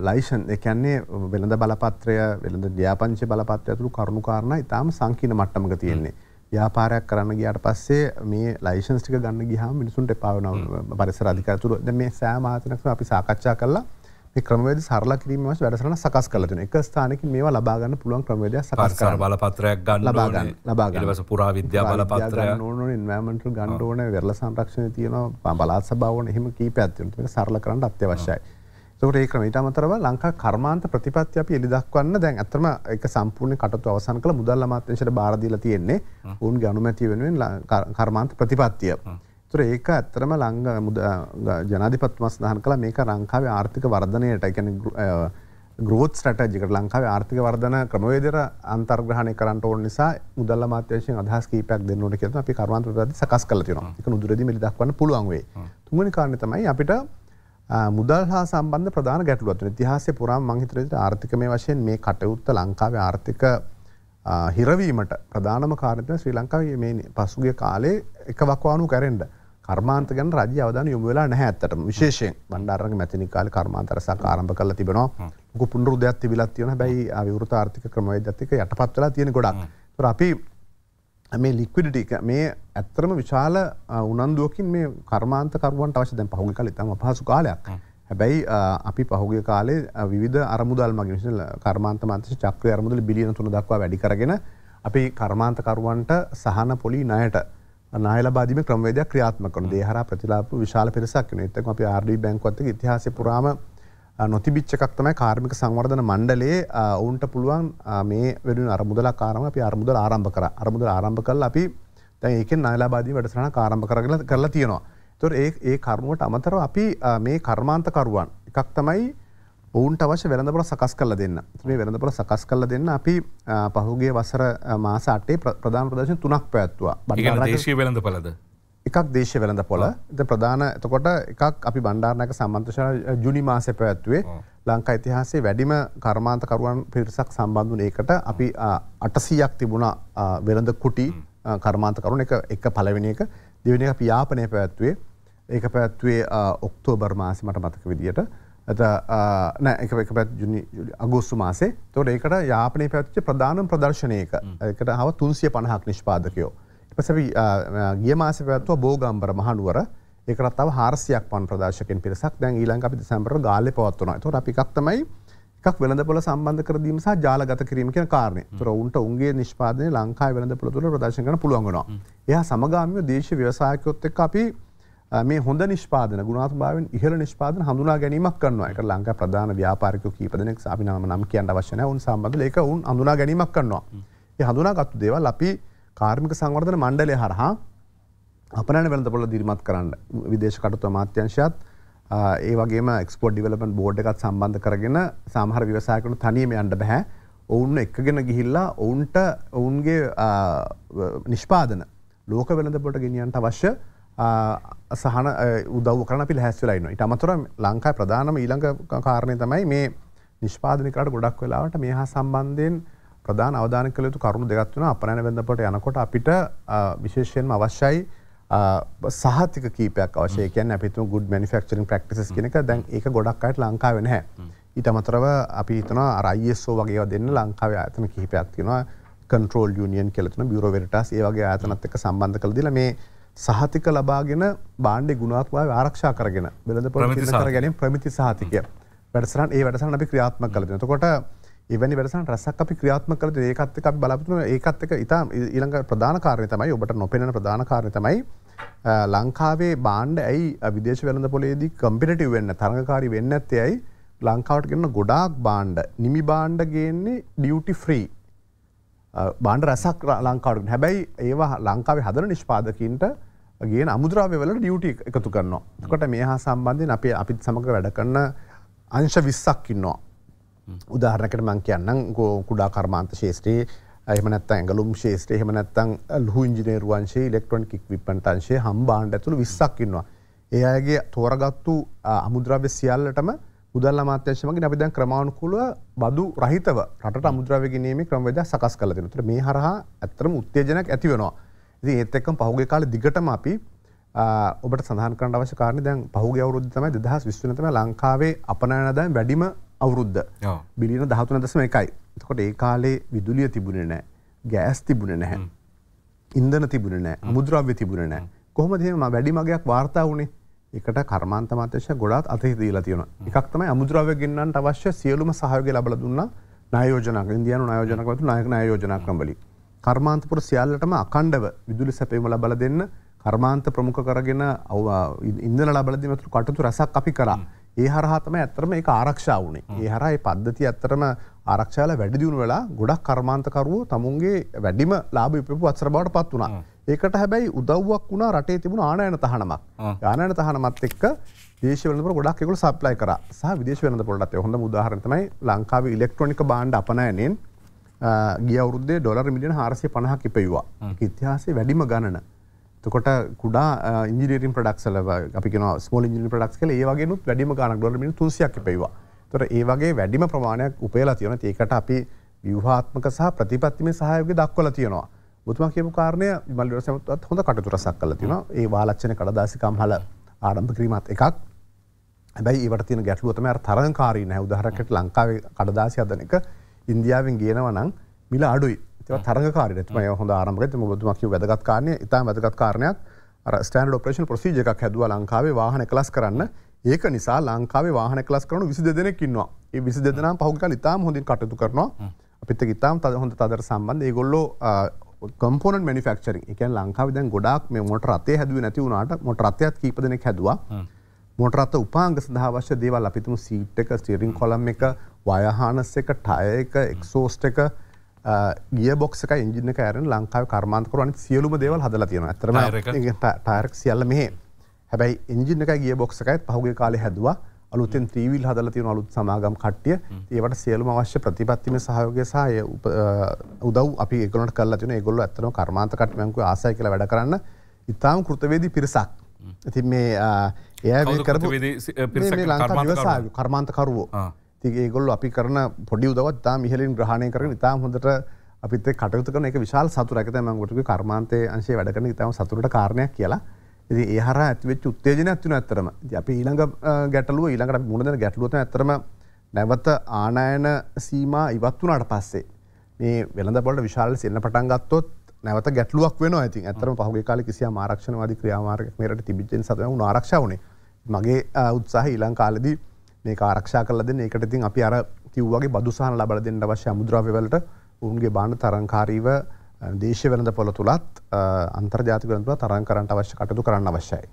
ලයිෂන් එකන්නේ වෙළඳ බලපත්‍රය වෙළඳ ්‍යාපංච බලපත්‍රය ඇතුළු කරුණුකාරණ ඉතාම සංකීන මට්ටමක තියෙන්නේ ්‍යාපාරයක් කරන්න ගියට පස්සේ මේ ලයිෂන්ස්ටික ගන්න ගිහා මිනිසුන්ට පාවන පරිසර අධිකරතුර මේ සෑමාතනක් අපි සාකච්ඡා කරලා ක්‍රමවේද සරල කිරීම වශයෙන් වැඩසටහන සකස් කරලා තියෙනවා. එක ස්ථානකින් මේවා ලබා ගන්න පුළුවන් ක්‍රමවේදයක් සකස් කරලා බලපත්‍රයක් ගන්න ලබා ගන්න ලබා ගන්න. ඊළඟට පුරාවිද්‍යා බලපත්‍රයක් ගන්න ඕනේ, එන්වයරන්මන්ටල් ගන්න ඕනේ, වෙරළ සංරක්ෂණය තියෙනවා, බලාත් සභාව ඕනේ, එහෙම කීපයක් තියෙනවා. මේක සරල කරන්න අත්‍යවශ්‍යයි. ඒකට ඒ ක්‍රම ඊට අමතරව ලංකා කර්මාන්ත ප්‍රතිපත්ති අපි එලි දක්වන්න දැන් අත්‍තරම ඒක සම්පූර්ණ කටයුතු අවසන් කළ මුදල් අමාත්‍යංශයට බාර දීලා තියෙන්නේ. උන්ගේ අනුමැතිය වෙනුවෙන් කර්මාන්ත ප්‍රතිපත්තිය. තුර ඒක ඇත්තරම ලංග මුද ජනාධිපත් මස් දහන් කළ මේක ලංකාවේ ආර්ථික වර්ධනයට එකන ගරෝත් ටජිකට ලංකාවේ ආර්ථික වර්ධන ක්‍රමවේදර අන්තර්ග්‍රහණය කරට ඕන් නිසා මුදල්ල මාත්‍යශය අදහස්කීපයක් දෙන්නට කියන අපි කරවන්ත ද සකස් කල තින එක නුදුරදි මිදක්වන්න පුළුවන්වේ තුමනි කාරණතමයි අපිට මුදල් හා සම්බන්ධ ප්‍රධාන ගැටලුවත් ඉතිහාසය පුරාම් මංහිතරයට ආර්ථිකමය වශයෙන් මේ කටයුත්ත ලංකාවේ ආර්ථික හිරවීමට ප්‍රධානම කාරතය ශ්‍රී ලංකාවේ මේ පසුගේ කාලේ එක වක්වානු කැරෙන්ට කර්මාන්ත ගැන රජ අවධාන යොමු වෙලා නැහැ ඇත්තටම විශේෂයෙන් බණ්ඩාරගේ මැතිනි කාලේ කර්මාන්ත රසක් ආරම්භ කරලා තිබෙනවා ලොකු පුනරුදයක් තිබිලා තියෙනවා හැබැයි විවෘත ආර්ථික ක්‍රමවේදත් එක්ක යටපත් වෙලා තියෙන ගොඩක් ඒතර අපි මේ ලික්විඩිටි මේ ඇත්තරම විශාල උනන්දුවකින් මේ කර්මාන්ත කරුවන්ට අවශ්‍ය දැන් පහුගිය කාලේ ඉතාම අපහසු කාලයක් හැබැයි අපි පහුගේ කාලේ විධ අරමුදල් මගිනිසි කර්මාන්ත මන්තේ චක්‍ර අරමුදල බිලියන තුන දක්වා වැඩි කරගෙන අපි කර්මාන්තකරුවන්ට සහන පොලි නයට නාය ලබාදීම ක්‍රමවේදයක් ක්‍රියාත්මක කරන දේ හරහා ප්‍රතිලාභ විශාල පිරිසක් වෙනවා. ඒත් එක්කම අපි RD බැංකුවත් එක්ක ඉතිහාසයේ පුරාම නොතිබිච්ච එකක් තමයි කාර්මික සංවර්ධන මණ්ඩලයේ ඔවුන්ට පුළුවන් මේ වෙනුවෙන් අරමුදලක් ආරම්භ අපි අරමුදල ආරම්භ කරා. අරමුදල ආරම්භ කළා අපි දැන් ඒකෙන් නාය ලබාදීම වැඩසටහනක් ආරම්භ කරගෙන කරලා තියෙනවා. ඒතකොට ඒ ඒ කර්මුවට අමතරව අපි මේ කර්මාන්තකරුවන් එකක් තමයි ඔවුන්ට අවශ්‍ය වෙළඳපොළ සකස් කල දෙන්න මේ වෙළඳපොළ සකස් කල දෙන්න අපි පහුගේ වසර මාස අටේ ප්‍රධාන ප්‍රදශන තුනක් පැත්තුවා දේශය වෙළඳ පලද එකක් දේශ වෙළඳ පොළ ද ප්‍රධාන එතකොට එකක් අපි බණ්ඩාරණක සම්බන්ධශන ජුනි මාසය පැවැත්වේ ලංකා ඉතිහාසේ වැඩිම කර්මාන්තකරුවන් පිරිසක් සම්බන්ධුන ඒකට අපි අටසීයක් තිබුණ වෙළඳ කුටි කර්මාන්තකරුණ එක එක පලවෙෙන එක දෙවෙන අපි යාපනය පැවැත්වේ ඒක පැත්වේ ඔක්තෝබර් මාසි මට මතක විදිට ඇත නෑ එක එක පැත් ජුනි අගුස්තු මාසේ තොට ඒකට යාපනය පැත්ච ප්‍රධානම් ප්‍රදර්ශනයක එකට හව තුන්සිය පණහක් නිෂ්පාදකයෝ. පසවි ගිය මාස පැත්ව බෝගම්බර මහනුවර ඒකට තව හාරසියක් පන් ප්‍රදශකෙන් පිරිසක් දැන් ඊලංක අපි සැම්බර ගාල පවත්වන තොට අපික්තමයි එකක් වෙළඳපොල සම්බන්ධ කරදීම සහ ජාලගත කිරීම කියෙන කාරණය තුර උන්ට උන්ගේ නිෂ්පාදනය ලංකායි වෙළඳ පොළතුළ ප්‍රදශකන පුළුවන්ගනවා එය සමගාමිය දේශ ව්‍යවසායකයොත් එක් අපි මේ හොඳ නිෂ්පාදන ගුණාත්භාවෙන් ඉහළ නිෂ්පාදන හඳුනා ගැනීමක් කරනවා. ඒක ලංකා ප්‍රධාන ව්‍යාපාරිකයෝ කීප දෙනෙක් අපි නම නම් කියන්න අවශ්‍ය නැහැ. උන් සම්බන්ධව ඒක උන් හඳුනා ගැනීමක් කරනවා. ඒ හඳුනාගත්තු දේවල් අපි කාර්මික සංවර්ධන මණ්ඩලය හරහා අපනන වෙළඳපොළ දිරිමත් කරන්න. විදේශ කටයුතු අමාත්‍යංශයත් ඒ වගේම එක්ස්පෝට් ඩිවෙලොප්මන්ට් බෝඩ් එකත් සම්බන්ධ කරගෙන සමහර ව්‍යවසායකයන්ට තනියම යන්න බෑ. ඔවුන් එකගෙන ගිහිල්ලා ඔවුන්ට ඔවුන්ගේ නිෂ්පාදන ලෝක වෙළඳපොළට ගෙනියන්න අවශ්‍ය සහන උදව් කරන පි හැස්වලයින්න ඉට අමතුර ලංකායි ප්‍රධානම ඊළඟ කාරණය තමයි මේ නිෂ්පාදනිකට ගොඩක් වෙලාවට මේ හා සම්බන්ධයෙන් ප්‍රධාන අවධාන කළතු කරුණු දෙගත්වන අපනෑන වෙදපට යනකොට අපිට විශේෂයෙන්ම අවශ්‍යයි සහතික කීපයක් අවශයකයන් අපිතු ගුඩ මනිිෆක්චරින් ප්‍රක්ටිස් කෙනක දැන් ඒ ගොඩක්කට ලංකා වෙන හැ ඉතමතරව අපි හිතන අරයිස්සෝ වගේ දෙන්න ලංකාව ඇතන කිහිපයක් තිෙනවා කන්ට්‍රෝල් යුනියන් කෙලතුන බියරෝවටස් ඒගේ ආතනත්තක සම්බන්ධ කළ දිල මේ සහතික ලබාගෙන බාණ්ඩ ගුණාත්වාව ආරක්ෂා කරගෙන බෙලඳ පොර කර ගැනීම ප්‍රමිති සහතිකය වැඩසරන් ඒ වැඩසන් අපි ක්‍රියාත්ම කලන කොට එවැනි වැඩසන් රැසක් අපි ක්‍රියාත්ම කලද ඒකත් එක අපි බලපතුන ඒකත් එක ඉතා ඊළඟ ප්‍රධාන කාරණය තමයි ඔබට නොපෙනෙන ප්‍රධාන කාරණය තමයි ලංකාවේ බාණ්ඩ ඇයි විදේශ වෙළඳ පොලේදී කම්පිටටව වෙන්න තරඟකාරි වෙන්න ඇත්තයයි ලංකාවට ගන්න ගොඩාක් බාණ්ඩ නිමි බාණ්ඩ ගන්නේ ඩියුටි ෆ්‍රී බාණ්ඩ රැසක් ලංකාවට හැබැයි ඒවා ලංකාවේ හදන නිෂ්පාදකින්ට ගේ අමුද්‍රාවවලට ඩියට එකතු කරනවා. කොට මේ හා සම්බන්ධයෙන් අපේ අපිත් සමඟ වැඩ කරන්න අංශ විස්සක් ඉන්නවා. උදාහරණකට මං කියන්නම් කුඩා කර්මාන්ත ශේෂත්‍රයේ එහමනත් ඇගලුම් ශේත්‍රය හමනත්තන් ලහ ඉජිනේරුවන්ශේ ඉලෙක්ට්‍රොන් කික් විපටංශේ හම් බාන්ඩ ඇතුළ විස්සක් ඉන්නවා. ඒ අයගේ තෝරගත්තු අමුද්‍රාව්‍ය සියල්ලටම උදල් අමාත්‍යශමගින් අපි දැන් ක්‍රමාණුකූලව බදු රහිතව රටට අමුද්‍රව්‍ය ගෙනීමේ ක්‍රමවේදයක් සකස් කරලා දෙනවා. ඒතර මේ හරහා ඇත්තටම උත්තේජනයක් ඇති වෙනවා. ඉතින් ඒත් එක්කම පහුගිය කාලේ දිගටම අපි ඔබට සඳහන් කරන්න අවශ්‍ය කාරණේ දැන් පහුගිය අවුරුද්ද තමයි 2020 වෙනි තමයි ලංකාවේ අපනයන දැන් වැඩිම අවුරුද්ද. බිලියන 13.1යි. එතකොට ඒ කාලේ විදුලිය තිබුණේ නැහැ. ගෑස් තිබුණේ නැහැ. ඉන්ධන තිබුණේ නැහැ. අමුද්‍රව්‍ය තිබුණේ නැහැ. කොහොමද එහෙම වැඩි මගයක් වාර්තා වුණේ? එකට කර්මාන්ත මතේශ ගොඩාත් අතහි දීලා තියෙනවා. එකක් තමයි අමුද්‍රව්‍ය ගෙන්නන්නට අවශ්‍ය සියලුම සහයෝගය ලැබලා දුන්නා ණය යෝජනා ඉන්දියානු ණය යෝජනා කවතු ණය ණය යෝජනා ක්‍රමවලින්. කර්මාන්තපුර සියල්ලටම අඛණ්ඩව විදුලි සැපයීම ලබා දෙන්න කර්මාන්ත ප්‍රමුඛ කරගෙන ඉන්ධන ලබා දීම අතුරු කටයුතු රැසක් අපි කරා. ඒ හරහා තමයි ඇත්තටම ඒක ආරක්ෂා වුණේ. ඒ හරහා මේ පද්ධතිය ඇත්තටම ආරක්ෂාලා වැඩි දියුණු වෙලා ගොඩක් කර්මාන්තකරුවෝ තමුන්ගේ වැඩිම ලාභ උපයපු අත්සර බවට පත් වුණා. ඒකට හැබැයි උදව්වක් වුණා රටේ තිබුණ ආනයන තහනමක් ආනයන තහනමත් එක්ක දේශවලට ගොඩක්කු සප්ලයි කර සහ විදේශවන පොලට හොඳ උදාහරතමයි ලංකාව ඉලෙක්ට්‍රොනික බාන්ඩ අපනයනෙන් ගියවුරුද්දේ ඩොලර් මිලියන හාරසය පණහ කිපයවා ඉතිහාසේ වැඩිම ගණන තකොට කුඩා ඉන්ජිනීරින් ප්‍රඩක්සල අපි ස්මෝල ඉජිනි ප්‍රඩක්ස් කල ඒවගේනුත් වැඩිම ගණක් ඩොල මිනි තුසියක් පේවා තොර ඒවගේ වැඩිම ප්‍රමාණයක් උපේලා තියෙන ඒකට අපි විවහාත්මක සහ ප්‍රතිපත්තිම සහයෝග දක්වල තියෙනවා බුතුමා කියපු කාරණය මල්ලිවර සැමතුත් හොඳ කටයුතු රසක් කළා තියෙනවා. ඒ වාලච්ඡන කඩදාසිකම් හල ආරම්භ කිරීමත් එකක්. හැබැයි ඒවට තියෙන ගැටලුව තමයි අර තරංකාරී නැහැ. උදාහරණයකට ලංකාවේ කඩදාසි හදන එක ඉන්දියාවෙන් ගේනවා නම් මිල අඩුයි. ඒක තරංකාරී නැහැ. තමයි හොඳ ආරම්භකයි. ඒක බුතුමා කියපු වැදගත් කාරණේ. ඉතාම වැදගත් කාරණයක්. අර ස්ටෑන්ඩඩ් ඔපරේෂන් ප්‍රොසීජර් එකක් හැදුවා ලංකාවේ වාහන එකලස් කරන්න. ඒක නිසා ලංකාවේ වාහන එකලස් කරන 22 දෙනෙක් ඉන්නවා. ඒ 22 දෙනාම පහුගිය කාලේ ඉතාම හොඳින් කටයුතු කරනවා. අපිත් එක්ක ඉතාම හොඳ තදර සම්බන්ධ. ඒගොල්ලෝ කම්පොන මනිිෆක්චරින් එකන් ලංකාව දැන් ගොඩක් මේ මොට රතය හැදුව නැති වුණට මොට රතයක් කීපදනෙක් හැදවා මොටරත උපාංග සදහවශ්‍ය දේවල් අපිතුම සීට් එක ස්ටීරින් කොලම් එක වයහානස් එක ටය එක එක්සෝස්ට එක ගිය බොක්ක ඉජින කරන ලංකාව කර්මාන්කරන සියලුම දේවල් හදලා තියෙන ඇතරම ටරක් සියල්ල මෙහේ හැබැයි ඉංජින එක ගිය බොක්සකයිත් පහුගේ කාලෙ හැදවා අලුතෙන් ත්‍රීවිල් හදල තියෙන අලුත් සමාගම් කට්ටිය ඒවට සියලුම අවශ්‍ය ප්‍රතිපත්තිම සහයෝගය සහය උදව් අපි ඒගොලට කල්ලා තියෙන ඒගොල්ලෝ ඇත්තනම කර්මාන්ත කට්ටමයන්කු ආසයි කියලා වැඩ කරන්න ඉතාම කෘතවේදී පිරිසක් ඉතින් මේ එය කරපු ලංකා කර්මාන්තකරුවෝ තිගේ ගොල්ල අපි කරන පොඩි උදවත් තා මිහලින් ග්‍රහණය කරන ඉතා හොඳට අපිත කටයුතු කරන එක විශාල් සතුරකත මංගොටක කර්මාන්තය අංශේ වැඩකන ඉතාම සතුරට කාරණයක් කියලා ඉති ඒහර ඇතිවෙච් උත්තේජනයක් තුන ඇතරම අපි ඊළඟ ගැටලුව ඊළඟට මුණදන ගැටලුවත ඇතරම නැවත ආනායන සීම ඉවත් වනාට පස්සේ මේ වෙළඳබොලට විශාල සෙල්න්න පටන් ගත්තොත් නැවත ගැටලුවක් වෙන ඇති ඇතරම පහුගේ කාල කිසි ආරක්ෂණවාද ක්‍රියාමාර්ග මෙයට තිබිච්චෙන් සතම ආරක්ෂාවන මගේ උත්සාහ ඊළං කාලදී මේ ආරක්ෂා කලද ඒකට ඉතින් අපි අර කිව්වගේ බදුසාහන ලබල දෙන්න වශ්‍ය මුද්‍රාවවලට උන්ගේ බාණ තරංකාරීව දේශය වෙළඳ පොළ තුළත් අන්තර්ජාති වෙළඳ තරන් කරට අවශ්‍ය කටතු කරන්න අවශ්‍යයි.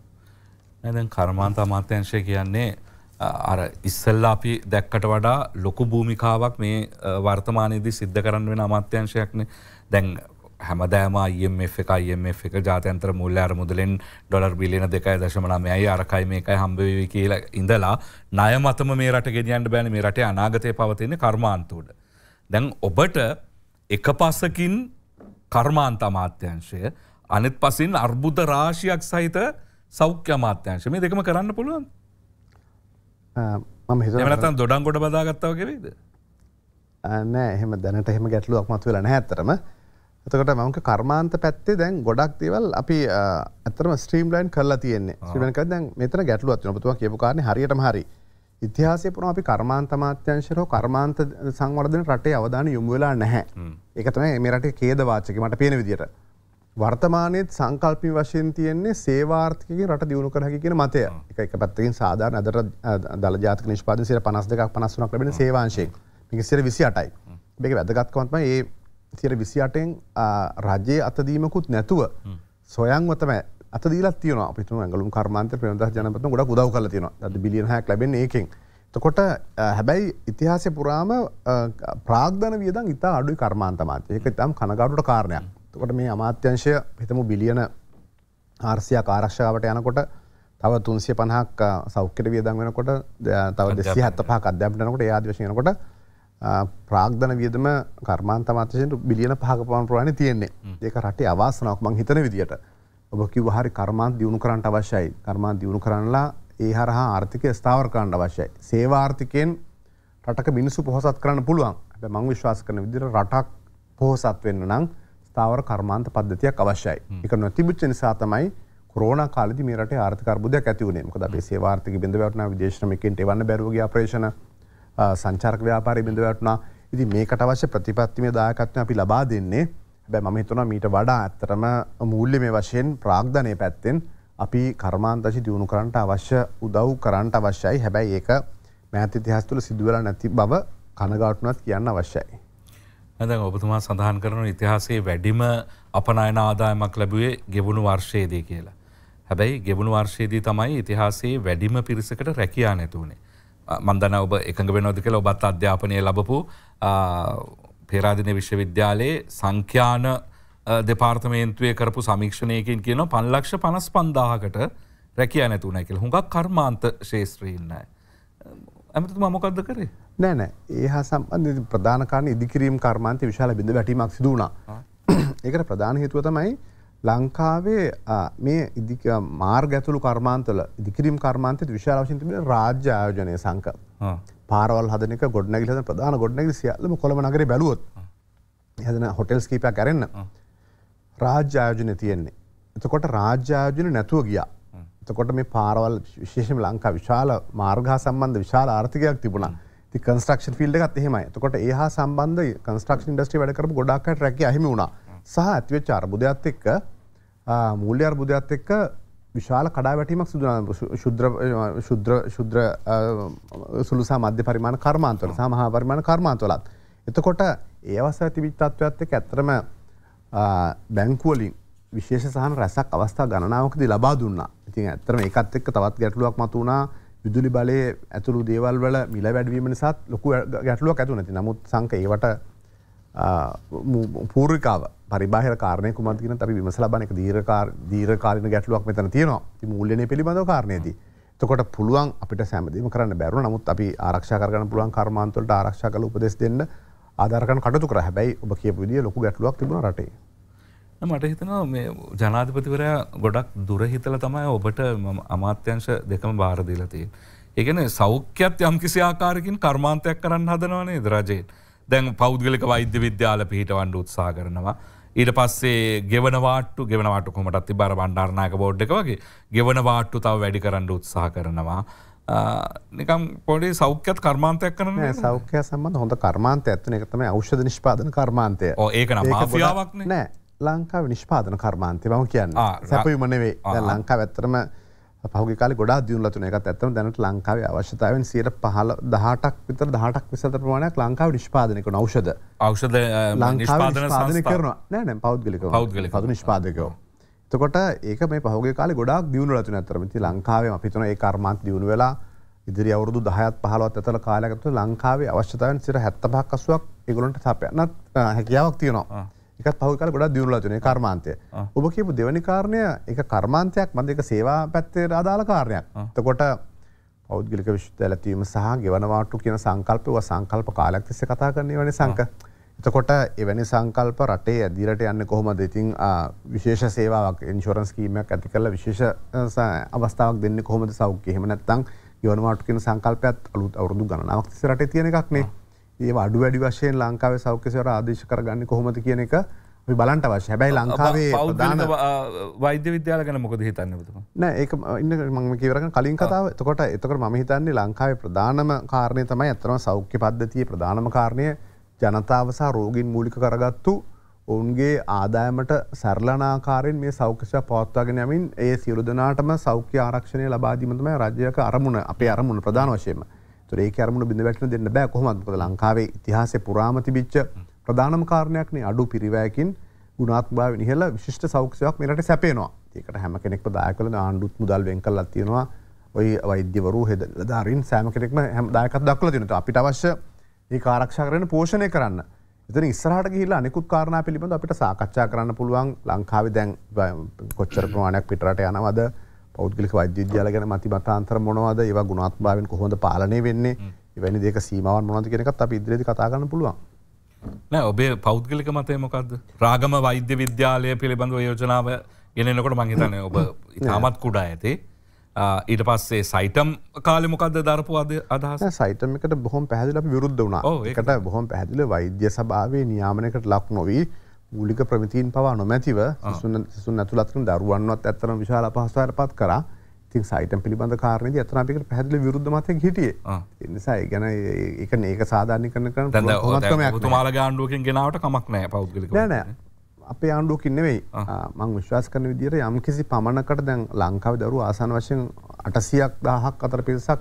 ඇදැන් කර්මාන්ත අමාත්‍යංශය කියන්නේ අර ඉස්සල්ලා අපි දැක්කට වඩා ලොකු භූමිකාවක් මේ වර්තමානයේදී සිද්ධ කරන්න වෙන අමාත්‍යංශයක්න දැන් හැමදෑම IMF එක IMF එක ජාතන්ත්‍ර මුල්ල අර මුදලෙන් ඩොර් බිලියන දෙකයි දශමනමයයි අරකයි මේකයි හම්බවී කියලා ඉඳලා නය මතම මේ රට ගෙනියන්ට බෑන මේ රටේ අනාගතය පවතින කර්මාන්තුවට. දැන් ඔබට එක පස්සකින් කර්මාන්ත අමාත්‍යංශය අනිත් පසින් අර්බුද රාශියක් සහිත සෞඛ්‍ය අමාත්‍යංශ මේ දෙකම කරන්න පුළුවන් එමනතන් දොඩන් ගොඩ බදාගත්තාව කෙරේද නෑ එහෙම දැනට එහෙම ගැටලුවක් මතු වෙලා නැහැතරම එතකට මක කර්මාන්ත පැත්තේ දැන් ගොඩක් දේවල් අපි ඇතරම ස්ට්‍රීම් ලයින් කරලා තියන්නේ ්‍රමක දැන් මෙතන ගැටලුවත් නොතුව කියපු කාරන හරියට හරි ඉතිහාසය පුරා අපි කර්මාන්ත අමාත්‍යංශයට හෝ කර්මාන්ත සංවර්ධන රටේ අවධානය යොමු වෙලා නැහැ. ඒක තමයි මේ රටේ ඛේදවාචකේ මට පේන විදිහට. වර්තමානයේත් සංකල්පි වශයෙන් තියෙන්නේ සේවාර්ථකකින් රට දියුණු කර හැකි කියන මතය. එක එක පැත්තකින් සාධාරණ අදට දල ජාතික නිෂ්පාදනය 52ක් 53ක් ලැබෙන සේවාංශයෙන්. මේක 28යි. මේක වැදගත්කම තමයි මේ 28න් රජයේ අතදීමකුත් නැතුව සොයන්ව තමයි අත දීලා තියෙනවා අපිට ඇඟලුම් කර්මාන්තය ප්‍රේමදාස ජනපතිතුමා ගොඩක් උදව් කරලා තියෙනවා. අද බිලියන 6ක් ලැබෙන්නේ ඒකෙන්. එතකොට හැබැයි ඉතිහාසය පුරාම ප්‍රාග්ධන වියදම් ඉතා අඩුයි කර්මාන්ත මාත්‍ය. ඒක ඉතාම කනගාටුට කාරණයක්. එතකොට මේ අමාත්‍යංශය හිතමු බිලියන 400ක් ආරක්ෂාවට යනකොට තව 350ක් සෞඛ්‍යයට වියදම් වෙනකොට තව 275ක් අධ්‍යාපනයට යනකොට ඒ ආදි වශයෙන් යනකොට ප්‍රාග්ධන වියදම කර්මාන්ත මාත්‍යයෙන් බිලියන 5ක පමණ ප්‍රමාණය තියෙන්නේ. ඒක රටේ අවාසනාවක් මං හිතන විදියට. ඔබ කිව්ව හරි කර්මාන්ත දියුණු කරන්න අවශ්‍යයි. කර්මාන්ත දියුණු කරන්නලා ඒ හරහා ආර්ථිකය ස්ථාවර කරන්න අවශ්‍යයි. සේවා ආර්ථිකයෙන් රටක මිනිස්සු පොහොසත් කරන්න පුළුවන්. හැබැයි මම විශ්වාස කරන විදිහට රටක් පොහොසත් වෙන්න නම් ස්ථාවර කර්මාන්ත පද්ධතියක් අවශ්‍යයි. ඒක නොතිබිච්ච නිසා තමයි කොරෝණ කාලෙදි මේ රටේ ආර්ථික අර්බුදයක් ඇති වුණේ. මොකද අපේ සේවා ආර්ථික බිඳ වැටුණා විදේශ ශ්‍රමිකයින්ට එවන්න බැරුව ගිය අප්‍රේෂණ සංචාරක ව්‍යාපාරය බිඳ වැටුණා. ඉතින් මේකට අවශ්‍ය ප්‍රතිපත්තිමය දායකත්වය අපි ලබා දෙන්නේ හැබැ මම හිතුන මීට වඩා ඇත්තටම මූල්ලි මේ වශයෙන් ප්‍රාග්ධනය පැත්තෙන් අපි කර්මාන්තශි දියුණු කරන්නට අවශ්‍ය උදව් කරන්නට අවශ්‍යයි හැබැයි ඒක මෑතිතිහස් තුළ සිදුවල නැති බව කනගාටුනත් කියන්න අවශ්‍යයි. ඇද ඔබතුමා සඳහන් කරන ඉතිහාසේ වැඩිම අපනයන ආදායමක් ලැබුවේ ගෙවුණු වර්ෂයේදී කියලා. හැබැයි ගෙවුණු වර්ෂයේදී තමයි ඉතිහාසේ වැඩිම පිරිසකට රැකයා නැතුවනේ. මන්දන ඔබ එකඟ වෙනෝද කියලා ඔබත් අධ්‍යාපනය ලබපු පෙරාදින විශ්වවිද්‍යාලයේ සංඛ්‍යාන දෙපාර්තමේන්තුවය කරපු සමීක්ෂණයකින් කියන පන්ලක්ෂ පනස් පන්දාහකට රැකිය නැතුනැ කියල හුඟක් කර්මාන්ත ශේත්‍රීන්නයි. ඇමතුමා මොකක්ද කරේ නෑන ඒ හා සම්බන්ධ ප්‍රධානකාන ඉදිකිරීම් කර්මාන්ත විශාල බිඳ වැටීමක් සිදුවුණා ඒකට ප්‍රධාන හේතුව තමයි ලංකාවේ මේ ඉදික මාර් ගැතුළු කර්මාන්තල ඉදිකිරීම් කර්මාන්තය විශාලවශින්තිබට රාජ්‍ය ආයෝජනය සංක පාරවල් හදනක ගොඩනැගිල ප්‍රධාන ගොඩනැගි සියල්ලම කොළඹ නගර බැලුවොත් හැදන හොටෙල්ස් කීපයක් කරන්න රාජ්‍ය ආයෝජනය තියෙන්නේ එතකොට රාජ්‍ය ආයෝජන නැතුව ගියා එතකොට මේ පාරවල් විශේෂම ලංකා විශාල මාර්ගා සම්බන්ධ විශාල ආර්ථකයක් තිබුණා ති කන්ස්ට්‍රක්ෂන් ෆිල්ඩ එකත් එහෙමයි එතකොට ඒ හා සම්බන්ධ කන්ස්ට්‍රක්ෂන් ඩස්ටි වැඩකරපු ගොඩක්කට රැක අහිමි වුණා සහ ඇතිවෙච්ච අර්බුදයක්ත් එක්ක මූල්‍ය අර්බුදයක්ත් එක්ක විශාල කඩාවැටීමක් සිදුන ශුද්‍ර සුළුසා මධ්‍ය පරිමාණ කර්මාන්තවල සමහා පරිමාණ කර්මාන්තවලත්. එතකොට ඒවස ඇතිවිිත්තත්වත් එක් ඇත්තරම බැංකුවලින් විශේෂ සහන් රැසක් අවස්ථා ගණනාවකද ලබා දුන්නා ඉතින් ඇත්තරම එකත් එක් තවත් ගැටලුවක් මතුුණා විදුලි බලය ඇතුළු දේවල් වල මිල වැඩවීම නිසාත් ලොකු ගැටලුවක් ඇතුනති නමුත් සංක ඒවට පූර්ිකාව පරිබාහිර කාරණය කුමන්තින අපි විමස ලබනක දීරකාර දීරකාලන ගැටලුවක් මෙතන තියෙනවා ති මුල්ලනය පිළිබඳව කාරණයදී. තකොට පුළුවන් අපිට සැමදීම කරන්න බැරු නමුත් අපි ආරක්ෂකරන පුළුවන් කර්මාන්තොලට ආරක්ෂා කල උපදෙස් දෙන්න ආධරකන කටතු කර හැබැයි ඔබ කිය විදිිය ලොක ගැටලුවක් තිබුණ රටේ. මට හිතනවා මේ ජනාධිපතිවරයා ගොඩක් දුරහිතල තමයි ඔබට අමාත්‍යංශ දෙකම භාරදීලතිය. ඒගැන සෞඛ්‍යත් යම්කිසි ආකාරකින් කර්මාන්තයක් කරන්න හදනවනේ දරජයෙන්. දැන් පෞද්ගලික වෛද්‍ය විද්‍යාල පිහිටවන්ඩ උත්සා කරනවා. ඊට පස්සේ ගෙවනවාට්ටු ගෙවනවාට කොමටත් බර බණ්ඩාරනාක බෝඩ් එක වගේ ගෙවනවාට්ටු තව වැඩි කරන්න උත්සා කරනවා. නිකම් පොඩි සෞඛ්‍යත් කර්මාන්තයක් කරන සෞඛ්‍ය සම්බඳ හොඳ කර්මාන්තය ඇත්වන එකතම ෞෂධ නිෂ්පාදන කර්මාන්තය ඒකන මාෆියාවක් නෑ ලංකාව නිෂ්පාදන කර්මාන්තය බව කියන්න සැපයුමනවේ ලංකා ඇත්තරම පහුගේ කාලේ ගොඩාක් දියුණුලා තුන ඒකත් ඇත්තම දැනට ලංකාවේ අවශ්‍යතාවයෙන් 15 18ක් විතර 18ක් විතර ප්‍රමාණයක් ලංකාව නිෂ්පාදනය කරන ඖෂධ ඖෂධ නිෂ්පාදන සංස්ථා කරනවා නෑ නෑ පෞද්ගලිකව පෞද්ගලික පදු නිෂ්පාදකව එතකොට ඒක මේ පහුගේ කාලේ ගොඩාක් දියුණුලා තුන ඇත්තම ඉතින් ලංකාවේ අපි හිතන ඒ කර්මාන්ත දියුණු වෙලා ඉදිරි අවුරුදු 10ත් 15ත් ඇතුළ කාලයක් ඇතුළත ලංකාවේ අවශ්‍යතාවයෙන් 75ක් 80ක් ඒගොල්ලන්ට සපයන්නත් හැකියාවක් තියෙනවා එකත් පහුකාල ගොඩක් දියුණුලා තිනේ කර්මාන්තය. ඔබ කියපු දෙවැනි කාරණය ඒක කර්මාන්තයක් මන්ද ඒක සේවා පැත්තේ අදාළ කාරණයක්. එතකොට පෞද්ගලික විශ්වවිද්‍යාල ඇතිවීම සහ ගෙවන වාට්ටු කියන සංකල්පය සංකල්ප කාලයක් තිස්සේ කතා කරන ඒවනේ සංක. එතකොට එවැනි සංකල්ප රටේ ඇදිරට යන්න කොහොමද ඉතින් විශේෂ සේවාවක් ඉන්ෂුරන්ස් ස්කීමක් ඇති කරලා විශේෂ අවස්ථාවක් දෙන්නේ කොහොමද සෞඛ්‍ය එහෙම නැත්නම් යොනමාටු කියන සංකල්පයත් අලුත් අවුරුදු ගණනාවක් තිස්සේ රටේ තියෙන එකක් නේ. ඒ අඩු වැඩි වශයෙන් ලංකාවේ සෞඛ්‍යසර ආදේශ කරගන්න කොහොමති කියන එක බලන්ට වශ හැබැයි ලංකාවේ ප්‍රධාන වෛද්‍ය විද්‍යාල ගැන මොකද හිතන්නතුම නෑ ඒ ඉන්න මංම කියවරක කලින් කතාව එතකොට එතකට ම හිතන්නේ ලංකාවේ ප්‍රධානම කාරණය තමයි ඇතනම සෞඛ්‍ය පද්ධතිය ප්‍රධානම කාරණය ජනතාව සහ රෝගින් මූලික කරගත්තු ඔවුන්ගේ ආදායමට සැරලනාකාරෙන් මේ සෞඛ්‍යෂ පවත්වාගෙන යමින් ඒ සිරුදනාටම සෞඛ්‍ය ආරක්ෂණය ලබාදීමතමයි රජයක අරමුණ අපේ අරමුණ ප්‍රධාන වශයෙන්ම ඒ අරමුණ බිඳවැටන දෙන්න බෑ කොහොමත් මොකද ලංකාවේ ඉතිහාසයේ පුරාම තිබිච්ච ප්‍රධානම කාරණයක්නේ අඩු පිරිවැයකින් ගුණාත්මභාවය ඉහළ විශිෂ්ට සෞඛ්‍ය සේවාවක් මෙරට සැපේනවා. ඒකට හැම කෙනෙක්ම දායක වෙලා ආණ්ඩුත් මුදල් වෙන් කරලා තියෙනවා. ওই වෛද්‍යවරු හෙදලාදාරින් සෑම කෙනෙක්ම හැම දායකත්වයක් දක්වලා තියෙනවා. අපිට අවශ්‍ය ඒක ආරක්ෂා කරගෙන පෝෂණය කරන්න. එතන ඉස්සරහට ගිහිල්ලා අනිකුත් කාරණා පිළිබඳව අපිට සාකච්ඡා කරන්න පුළුවන්. ලංකාවේ දැන් කොච්චර ප්‍රමාණයක් පිටරට යනවද? පෞද්ගලික වෛද්‍යද්‍යාල ගැන මති මතාන්තර මොනවද ඒවා ගුණාත්භාවෙන් කොහොඳ පාලනය වෙන්නේ එවැනි දෙක සීමාවන් මොනද කෙනෙකත් අප ඉදිරිදි කතාගන්න පුළුවන් නෑ ඔබේ පෞද්ගලික මතය මොකක්ද රාගම වෛද්‍ය විද්‍යාලය පිළිබඳව යෝජනාව ගෙනනකොට මංහිතනය ඔබ ඉතාමත් කුඩා ඇති ඊට පස්සේ සයිටම් කාලෙමොකක්ද දරපු අද අදහස සයිටම එකට බොහොම පැහදිල විරුද්ධ වුණා එකට බොහොම පැහදිල වෛද්‍ය සභාවේ නියාමනකට ලක් නොවී ගුලික ප්‍රමිතින් පවා නොමැතිව සිසුන් ඇතුළත්කින් දරුවන්වත් ඇත්තන විශාල අපහසුතාවයට පත් කරා. ඉතින් සයිටම් පිළිබඳ කාරණේදී අතන අපිට පැහැදිලි විරුද්ධ මතයක් හිටියේ. ඒ නිසා ඒ ගැන ඒක මේක සාධාරණීකරණ කරන කොහොමත්කමක් තුමාලා ආණ්ඩුවකින් ගෙනාවට කමක් නැහැ පෞද්ගලිකව. නෑ නෑ. අපේ ආණ්ඩුවකින් නෙවෙයි. මම විශ්වාස කරන විදිහට යම්කිසි පමණකට දැන් ලංකාවේ දරුවෝ ආසන්න වශයෙන් 800000ක් අතර පිරිසක්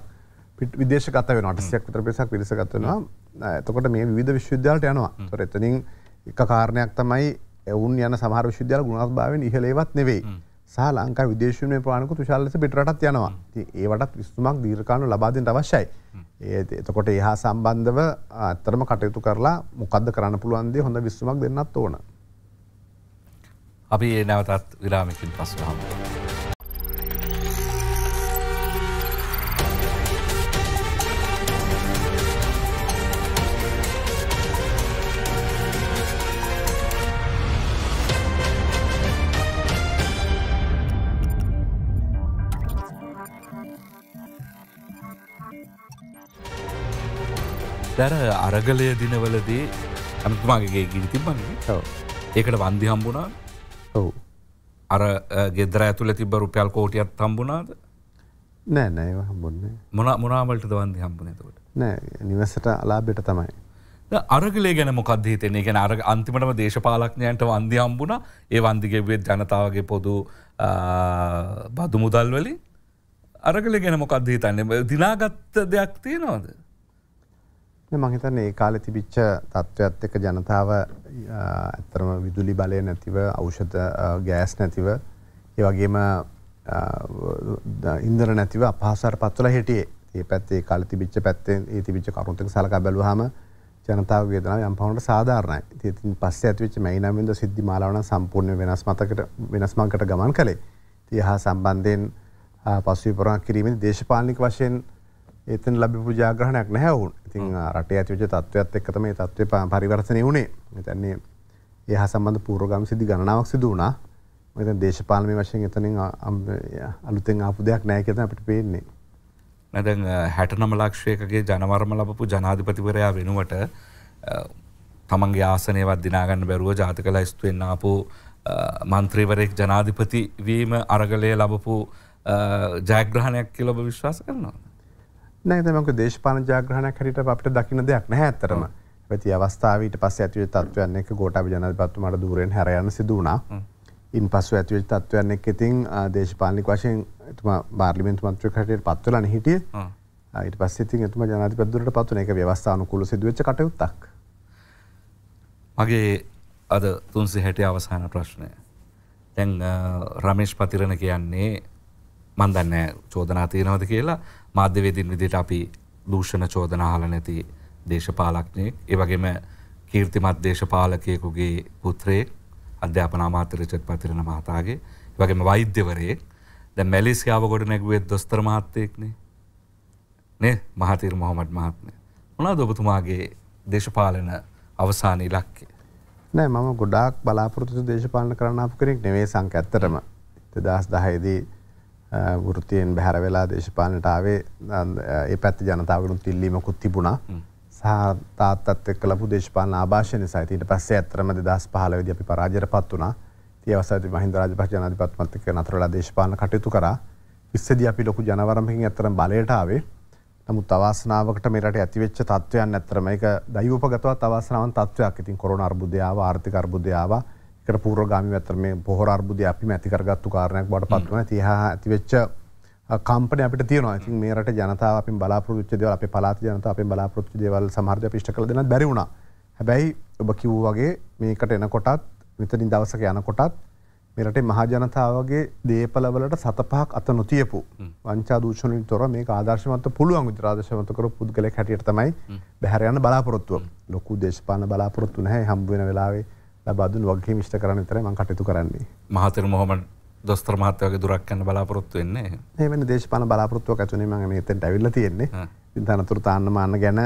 විදේශගත වෙනවා. 800ක් විතර පිරිසක් විදේශගත වෙනවා. එතකොට මේ විවිධ විශ්වවිද්‍යාලට යනවා. ඒතර එතනින් එක කාරණයක් තමයි එවුන් යන සමහර විශ්වවිද්‍යාල ගුණවත් භාවයෙන් ඉහළේවත් නෙවෙයි. සහ ලංකා විදේශීය ප්‍රාණිකු තුෂාර ලෙස පිටරටත් යනවා. ඉතින් ඒවටත් විසඳුමක් දීර්ඝකාලීනව ලබා දෙන්න අවශ්‍යයි. ඒ එතකොට ඒ හා සම්බන්ධව අත්‍තරම කටයුතු කරලා මොකද්ද කරන්න පුළුවන් දේ හොඳ විසඳුමක් දෙන්නත් ඕන. අපි ඒ නැවතත් විරාමකින් පසු හමු වෙමු. දර අරගලය දිනවලදී ඇමතුමාගේ ගිනි තිබන්නේ ඒකට වන්දි හම්බුණා ඔවු අර ගෙදර ඇතුළ තිබ රුපියල් කෝටියත් හම්බුණාද නෑ නෑ හම්බුන්නේ මොන මොනාවලට දවන්දි හම්බුණනතකට නෑ නිවසට අලාබෙට තමයි අරගලේ ගැන මොකක්දීතෙන්නේ ගැන අර අන්තිමටම දේශපාලක්ඥයන්ට වන්දි හම්බුණ ඒ වන්දිගෙවෙත් ජනතාවගේ පොදු බදු මුදල්වලින් අරගල ගැන මොකක්දී තන්නේ දිනාගත්ත දෙයක් තියෙනවාද මම හිතන්නේ ඒ කාලේ තිබිච්ච තත්ත්වයත් එක්ක ජනතාව ඇත්තරම විදුලි බලය නැතිව ඖෂධ ගෑස් නැතිව ඒ වගේම ඉන්දර නැතිව අපහසාර පත්වල හිටියේ ඒ පැත්තේ කාලේ තිබිච්ච පැත්තෙන් ඒ තිබිච්ච කරුණුත් එක්ක සලකා බැලුවාම ජනතාව වේදනාව යම් පමණට සාධාරණයි. ඉතින් පස්සේ ඇතිවෙච්ච මයිනමින්ද සිද්ධි මාලාව නම් සම්පූර්ණ වෙනස් මතකට වෙනස් මඟකට ගමන් කළේ. ඉතින් හා සම්බන්ධයෙන් පසුවිපරණ කිරීමේදී දේශපාලනික වශයෙන් එතන ලැබපු ජාග්‍රහණයක් නැහැ වුන්. ඉතින් රටේ ඇතිවෙච්ච තත්ත්වයත් එක්ක තමයි මේ තත්ත්වේ පරිවර්තනය වුණේ. මෙතන්නේ ඒ හා සම්බන්ධ පූර්වගාමි සිද්ධි ගණනාවක් සිදු වුණා. මෙතන දේශපාලනමය වශයෙන් එතනින් අලුතෙන් ආපු දෙයක් නැහැ කියලා අපිට පේන්නේ. නැදන් 69 ලක්ෂයකගේ ජනවර්ම ලැබපු ජනාධිපතිවරයා වෙනුවට තමන්ගේ ආසනයවත් දිනා ගන්න බැරුව ජාතික ලයිස්තුවෙන් ආපු මන්ත්‍රීවරයෙක් ජනාධිපති වීම අරගලය ලැබපු ජයග්‍රහණයක් කියලා ඔබ විශ්වාස කරනවද? නෑ තමක දේශපාන ජාග්‍රහණයක් හැටියට අපිට දකින්න දෙයක් නැහැ ඇත්තටම. ප්‍රති අවස්ථාව ඊට පස්සේ ඇතිවෙච්ච තත්ත්වයන් එක්ක ගෝඨාභය ජනාධිපතිතුමාට දූරෙන් හැර යන්න සිදු වුණා. ඉන්පසු ඇතිවෙච්ච තත්ත්වයන් එක්ක ඉතින් දේශපාලනික වශයෙන් එතුමා පාර්ලිමේන්තු මන්ත්‍රයෙක් හැටියට පත් වෙලානේ හිටියේ. ඊට පස්සේ ඉතින් එතුමා ජනාධිපතිවරට පත් වුණා. ඒක ව්‍යවස්ථානුකූලව සිදුවෙච්ච කටයුත්තක්. මගේ අද 360 අවසාන ප්‍රශ්නය. දැන් රමේෂ් පතිරණ කියන්නේ මන් දන්න චෝදනා තියෙනවද කියලා මාධ්‍යවේදින් විදිට අපි දූෂණ චෝදනාහල නැති දේශපාලක්නය ඒවගේම කීර්තිමත් දේශපාලකයකුගේ පුත්‍රේ අධ්‍යාපන අමාත්‍යරචත් පතිරණ මහතාගේ වගේම වෛද්‍යවරේ ද මැලිසියාව ගොඩ නැගුවේ දොස්තර මහත්තයෙක්නේ නේ මහතීර මොහොමට මහත්මය මොනාද ඔබතුමාගේ දේශපාලන අවසාන ඉලක්කේ නෑ මම ගොඩාක් බලාපොරොත්තු දේශපාලන කරන්න අප කෙනෙක් නෙවේ සංක ඇත්තරම දෙදස් දහයේදී වෘතියෙන් බැහැර වෙලා දේශපාලනට ආවේ ඒ පැත්තේ ජනතාවගෙනුත් ඉල්ලීමකුත් තිබුණා. සහ තාත්තත් එක්ක ලබපු දේශපාලන ආభాෂය නිසා ඊට පස්සේ ඇත්තටම 2015 වෙදී අපි පරාජයටපත් වුණා. ඒ අවසරදී මහින්ද රාජපක්ෂ ජනාධිපතිතුමත් එක්ක නතර වෙලා දේශපාලන කටයුතු කරා. ඉස්සෙදී අපි ලොකු ජනවරමකින් ඇත්තටම බලයට ආවේ. නමුත් අවාසනාවකට මේ රටේ ඇතිවෙච්ච තත්ත්වයන් ඇත්තටම ඒක දෛවෝපගතවත් අවාසනාවන් තත්ත්වයක්. ඉතින් කොරෝනා අර්බුදය ආවා, ආර්ථික අර්බුදය ආවා. එකට පූර්ගාමි ඇතර මේ පොහොර අර්බුද අපි මැතිකරගත්තු කාරණයක් බට පත්වන තිහ ඇතිවෙච්ච කම්පන අපට තියන ති මේට ජනතාව අපි බලාපෘච්ච දෙවල අප පලාත් ජනත අප බලාපෘච්ච දෙවල් සමාර්ධ පිෂ්ට කල දෙන බැරිවුණ හැබැයි ඔබ කිවූ වගේ මේකට එනකොටත් මෙතනින් දවසක යනකොටත් මෙරට මහජනතාවගේ දේපලවලට සතපහක් අත නොතියපු වංචා දූෂණින් තොර මේ ආදර්ශමත පුළුවන් විතරාදශමතකර පුද්ගල හැටියට තමයි බැහරයන්න බලාපොරොත්තුව ලොකු දේශපාන බලාපොරොත්තු නැහැ හම්බුවෙන වෙලාවේ ලබාදුන් වගේ මිෂ්ට කරන්න විතරයි මම කටයුතු කරන්නේ. මහතෙරු මොහොමඩ් දොස්තර මහත්තයාගේ දුරක් යන බලාපොරොත්තු වෙන්නේ. මේ වෙන දේශපාලන බලාපොරොත්තුවක් ඇතුනේ මම මේ එතෙන්ට ඇවිල්ලා තියෙන්නේ. ඉතින් තනතුරු තාන්න මාන්න ගැන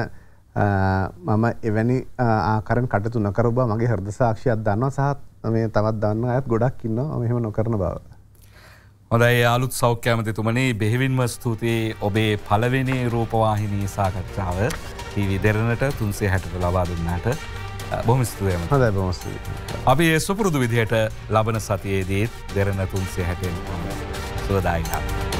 මම එවැනි ආකරෙන් කටයුතු නොකර බව මගේ හෘද සාක්ෂියක් දන්නවා සහ මේ තවත් දන්න අයත් ගොඩක් ඉන්නවා මම එහෙම නොකරන බව. හොඳයි අලුත් සෞඛ්‍ය ඇමතිතුමනි බෙහෙවින්ම ස්තුතියි ඔබේ පළවෙනි රූපවාහිනී සාකච්ඡාව TV දෙරණට 360ට ලබා දුන්නාට. බොම ස්තුවම හද බොම අපි ඒ සුපුරුදු විදිහයට ලබන සතියේදීත් දෙරනතුන් සෙහැටෙන් සුවදායිනා.